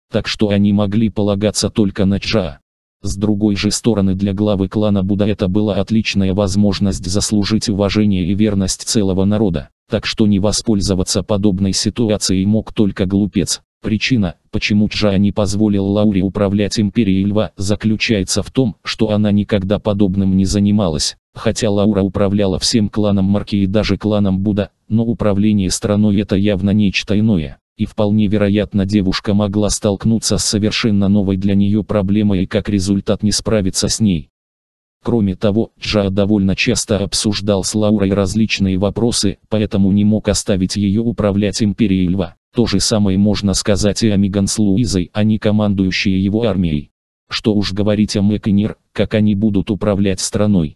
Так что они могли полагаться только на Чжа. С другой же стороны для главы клана Буда это была отличная возможность заслужить уважение и верность целого народа так что не воспользоваться подобной ситуацией мог только глупец. Причина, почему Чжа не позволил Лауре управлять империей Льва, заключается в том, что она никогда подобным не занималась. Хотя Лаура управляла всем кланом Марки и даже кланом Будда, но управление страной это явно нечто иное. И вполне вероятно девушка могла столкнуться с совершенно новой для нее проблемой и как результат не справиться с ней. Кроме того, Джа довольно часто обсуждал с Лаурой различные вопросы, поэтому не мог оставить ее управлять империей Льва. То же самое можно сказать и о Меган с Луизой, они а командующие его армией. Что уж говорить о Мэк как они будут управлять страной.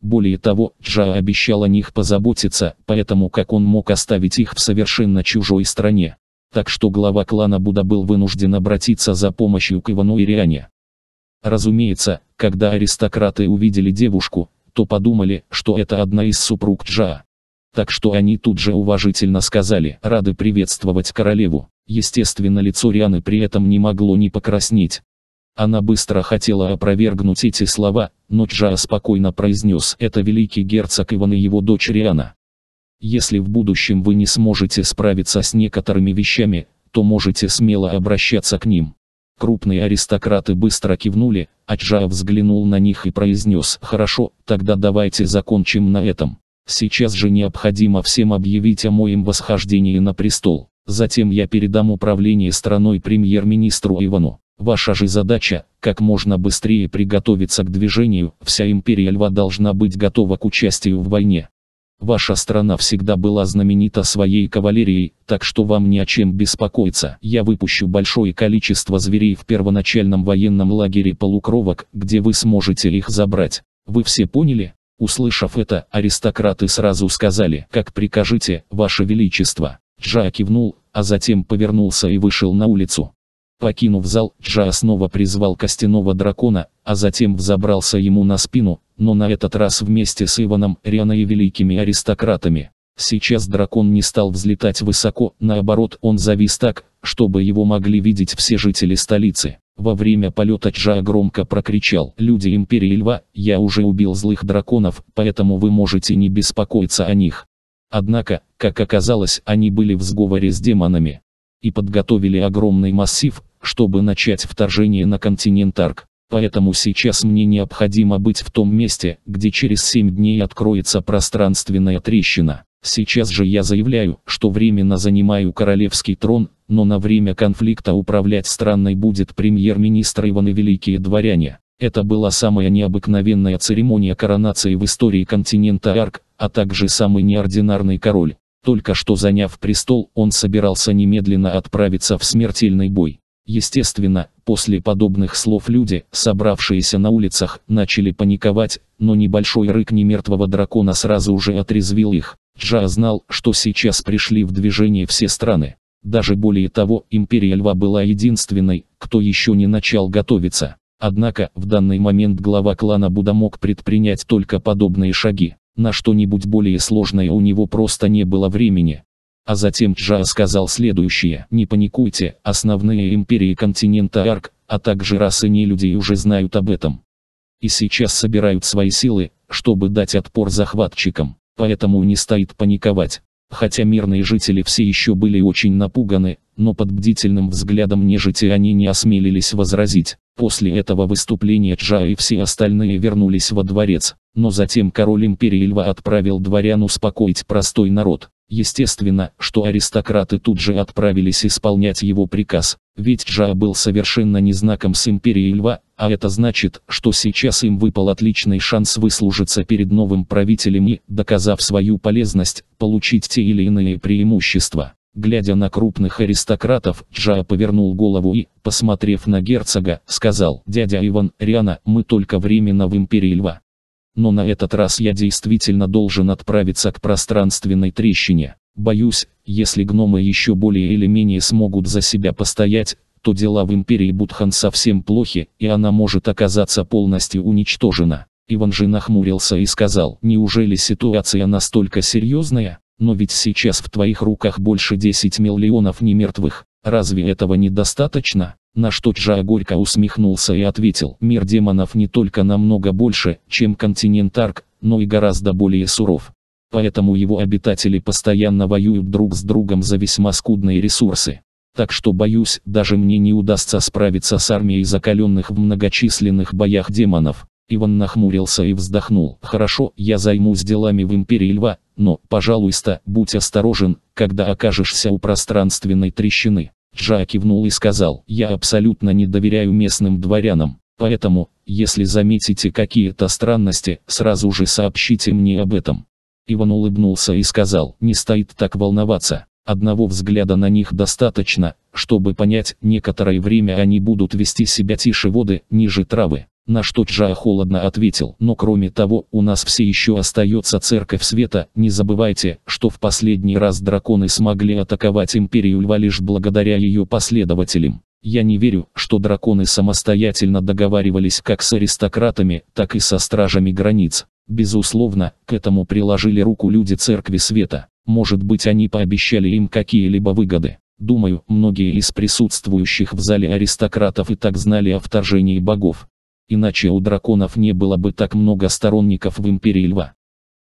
Более того, Джа обещал о них позаботиться, поэтому как он мог оставить их в совершенно чужой стране. Так что глава клана Буда был вынужден обратиться за помощью к Ивану и Риане. Разумеется, когда аристократы увидели девушку, то подумали, что это одна из супруг Джа. Так что они тут же уважительно сказали, рады приветствовать королеву. Естественно, лицо Рианы при этом не могло не покраснеть. Она быстро хотела опровергнуть эти слова, но Джа спокойно произнес, это великий герцог Иван и его дочь Риана. Если в будущем вы не сможете справиться с некоторыми вещами, то можете смело обращаться к ним. Крупные аристократы быстро кивнули, Аджа взглянул на них и произнес «Хорошо, тогда давайте закончим на этом. Сейчас же необходимо всем объявить о моем восхождении на престол. Затем я передам управление страной премьер-министру Ивану. Ваша же задача, как можно быстрее приготовиться к движению, вся империя Льва должна быть готова к участию в войне. Ваша страна всегда была знаменита своей кавалерией, так что вам не о чем беспокоиться. Я выпущу большое количество зверей в первоначальном военном лагере полукровок, где вы сможете их забрать. Вы все поняли? Услышав это, аристократы сразу сказали, как прикажете, ваше величество. Джа кивнул, а затем повернулся и вышел на улицу. Покинув зал, Джа снова призвал костяного дракона, а затем взобрался ему на спину, но на этот раз вместе с Иваном, Риана и великими аристократами. Сейчас дракон не стал взлетать высоко, наоборот он завис так, чтобы его могли видеть все жители столицы. Во время полета Джа громко прокричал «Люди Империи Льва, я уже убил злых драконов, поэтому вы можете не беспокоиться о них». Однако, как оказалось, они были в сговоре с демонами и подготовили огромный массив, чтобы начать вторжение на континент Арк. Поэтому сейчас мне необходимо быть в том месте, где через 7 дней откроется пространственная трещина. Сейчас же я заявляю, что временно занимаю королевский трон, но на время конфликта управлять страной будет премьер-министр Иван и Великие Дворяне. Это была самая необыкновенная церемония коронации в истории континента Арк, а также самый неординарный король. Только что заняв престол, он собирался немедленно отправиться в смертельный бой. Естественно, после подобных слов люди, собравшиеся на улицах, начали паниковать, но небольшой рык немертвого дракона сразу же отрезвил их. Джа знал, что сейчас пришли в движение все страны. Даже более того, империя льва была единственной, кто еще не начал готовиться. Однако, в данный момент глава клана Буда мог предпринять только подобные шаги. На что-нибудь более сложное у него просто не было времени. А затем Джа сказал следующее. Не паникуйте, основные империи континента Арк, а также расы нелюдей уже знают об этом. И сейчас собирают свои силы, чтобы дать отпор захватчикам. Поэтому не стоит паниковать. Хотя мирные жители все еще были очень напуганы, но под бдительным взглядом нежити они не осмелились возразить. После этого выступления Джа и все остальные вернулись во дворец, но затем король империи Льва отправил дворян успокоить простой народ. Естественно, что аристократы тут же отправились исполнять его приказ, ведь Джа был совершенно не знаком с империей Льва, а это значит, что сейчас им выпал отличный шанс выслужиться перед новым правителем и, доказав свою полезность, получить те или иные преимущества. Глядя на крупных аристократов, Джа повернул голову и, посмотрев на герцога, сказал «Дядя Иван, Риана, мы только временно в империи Льва». Но на этот раз я действительно должен отправиться к пространственной трещине. Боюсь, если гномы еще более или менее смогут за себя постоять, то дела в империи Будхан совсем плохи, и она может оказаться полностью уничтожена. Иван же нахмурился и сказал, неужели ситуация настолько серьезная? Но ведь сейчас в твоих руках больше 10 миллионов немертвых. Разве этого недостаточно? На что Джа горько усмехнулся и ответил, мир демонов не только намного больше, чем континент Арк, но и гораздо более суров. Поэтому его обитатели постоянно воюют друг с другом за весьма скудные ресурсы. Так что боюсь, даже мне не удастся справиться с армией закаленных в многочисленных боях демонов. Иван нахмурился и вздохнул. «Хорошо, я займусь делами в Империи Льва, но, пожалуйста, будь осторожен, когда окажешься у пространственной трещины. Джа кивнул и сказал, я абсолютно не доверяю местным дворянам, поэтому, если заметите какие-то странности, сразу же сообщите мне об этом. Иван улыбнулся и сказал, не стоит так волноваться. Одного взгляда на них достаточно, чтобы понять, некоторое время они будут вести себя тише воды, ниже травы. На что Джа холодно ответил, но кроме того, у нас все еще остается Церковь Света, не забывайте, что в последний раз драконы смогли атаковать Империю Льва лишь благодаря ее последователям. Я не верю, что драконы самостоятельно договаривались как с аристократами, так и со стражами границ. Безусловно, к этому приложили руку люди Церкви Света. Может быть они пообещали им какие-либо выгоды. Думаю, многие из присутствующих в зале аристократов и так знали о вторжении богов. Иначе у драконов не было бы так много сторонников в Империи Льва.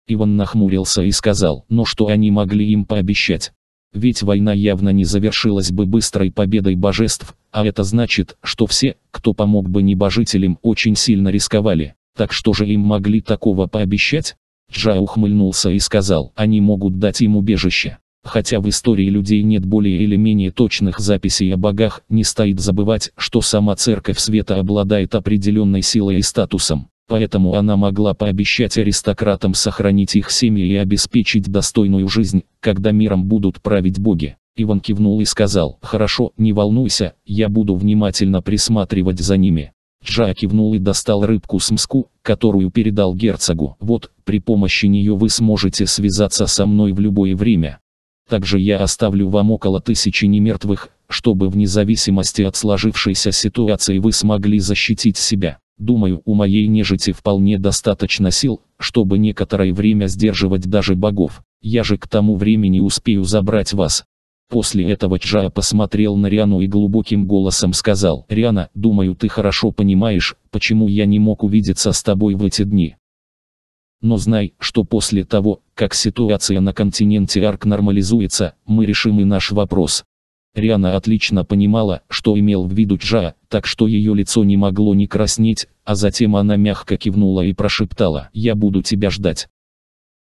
Иван нахмурился и сказал, но «Ну что они могли им пообещать? Ведь война явно не завершилась бы быстрой победой божеств, а это значит, что все, кто помог бы небожителям, очень сильно рисковали. Так что же им могли такого пообещать? Джа ухмыльнулся и сказал, они могут дать им убежище. Хотя в истории людей нет более или менее точных записей о богах, не стоит забывать, что сама Церковь Света обладает определенной силой и статусом. Поэтому она могла пообещать аристократам сохранить их семьи и обеспечить достойную жизнь, когда миром будут править боги. Иван кивнул и сказал, «Хорошо, не волнуйся, я буду внимательно присматривать за ними». Джа кивнул и достал рыбку с мску, которую передал герцогу. «Вот, при помощи нее вы сможете связаться со мной в любое время». Также я оставлю вам около тысячи немертвых, чтобы в независимости от сложившейся ситуации вы смогли защитить себя. Думаю, у моей нежити вполне достаточно сил, чтобы некоторое время сдерживать даже богов. Я же к тому времени успею забрать вас. После этого Чжа посмотрел на Риану и глубоким голосом сказал, «Риана, думаю, ты хорошо понимаешь, почему я не мог увидеться с тобой в эти дни. Но знай, что после того, как ситуация на континенте Арк нормализуется, мы решим и наш вопрос. Риана отлично понимала, что имел в виду Джа, так что ее лицо не могло не краснеть, а затем она мягко кивнула и прошептала «Я буду тебя ждать».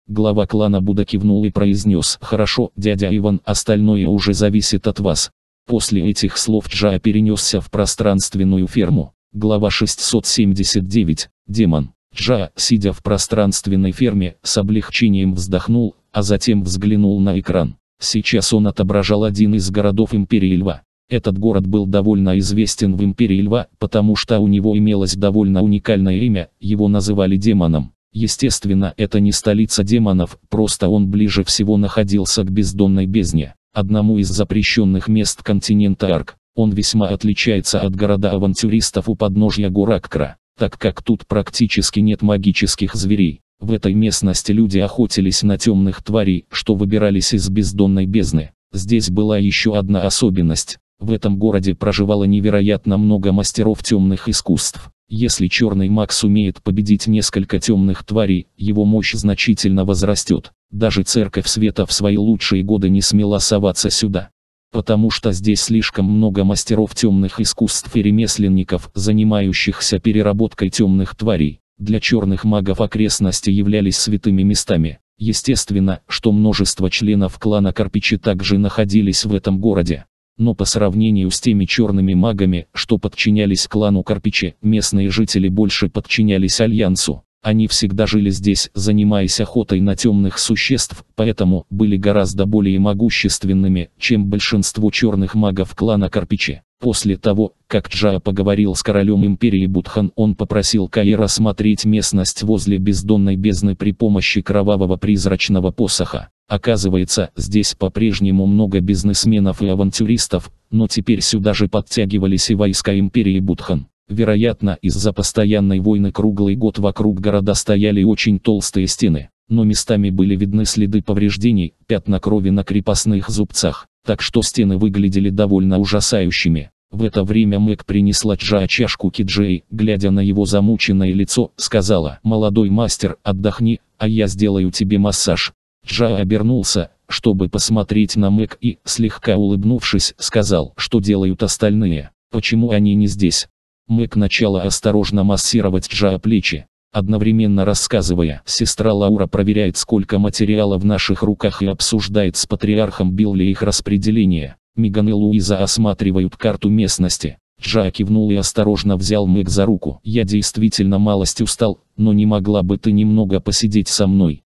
Глава клана Буда кивнул и произнес «Хорошо, дядя Иван, остальное уже зависит от вас». После этих слов Джа перенесся в пространственную ферму. Глава 679. Демон. Джа, сидя в пространственной ферме, с облегчением вздохнул, а затем взглянул на экран. Сейчас он отображал один из городов Империи Льва. Этот город был довольно известен в Империи Льва, потому что у него имелось довольно уникальное имя, его называли демоном. Естественно, это не столица демонов, просто он ближе всего находился к бездонной бездне, одному из запрещенных мест континента Арк. Он весьма отличается от города авантюристов у подножья Гураккра так как тут практически нет магических зверей. В этой местности люди охотились на темных тварей, что выбирались из бездонной бездны. Здесь была еще одна особенность. В этом городе проживало невероятно много мастеров темных искусств. Если черный маг сумеет победить несколько темных тварей, его мощь значительно возрастет. Даже церковь света в свои лучшие годы не смела соваться сюда потому что здесь слишком много мастеров темных искусств и ремесленников, занимающихся переработкой темных тварей. Для черных магов окрестности являлись святыми местами. Естественно, что множество членов клана Карпичи также находились в этом городе. Но по сравнению с теми черными магами, что подчинялись клану Карпичи, местные жители больше подчинялись Альянсу. Они всегда жили здесь, занимаясь охотой на темных существ, поэтому были гораздо более могущественными, чем большинство черных магов клана Карпичи. После того, как Джая поговорил с королем империи Будхан, он попросил Каира рассмотреть местность возле бездонной бездны при помощи кровавого призрачного посоха. Оказывается, здесь по-прежнему много бизнесменов и авантюристов, но теперь сюда же подтягивались и войска империи Будхан. Вероятно, из-за постоянной войны круглый год вокруг города стояли очень толстые стены, но местами были видны следы повреждений, пятна крови на крепостных зубцах, так что стены выглядели довольно ужасающими. В это время Мэг принесла Джа чашку Киджей, глядя на его замученное лицо, сказала, «Молодой мастер, отдохни, а я сделаю тебе массаж». Джа обернулся, чтобы посмотреть на Мэг и, слегка улыбнувшись, сказал, что делают остальные, почему они не здесь. Мэг начала осторожно массировать Джа плечи, одновременно рассказывая. Сестра Лаура проверяет сколько материала в наших руках и обсуждает с патриархом Билли их распределение. Миган и Луиза осматривают карту местности. Джа кивнул и осторожно взял Мэг за руку. «Я действительно малость устал, но не могла бы ты немного посидеть со мной?»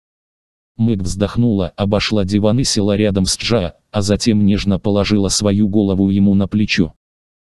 Мэг вздохнула, обошла диван и села рядом с Джа, а затем нежно положила свою голову ему на плечо.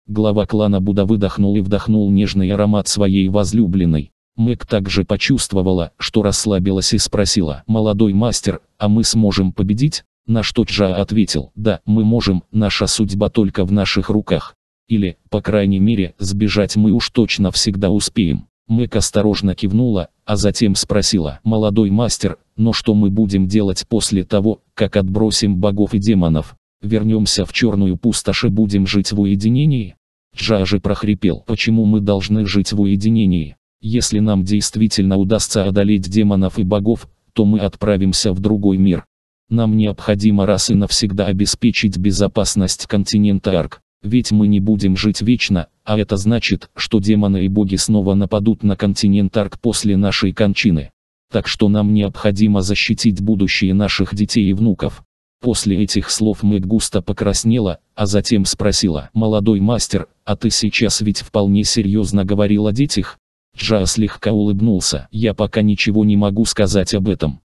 Глава клана Буда выдохнул и вдохнул нежный аромат своей возлюбленной. Мэг также почувствовала, что расслабилась и спросила, «Молодой мастер, а мы сможем победить?» На что Джа ответил, «Да, мы можем, наша судьба только в наших руках». Или, по крайней мере, сбежать мы уж точно всегда успеем. Мэг осторожно кивнула, а затем спросила, «Молодой мастер, но что мы будем делать после того, как отбросим богов и демонов?» вернемся в черную пустошь и будем жить в уединении? Джа прохрипел. Почему мы должны жить в уединении? Если нам действительно удастся одолеть демонов и богов, то мы отправимся в другой мир. Нам необходимо раз и навсегда обеспечить безопасность континента Арк. Ведь мы не будем жить вечно, а это значит, что демоны и боги снова нападут на континент Арк после нашей кончины. Так что нам необходимо защитить будущее наших детей и внуков. После этих слов Мэг густо покраснела, а затем спросила. «Молодой мастер, а ты сейчас ведь вполне серьезно говорил о детях?» Джа слегка улыбнулся. «Я пока ничего не могу сказать об этом.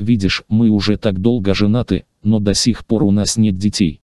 Видишь, мы уже так долго женаты, но до сих пор у нас нет детей.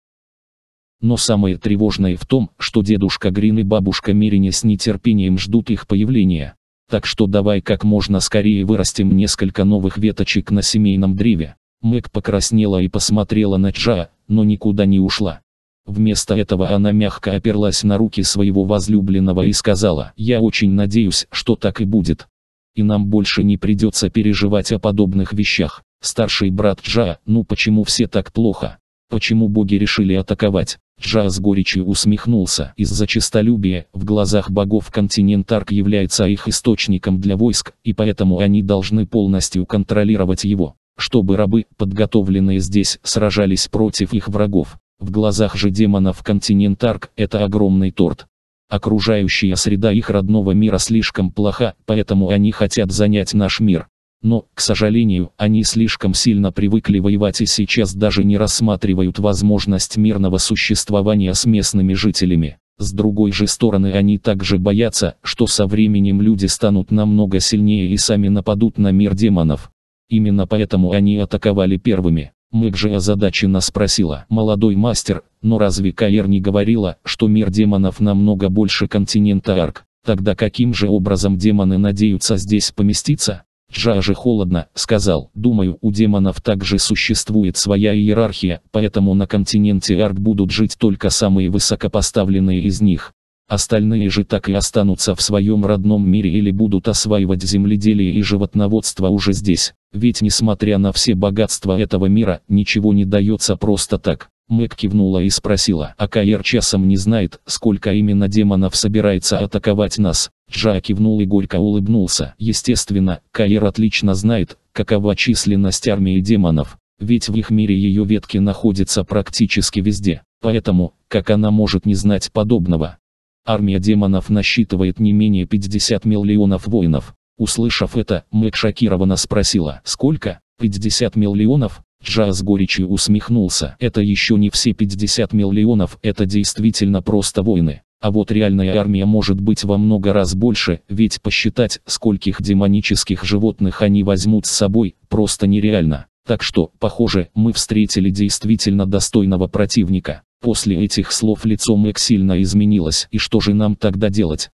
Но самое тревожное в том, что дедушка Грин и бабушка Мирине с нетерпением ждут их появления. Так что давай как можно скорее вырастим несколько новых веточек на семейном древе. Мэг покраснела и посмотрела на Ча, но никуда не ушла. Вместо этого она мягко оперлась на руки своего возлюбленного и сказала, «Я очень надеюсь, что так и будет. И нам больше не придется переживать о подобных вещах. Старший брат Джа, ну почему все так плохо? Почему боги решили атаковать?» Джа с горечью усмехнулся. Из-за честолюбия, в глазах богов континент Арк является их источником для войск, и поэтому они должны полностью контролировать его чтобы рабы, подготовленные здесь, сражались против их врагов. В глазах же демонов континент Арк – это огромный торт. Окружающая среда их родного мира слишком плоха, поэтому они хотят занять наш мир. Но, к сожалению, они слишком сильно привыкли воевать и сейчас даже не рассматривают возможность мирного существования с местными жителями. С другой же стороны они также боятся, что со временем люди станут намного сильнее и сами нападут на мир демонов. Именно поэтому они атаковали первыми. Мэг же озадаченно спросила, молодой мастер, но разве Каэр не говорила, что мир демонов намного больше континента Арк? Тогда каким же образом демоны надеются здесь поместиться? Джа же холодно, сказал, думаю, у демонов также существует своя иерархия, поэтому на континенте Арк будут жить только самые высокопоставленные из них. Остальные же так и останутся в своем родном мире или будут осваивать земледелие и животноводство уже здесь. Ведь несмотря на все богатства этого мира, ничего не дается просто так. Мэг кивнула и спросила, а Каэр часом не знает, сколько именно демонов собирается атаковать нас. Джа кивнул и горько улыбнулся. Естественно, Каэр отлично знает, какова численность армии демонов. Ведь в их мире ее ветки находятся практически везде. Поэтому, как она может не знать подобного? Армия демонов насчитывает не менее 50 миллионов воинов. Услышав это, Мэг шокированно спросила, сколько? 50 миллионов? Джаз с горечью усмехнулся. Это еще не все 50 миллионов, это действительно просто войны. А вот реальная армия может быть во много раз больше, ведь посчитать, скольких демонических животных они возьмут с собой, просто нереально. Так что, похоже, мы встретили действительно достойного противника. После этих слов лицо Мэг сильно изменилось, и что же нам тогда делать?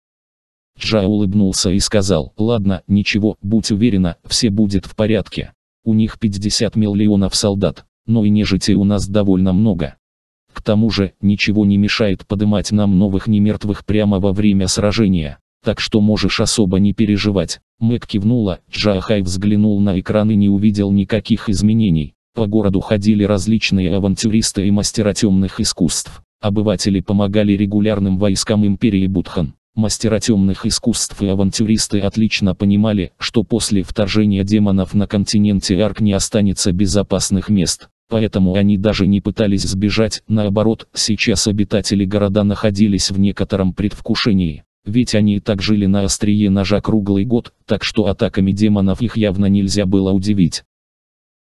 Джа улыбнулся и сказал, ладно, ничего, будь уверена, все будет в порядке. У них 50 миллионов солдат, но и нежити у нас довольно много. К тому же, ничего не мешает подымать нам новых немертвых прямо во время сражения, так что можешь особо не переживать. Мэг кивнула, Джа Хай взглянул на экран и не увидел никаких изменений. По городу ходили различные авантюристы и мастера темных искусств. Обыватели помогали регулярным войскам империи Будхан. Мастера темных искусств и авантюристы отлично понимали, что после вторжения демонов на континенте Арк не останется безопасных мест. Поэтому они даже не пытались сбежать, наоборот, сейчас обитатели города находились в некотором предвкушении. Ведь они и так жили на острие ножа круглый год, так что атаками демонов их явно нельзя было удивить.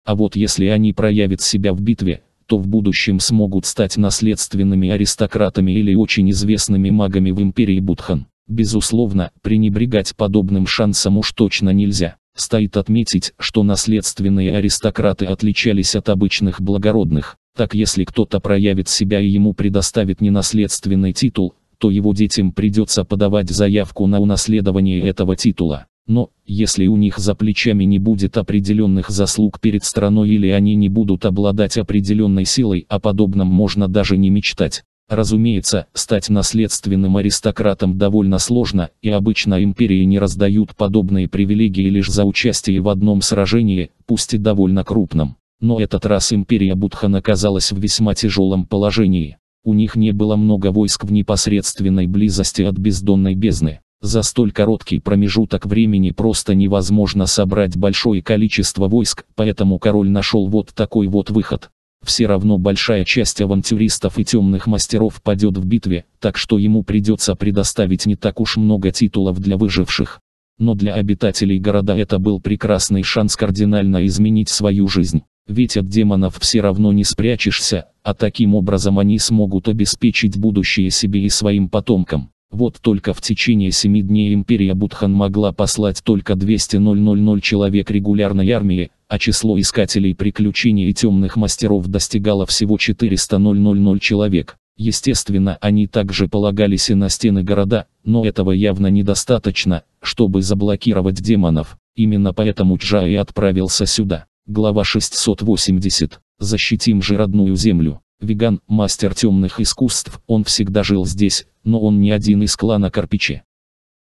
А вот если они проявят себя в битве, то в будущем смогут стать наследственными аристократами или очень известными магами в империи Будхан. Безусловно, пренебрегать подобным шансом уж точно нельзя. Стоит отметить, что наследственные аристократы отличались от обычных благородных. Так если кто-то проявит себя и ему предоставит ненаследственный титул, то его детям придется подавать заявку на унаследование этого титула. Но, если у них за плечами не будет определенных заслуг перед страной или они не будут обладать определенной силой, о подобном можно даже не мечтать. Разумеется, стать наследственным аристократом довольно сложно, и обычно империи не раздают подобные привилегии лишь за участие в одном сражении, пусть и довольно крупном. Но этот раз империя Будхан оказалась в весьма тяжелом положении. У них не было много войск в непосредственной близости от бездонной бездны. За столь короткий промежуток времени просто невозможно собрать большое количество войск, поэтому король нашел вот такой вот выход. Все равно большая часть авантюристов и темных мастеров падет в битве, так что ему придется предоставить не так уж много титулов для выживших. Но для обитателей города это был прекрасный шанс кардинально изменить свою жизнь. Ведь от демонов все равно не спрячешься, а таким образом они смогут обеспечить будущее себе и своим потомкам. Вот только в течение семи дней империя Будхан могла послать только 200 000 человек регулярной армии, а число искателей приключений и темных мастеров достигало всего 400 000 человек. Естественно, они также полагались и на стены города, но этого явно недостаточно, чтобы заблокировать демонов. Именно поэтому Джа отправился сюда. Глава 680. Защитим же родную землю. Веган, мастер темных искусств, он всегда жил здесь, но он не один из клана Карпичи.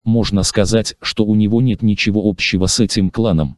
Можно сказать, что у него нет ничего общего с этим кланом.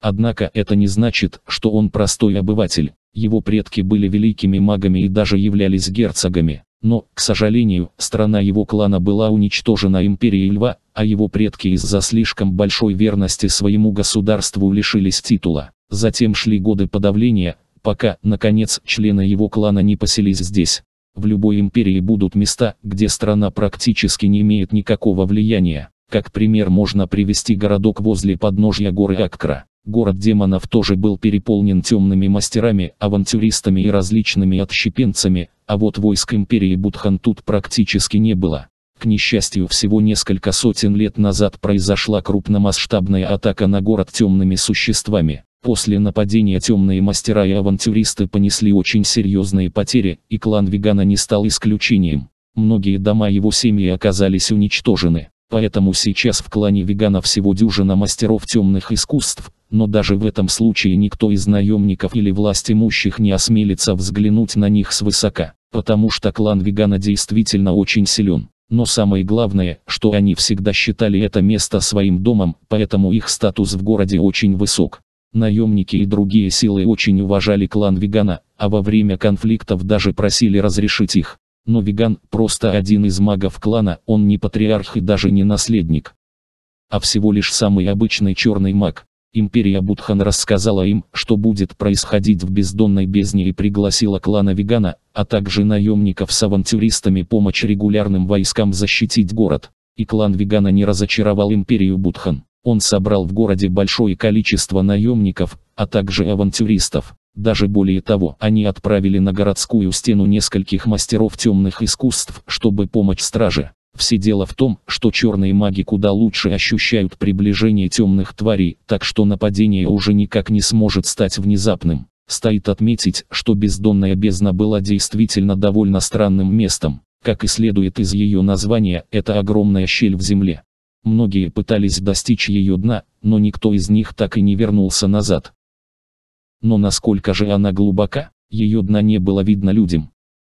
Однако это не значит, что он простой обыватель. Его предки были великими магами и даже являлись герцогами. Но, к сожалению, страна его клана была уничтожена империей льва, а его предки из-за слишком большой верности своему государству лишились титула. Затем шли годы подавления, пока, наконец, члены его клана не поселись здесь. В любой империи будут места, где страна практически не имеет никакого влияния. Как пример можно привести городок возле подножья горы Аккра. Город демонов тоже был переполнен темными мастерами, авантюристами и различными отщепенцами, а вот войск империи Будхан тут практически не было. К несчастью, всего несколько сотен лет назад произошла крупномасштабная атака на город темными существами. После нападения темные мастера и авантюристы понесли очень серьезные потери, и клан Вегана не стал исключением. Многие дома его семьи оказались уничтожены. Поэтому сейчас в клане Вегана всего дюжина мастеров темных искусств, но даже в этом случае никто из наемников или власть имущих не осмелится взглянуть на них свысока, потому что клан Вегана действительно очень силен. Но самое главное, что они всегда считали это место своим домом, поэтому их статус в городе очень высок. Наемники и другие силы очень уважали клан Вегана, а во время конфликтов даже просили разрешить их. Но Веган просто один из магов клана, он не патриарх и даже не наследник. А всего лишь самый обычный черный маг. Империя Будхан рассказала им, что будет происходить в бездонной бездне и пригласила клана Вегана, а также наемников с авантюристами помочь регулярным войскам защитить город. И клан Вегана не разочаровал империю Будхан. Он собрал в городе большое количество наемников, а также авантюристов. Даже более того, они отправили на городскую стену нескольких мастеров темных искусств, чтобы помочь страже. Все дело в том, что черные маги куда лучше ощущают приближение темных тварей, так что нападение уже никак не сможет стать внезапным. Стоит отметить, что бездонная бездна была действительно довольно странным местом. Как и следует из ее названия, это огромная щель в земле. Многие пытались достичь ее дна, но никто из них так и не вернулся назад. Но насколько же она глубока, ее дна не было видно людям.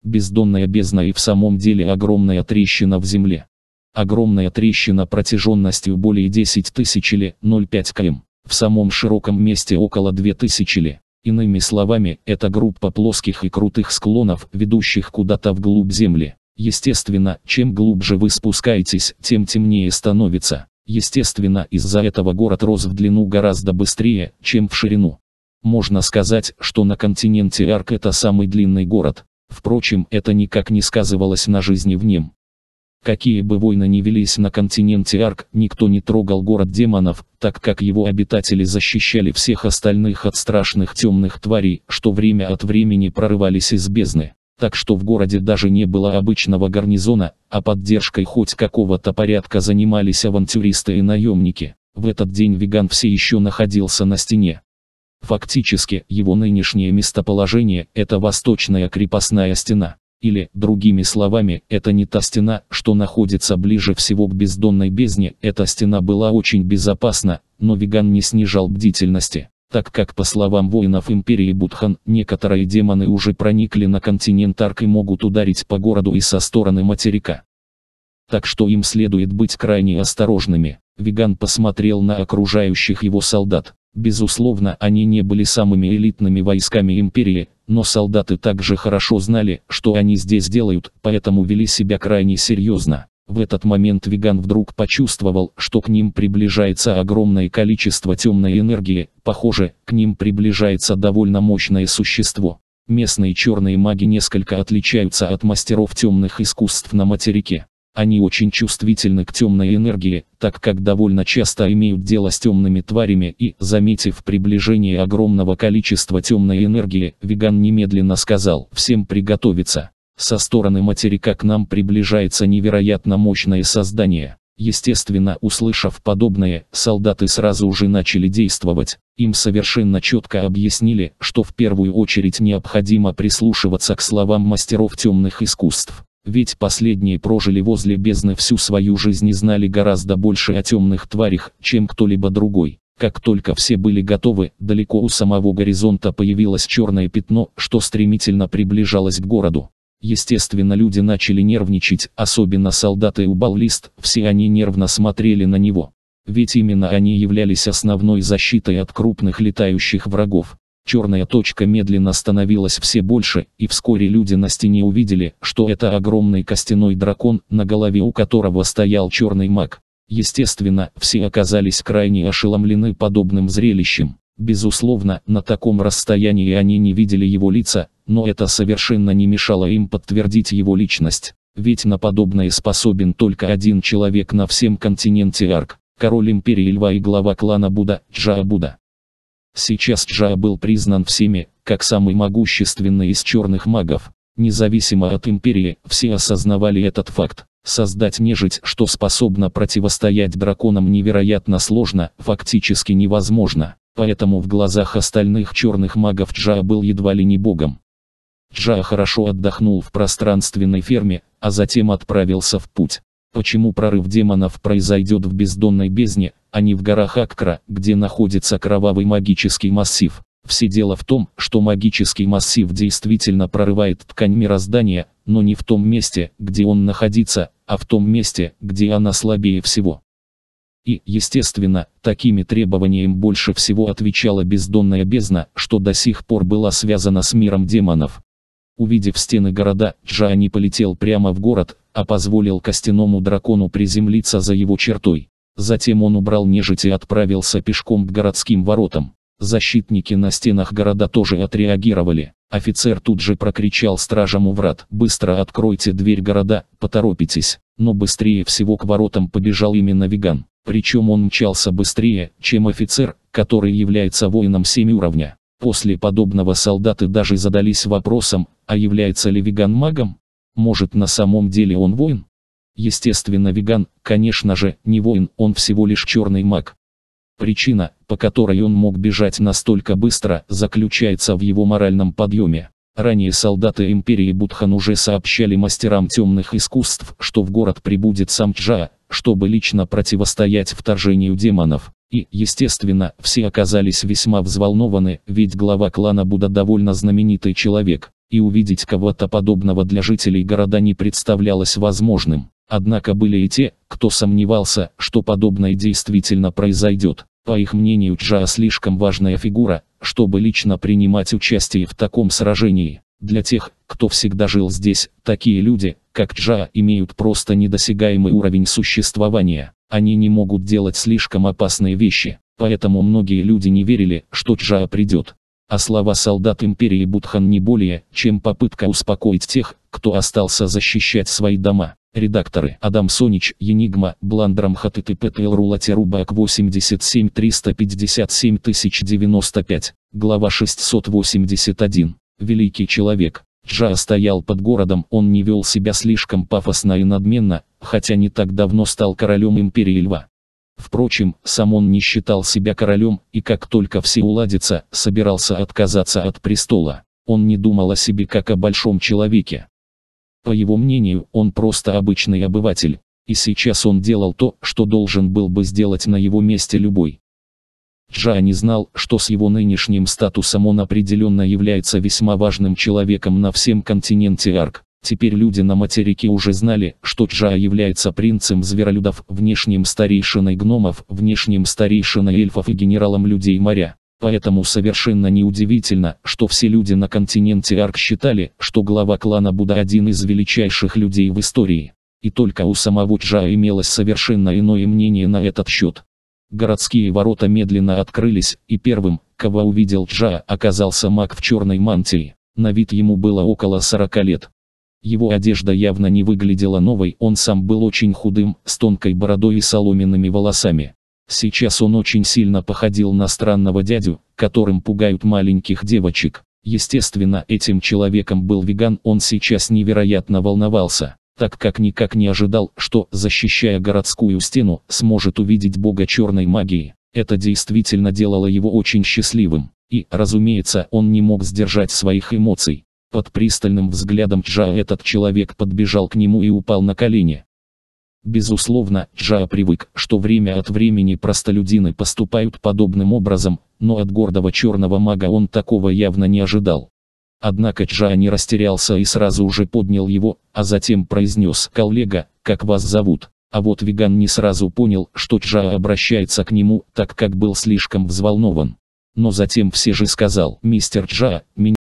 Бездонная бездна и в самом деле огромная трещина в земле. Огромная трещина протяженностью более 10 тысяч или 0,5 км, в самом широком месте около 2000 ли. Иными словами, это группа плоских и крутых склонов, ведущих куда-то вглубь земли. Естественно, чем глубже вы спускаетесь, тем темнее становится. Естественно, из-за этого город рос в длину гораздо быстрее, чем в ширину. Можно сказать, что на континенте Арк это самый длинный город. Впрочем, это никак не сказывалось на жизни в нем. Какие бы войны ни велись на континенте Арк, никто не трогал город демонов, так как его обитатели защищали всех остальных от страшных темных тварей, что время от времени прорывались из бездны так что в городе даже не было обычного гарнизона, а поддержкой хоть какого-то порядка занимались авантюристы и наемники. В этот день веган все еще находился на стене. Фактически, его нынешнее местоположение – это восточная крепостная стена. Или, другими словами, это не та стена, что находится ближе всего к бездонной бездне. Эта стена была очень безопасна, но веган не снижал бдительности так как по словам воинов империи Будхан, некоторые демоны уже проникли на континент Арк и могут ударить по городу и со стороны материка. Так что им следует быть крайне осторожными. Веган посмотрел на окружающих его солдат. Безусловно, они не были самыми элитными войсками империи, но солдаты также хорошо знали, что они здесь делают, поэтому вели себя крайне серьезно. В этот момент веган вдруг почувствовал, что к ним приближается огромное количество темной энергии, похоже, к ним приближается довольно мощное существо. Местные черные маги несколько отличаются от мастеров темных искусств на материке. Они очень чувствительны к темной энергии, так как довольно часто имеют дело с темными тварями и, заметив приближение огромного количества темной энергии, веган немедленно сказал всем приготовиться. Со стороны материка к нам приближается невероятно мощное создание. Естественно, услышав подобное, солдаты сразу же начали действовать. Им совершенно четко объяснили, что в первую очередь необходимо прислушиваться к словам мастеров темных искусств. Ведь последние прожили возле бездны всю свою жизнь и знали гораздо больше о темных тварях, чем кто-либо другой. Как только все были готовы, далеко у самого горизонта появилось черное пятно, что стремительно приближалось к городу. Естественно, люди начали нервничать, особенно солдаты и убаллист. все они нервно смотрели на него. Ведь именно они являлись основной защитой от крупных летающих врагов. Черная точка медленно становилась все больше, и вскоре люди на стене увидели, что это огромный костяной дракон, на голове у которого стоял черный маг. Естественно, все оказались крайне ошеломлены подобным зрелищем. Безусловно, на таком расстоянии они не видели его лица, но это совершенно не мешало им подтвердить его личность. Ведь на подобное способен только один человек на всем континенте Арк, король империи Льва и глава клана Буда, Джаа Буда. Сейчас Джаа был признан всеми, как самый могущественный из черных магов. Независимо от империи, все осознавали этот факт. Создать нежить, что способна противостоять драконам невероятно сложно, фактически невозможно. Поэтому в глазах остальных черных магов Джаа был едва ли не богом. Джа хорошо отдохнул в пространственной ферме, а затем отправился в путь. Почему прорыв демонов произойдет в бездонной бездне, а не в горах Аккра, где находится кровавый магический массив? Все дело в том, что магический массив действительно прорывает ткань мироздания, но не в том месте, где он находится, а в том месте, где она слабее всего. И, естественно, такими требованиям больше всего отвечала бездонная бездна, что до сих пор была связана с миром демонов. Увидев стены города, Джа не полетел прямо в город, а позволил костяному дракону приземлиться за его чертой. Затем он убрал нежить и отправился пешком к городским воротам. Защитники на стенах города тоже отреагировали. Офицер тут же прокричал стражам у врат «Быстро откройте дверь города, поторопитесь». Но быстрее всего к воротам побежал именно веган. Причем он мчался быстрее, чем офицер, который является воином 7 уровня. После подобного солдаты даже задались вопросом, а является ли веган магом? Может на самом деле он воин? Естественно веган, конечно же, не воин, он всего лишь черный маг. Причина, по которой он мог бежать настолько быстро, заключается в его моральном подъеме. Ранее солдаты империи Будхан уже сообщали мастерам темных искусств, что в город прибудет сам Чжа, чтобы лично противостоять вторжению демонов. И, естественно, все оказались весьма взволнованы, ведь глава клана Буда довольно знаменитый человек, и увидеть кого-то подобного для жителей города не представлялось возможным. Однако были и те, кто сомневался, что подобное действительно произойдет. По их мнению Джа слишком важная фигура, чтобы лично принимать участие в таком сражении. Для тех, кто всегда жил здесь, такие люди, как Джа, имеют просто недосягаемый уровень существования. Они не могут делать слишком опасные вещи, поэтому многие люди не верили, что Чжа придет. А слова солдат империи Будхан не более, чем попытка успокоить тех, кто остался защищать свои дома. Редакторы Адам Сонич, Енигма, Бландрам ХТТПТЛ Рулатерубак 87 357 095, глава 681. Великий человек, Джа стоял под городом, он не вел себя слишком пафосно и надменно, хотя не так давно стал королем империи Льва. Впрочем, сам он не считал себя королем, и как только все уладится, собирался отказаться от престола. Он не думал о себе как о большом человеке. По его мнению, он просто обычный обыватель. И сейчас он делал то, что должен был бы сделать на его месте любой. Джа не знал, что с его нынешним статусом он определенно является весьма важным человеком на всем континенте Арк. Теперь люди на материке уже знали, что Джа является принцем зверолюдов, внешним старейшиной гномов, внешним старейшиной эльфов и генералом людей моря. Поэтому совершенно неудивительно, что все люди на континенте Арк считали, что глава клана Буда один из величайших людей в истории. И только у самого Джа имелось совершенно иное мнение на этот счет. Городские ворота медленно открылись, и первым, кого увидел Джа, оказался маг в черной мантии. На вид ему было около 40 лет. Его одежда явно не выглядела новой, он сам был очень худым, с тонкой бородой и соломенными волосами. Сейчас он очень сильно походил на странного дядю, которым пугают маленьких девочек. Естественно, этим человеком был веган, он сейчас невероятно волновался так как никак не ожидал, что, защищая городскую стену, сможет увидеть бога черной магии. Это действительно делало его очень счастливым. И, разумеется, он не мог сдержать своих эмоций. Под пристальным взглядом Джа этот человек подбежал к нему и упал на колени. Безусловно, Джа привык, что время от времени простолюдины поступают подобным образом, но от гордого черного мага он такого явно не ожидал. Однако Чжа не растерялся и сразу уже поднял его, а затем произнес «Коллега, как вас зовут?» А вот веган не сразу понял, что Чжа обращается к нему, так как был слишком взволнован. Но затем все же сказал «Мистер Чжа, меня...»